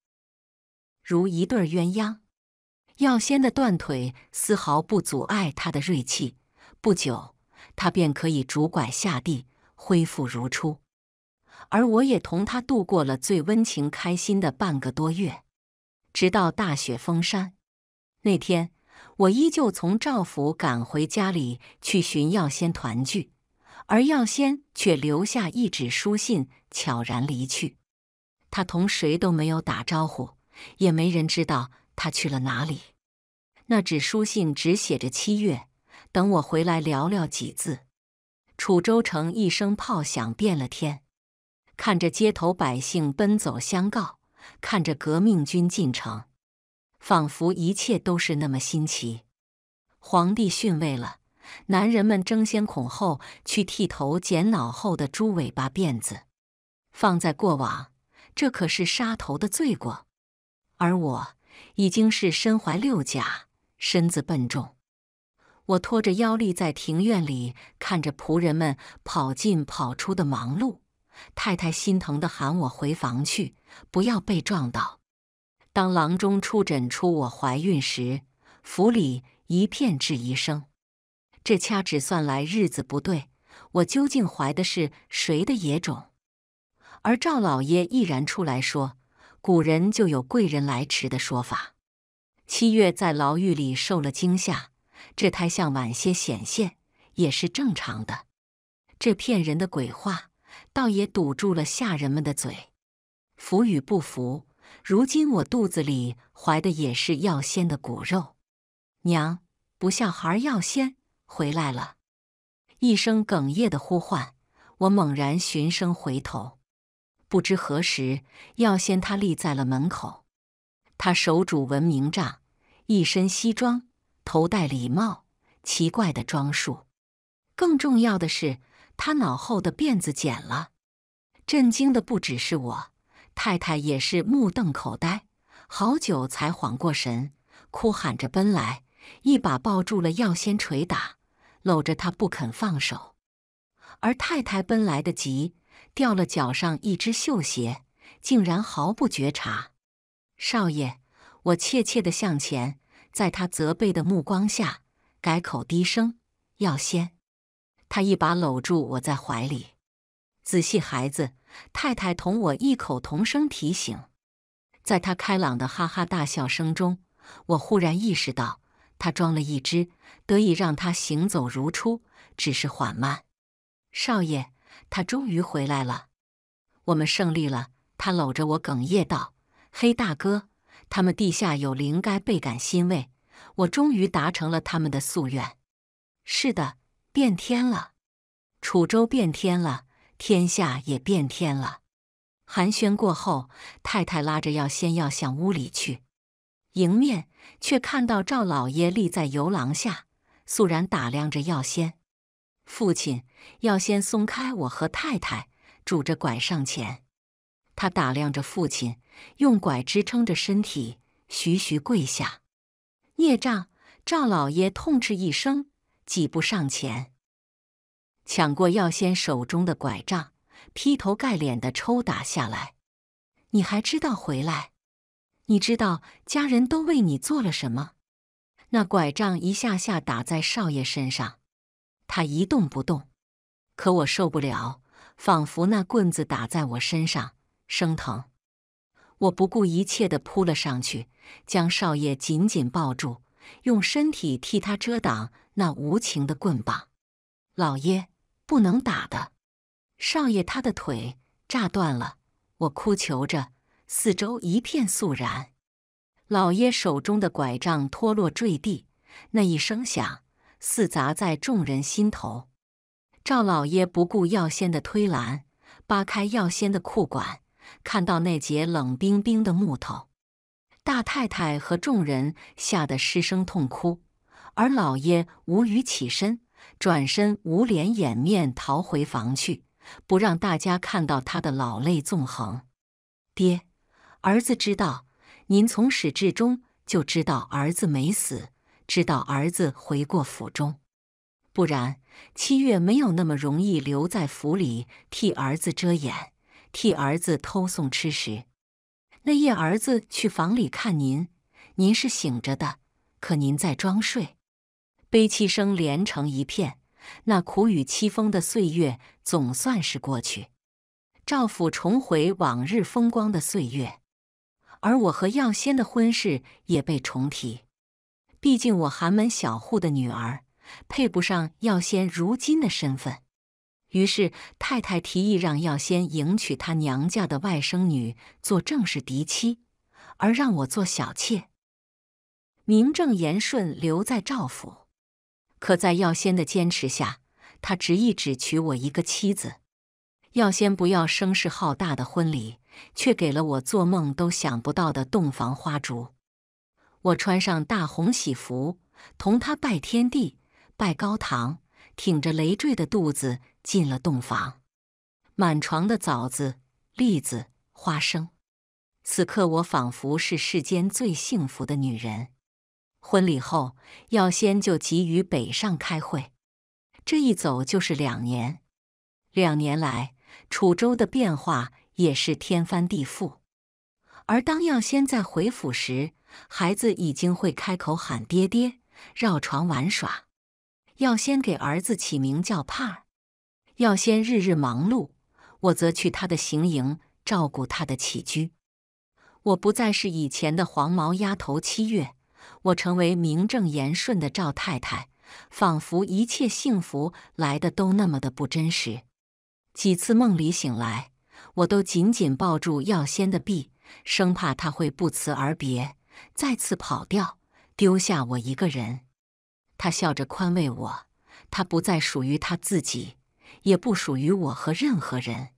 如一对鸳鸯。药仙的断腿丝毫不阻碍他的锐气，不久他便可以拄拐下地，恢复如初。而我也同他度过了最温情开心的半个多月，直到大雪封山那天。我依旧从赵府赶回家里去寻药仙团聚，而药仙却留下一纸书信，悄然离去。他同谁都没有打招呼，也没人知道他去了哪里。那纸书信只写着“七月，等我回来聊聊几字”。楚州城一声炮响，变了天。看着街头百姓奔走相告，看着革命军进城。仿佛一切都是那么新奇。皇帝逊位了男人们，争先恐后去剃头、剪脑后的猪尾巴辫子。放在过往，这可是杀头的罪过。而我已经是身怀六甲，身子笨重。我拖着腰立在庭院里，看着仆人们跑进跑出的忙碌。太太心疼的喊我回房去，不要被撞倒。当郎中出诊出我怀孕时，府里一片质疑声。这掐指算来日子不对，我究竟怀的是谁的野种？而赵老爷毅然出来说：“古人就有贵人来迟的说法。七月在牢狱里受了惊吓，这胎像晚些显现也是正常的。”这骗人的鬼话，倒也堵住了下人们的嘴。服与不服？如今我肚子里怀的也是药仙的骨肉，娘不孝孩药仙回来了！一声哽咽的呼唤，我猛然循声回头，不知何时，药仙他立在了门口。他手拄文明杖，一身西装，头戴礼帽，奇怪的装束。更重要的是，他脑后的辫子剪了。震惊的不只是我。太太也是目瞪口呆，好久才缓过神，哭喊着奔来，一把抱住了药仙，捶打，搂着他不肯放手。而太太奔来的急，掉了脚上一只绣鞋，竟然毫不觉察。少爷，我怯怯地向前，在他责备的目光下，改口低声：“药仙。”他一把搂住我在怀里，仔细孩子。太太同我异口同声提醒，在他开朗的哈哈大笑声中，我忽然意识到，他装了一只，得以让他行走如初，只是缓慢。少爷，他终于回来了，我们胜利了。他搂着我哽咽道：“黑大哥，他们地下有灵，该倍感欣慰。我终于达成了他们的夙愿。是的，变天了，楚州变天了。”天下也变天了。寒暄过后，太太拉着药仙要向屋里去，迎面却看到赵老爷立在游廊下，肃然打量着药仙。父亲，药仙松开我和太太，拄着拐上前。他打量着父亲，用拐支撑着身体，徐徐跪下。孽障！赵老爷痛斥一声，几步上前。抢过药仙手中的拐杖，劈头盖脸的抽打下来。你还知道回来？你知道家人都为你做了什么？那拐杖一下下打在少爷身上，他一动不动。可我受不了，仿佛那棍子打在我身上，生疼。我不顾一切的扑了上去，将少爷紧紧抱住，用身体替他遮挡那无情的棍棒。老爷。不能打的，少爷，他的腿炸断了。我哭求着，四周一片肃然。老爷手中的拐杖脱落坠地，那一声响似砸在众人心头。赵老爷不顾药仙的推拦，扒开药仙的裤管，看到那截冷冰冰的木头。大太太和众人吓得失声痛哭，而老爷无语起身。转身，捂脸掩面，逃回房去，不让大家看到他的老泪纵横。爹，儿子知道，您从始至终就知道儿子没死，知道儿子回过府中。不然，七月没有那么容易留在府里替儿子遮掩，替儿子偷送吃食。那夜，儿子去房里看您，您是醒着的，可您在装睡。悲泣声连成一片，那苦雨凄风的岁月总算是过去。赵府重回往日风光的岁月，而我和药仙的婚事也被重提。毕竟我寒门小户的女儿配不上药仙如今的身份，于是太太提议让药仙迎娶她娘家的外甥女做正式嫡妻，而让我做小妾，名正言顺留在赵府。可在药仙的坚持下，他执意只娶我一个妻子。药仙不要声势浩大的婚礼，却给了我做梦都想不到的洞房花烛。我穿上大红喜服，同他拜天地、拜高堂，挺着累赘的肚子进了洞房。满床的枣子、栗子、花生，此刻我仿佛是世间最幸福的女人。婚礼后，耀先就急于北上开会，这一走就是两年。两年来，楚州的变化也是天翻地覆。而当耀先在回府时，孩子已经会开口喊“爹爹”，绕床玩耍。耀先给儿子起名叫帕儿。耀先日日忙碌，我则去他的行营照顾他的起居。我不再是以前的黄毛丫头七月。我成为名正言顺的赵太太，仿佛一切幸福来的都那么的不真实。几次梦里醒来，我都紧紧抱住药仙的臂，生怕他会不辞而别，再次跑掉，丢下我一个人。他笑着宽慰我：“他不再属于他自己，也不属于我和任何人，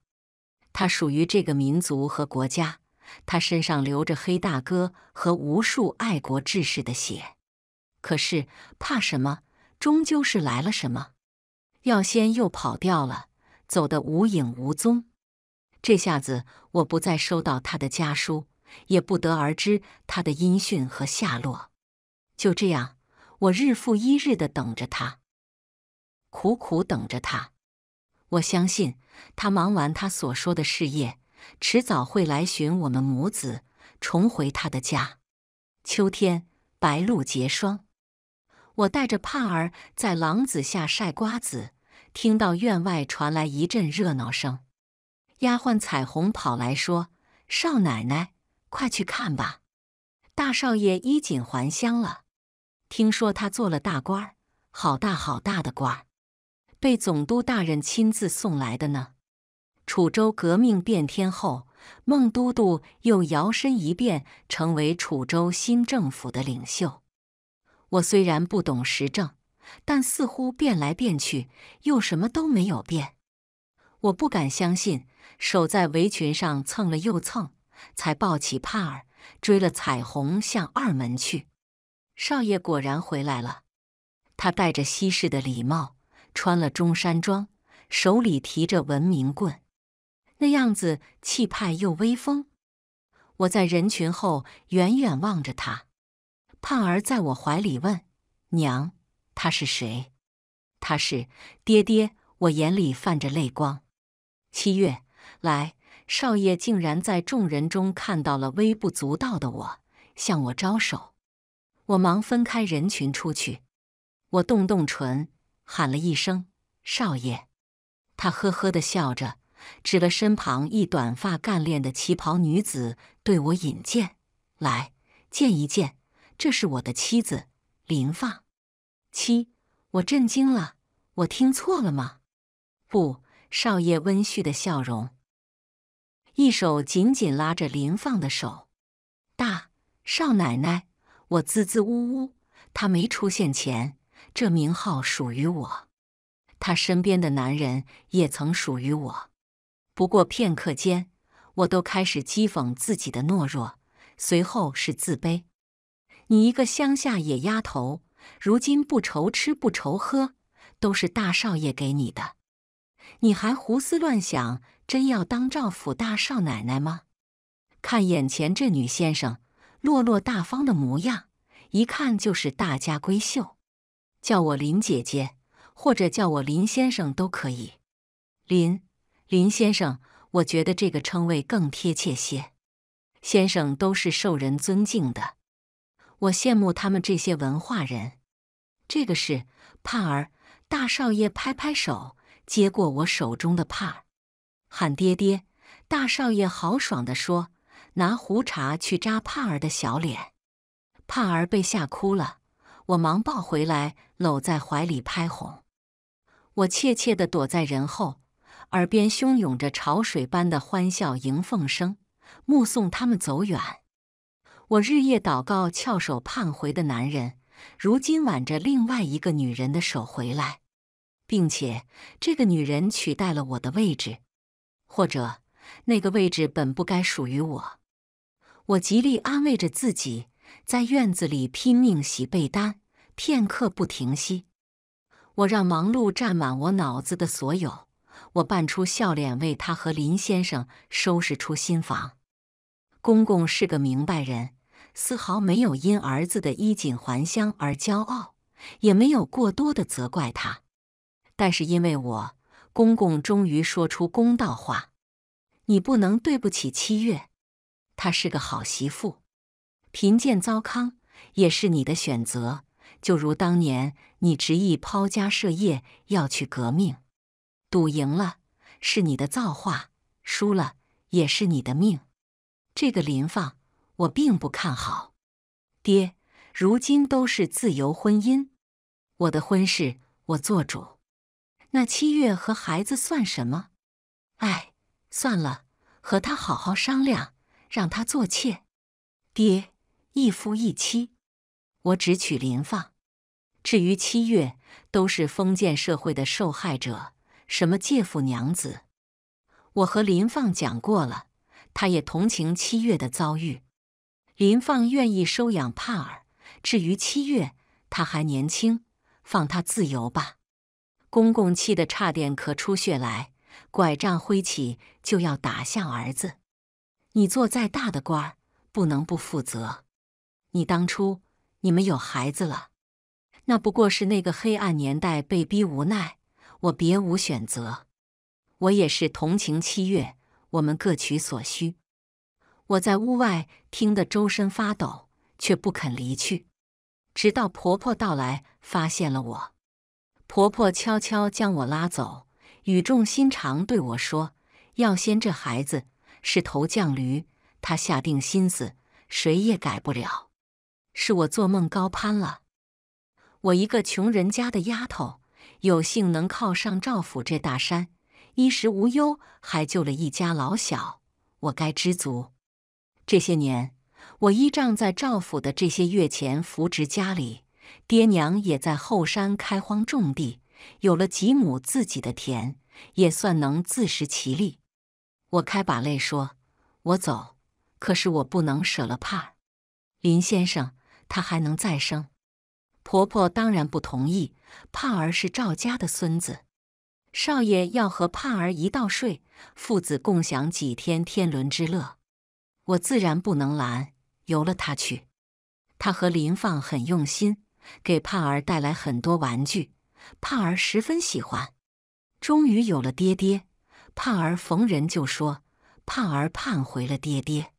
他属于这个民族和国家。”他身上流着黑大哥和无数爱国志士的血，可是怕什么？终究是来了什么？药仙又跑掉了，走得无影无踪。这下子，我不再收到他的家书，也不得而知他的音讯和下落。就这样，我日复一日的等着他，苦苦等着他。我相信他忙完他所说的事业。迟早会来寻我们母子，重回他的家。秋天，白露结霜，我带着帕儿在廊子下晒瓜子，听到院外传来一阵热闹声。丫鬟彩虹跑来说：“少奶奶，快去看吧！大少爷衣锦还乡了。听说他做了大官儿，好大好大的官，被总督大人亲自送来的呢。”楚州革命变天后，孟都督又摇身一变成为楚州新政府的领袖。我虽然不懂时政，但似乎变来变去又什么都没有变。我不敢相信，手在围裙上蹭了又蹭，才抱起帕儿追了彩虹向二门去。少爷果然回来了，他戴着西式的礼帽，穿了中山装，手里提着文明棍。那样子气派又威风，我在人群后远远望着他。胖儿在我怀里问：“娘，他是谁？”“他是爹爹。”我眼里泛着泪光。七月，来，少爷竟然在众人中看到了微不足道的我，向我招手。我忙分开人群出去。我动动唇，喊了一声：“少爷。”他呵呵的笑着。指了身旁一短发干练的旗袍女子，对我引荐：“来见一见，这是我的妻子林放。”七，我震惊了，我听错了吗？不，少爷温煦的笑容，一手紧紧拉着林放的手。大少奶奶，我滋滋呜呜，他没出现前，这名号属于我，他身边的男人也曾属于我。不过片刻间，我都开始讥讽自己的懦弱，随后是自卑。你一个乡下野丫头，如今不愁吃不愁喝，都是大少爷给你的，你还胡思乱想，真要当赵府大少奶奶吗？看眼前这女先生，落落大方的模样，一看就是大家闺秀。叫我林姐姐，或者叫我林先生都可以，林。林先生，我觉得这个称谓更贴切些。先生都是受人尊敬的，我羡慕他们这些文化人。这个是帕儿大少爷拍拍手，接过我手中的帕儿，喊爹爹。大少爷豪爽地说：“拿胡茬去扎帕儿的小脸。”帕儿被吓哭了，我忙抱回来，搂在怀里拍哄。我怯怯地躲在人后。耳边汹涌着潮水般的欢笑、迎凤声，目送他们走远。我日夜祷告，翘首盼回的男人，如今挽着另外一个女人的手回来，并且这个女人取代了我的位置，或者那个位置本不该属于我。我极力安慰着自己，在院子里拼命洗被单，片刻不停息。我让忙碌占满我脑子的所有。我扮出笑脸，为他和林先生收拾出新房。公公是个明白人，丝毫没有因儿子的衣锦还乡而骄傲，也没有过多的责怪他。但是因为我，公公终于说出公道话：“你不能对不起七月，她是个好媳妇。贫贱糟糠也是你的选择，就如当年你执意抛家舍业要去革命。”赌赢了是你的造化，输了也是你的命。这个林放，我并不看好。爹，如今都是自由婚姻，我的婚事我做主。那七月和孩子算什么？哎，算了，和他好好商量，让他做妾。爹，一夫一妻，我只娶林放。至于七月，都是封建社会的受害者。什么借腹娘子？我和林放讲过了，他也同情七月的遭遇。林放愿意收养帕尔，至于七月，他还年轻，放他自由吧。公公气得差点咳出血来，拐杖挥起就要打向儿子。你做再大的官儿，不能不负责。你当初，你们有孩子了，那不过是那个黑暗年代被逼无奈。我别无选择，我也是同情七月。我们各取所需。我在屋外听得周身发抖，却不肯离去，直到婆婆到来，发现了我。婆婆悄悄将我拉走，语重心长对我说：“耀先这孩子是头犟驴，他下定心思，谁也改不了。是我做梦高攀了，我一个穷人家的丫头。”有幸能靠上赵府这大山，衣食无忧，还救了一家老小，我该知足。这些年，我依仗在赵府的这些月钱扶植家里，爹娘也在后山开荒种地，有了几亩自己的田，也算能自食其力。我开把泪说：“我走，可是我不能舍了怕。”林先生，他还能再生。”婆婆当然不同意。盼儿是赵家的孙子，少爷要和盼儿一道睡，父子共享几天天伦之乐，我自然不能拦，由了他去。他和林放很用心，给盼儿带来很多玩具，盼儿十分喜欢。终于有了爹爹，盼儿逢人就说：“盼儿盼回了爹爹。”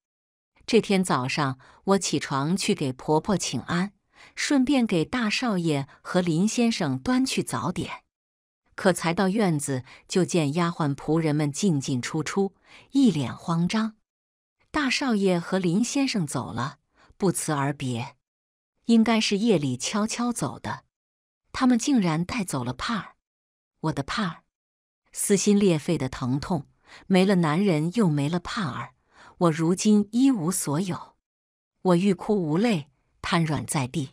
这天早上，我起床去给婆婆请安。顺便给大少爷和林先生端去早点，可才到院子，就见丫鬟仆人们进进出出，一脸慌张。大少爷和林先生走了，不辞而别，应该是夜里悄悄走的。他们竟然带走了帕儿，我的帕儿！撕心裂肺的疼痛，没了男人，又没了帕儿，我如今一无所有，我欲哭无泪，瘫软在地。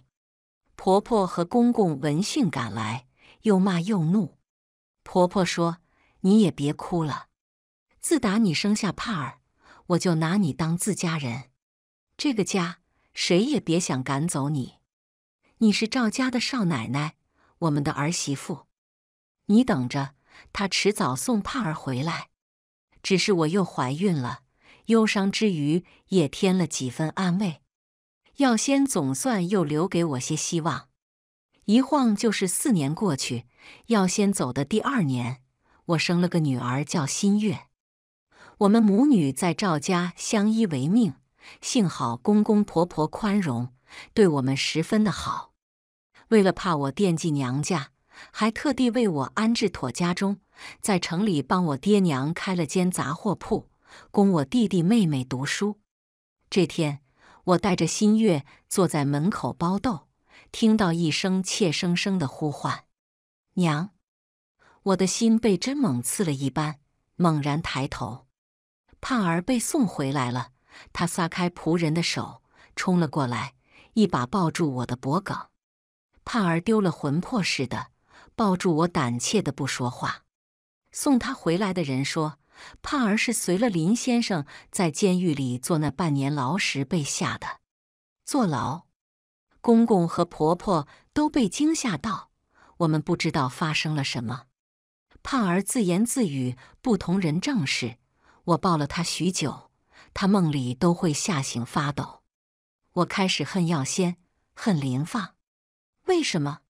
婆婆和公公闻讯赶来，又骂又怒。婆婆说：“你也别哭了，自打你生下帕儿，我就拿你当自家人。这个家谁也别想赶走你，你是赵家的少奶奶，我们的儿媳妇。你等着，她迟早送帕儿回来。只是我又怀孕了，忧伤之余也添了几分安慰。”药仙总算又留给我些希望，一晃就是四年过去。药仙走的第二年，我生了个女儿，叫新月。我们母女在赵家相依为命，幸好公公婆婆宽容，对我们十分的好。为了怕我惦记娘家，还特地为我安置妥家中，在城里帮我爹娘开了间杂货铺，供我弟弟妹妹读书。这天。我带着新月坐在门口包豆，听到一声怯生生的呼唤：“娘！”我的心被针猛刺了一般，猛然抬头。盼儿被送回来了，他撒开仆人的手，冲了过来，一把抱住我的脖颈。盼儿丢了魂魄似的，抱住我，胆怯的不说话。送他回来的人说。胖儿是随了林先生在监狱里坐那半年牢时被吓的。坐牢，公公和婆婆都被惊吓到。我们不知道发生了什么。胖儿自言自语，不同人正事。我抱了他许久，他梦里都会吓醒发抖。我开始恨药仙，恨林放。为什么？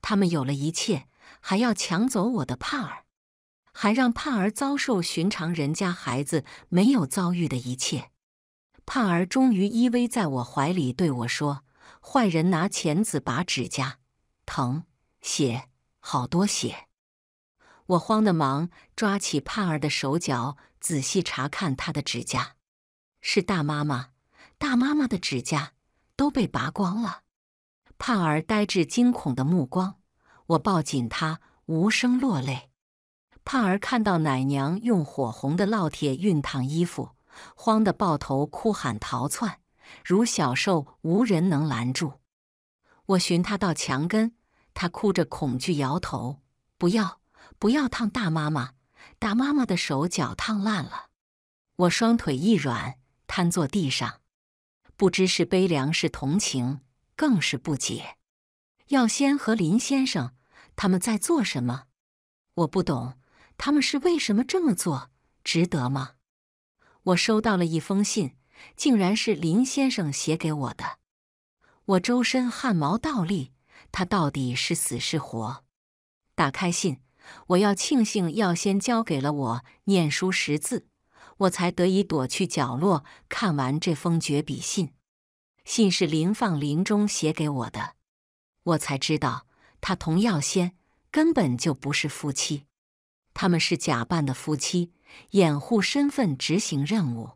他们有了一切，还要抢走我的胖儿？还让盼儿遭受寻常人家孩子没有遭遇的一切。盼儿终于依偎在我怀里，对我说：“坏人拿钳子拔指甲，疼，血，好多血。”我慌得忙抓起盼儿的手脚，仔细查看她的指甲。是大妈妈，大妈妈的指甲都被拔光了。盼儿呆滞惊恐的目光，我抱紧她，无声落泪。胖儿看到奶娘用火红的烙铁熨烫衣服，慌得抱头哭喊逃窜，如小兽，无人能拦住。我寻他到墙根，他哭着恐惧，摇头：“不要，不要烫大妈妈！大妈妈的手脚烫烂了。”我双腿一软，瘫坐地上，不知是悲凉，是同情，更是不解。药仙和林先生他们在做什么？我不懂。他们是为什么这么做？值得吗？我收到了一封信，竟然是林先生写给我的。我周身汗毛倒立，他到底是死是活？打开信，我要庆幸药仙交给了我念书识字，我才得以躲去角落看完这封绝笔信。信是林放林中写给我的，我才知道他同药仙根本就不是夫妻。他们是假扮的夫妻，掩护身份执行任务，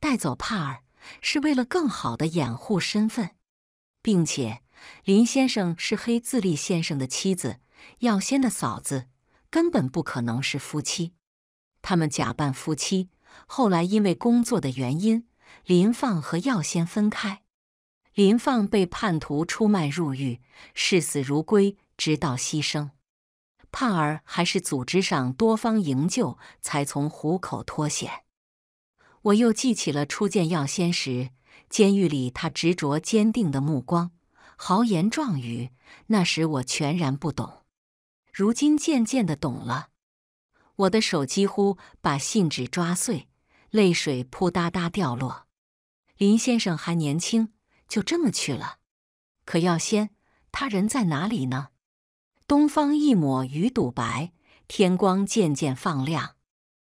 带走帕尔是为了更好的掩护身份，并且林先生是黑自立先生的妻子，药仙的嫂子，根本不可能是夫妻。他们假扮夫妻，后来因为工作的原因，林放和药仙分开，林放被叛徒出卖入狱，视死如归，直到牺牲。盼儿还是组织上多方营救，才从虎口脱险。我又记起了初见药仙时，监狱里他执着坚定的目光、豪言壮语。那时我全然不懂，如今渐渐的懂了。我的手几乎把信纸抓碎，泪水扑嗒嗒掉落。林先生还年轻，就这么去了。可药仙，他人在哪里呢？东方一抹鱼肚白，天光渐渐放亮。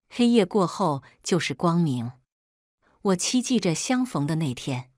黑夜过后就是光明。我期冀着相逢的那天。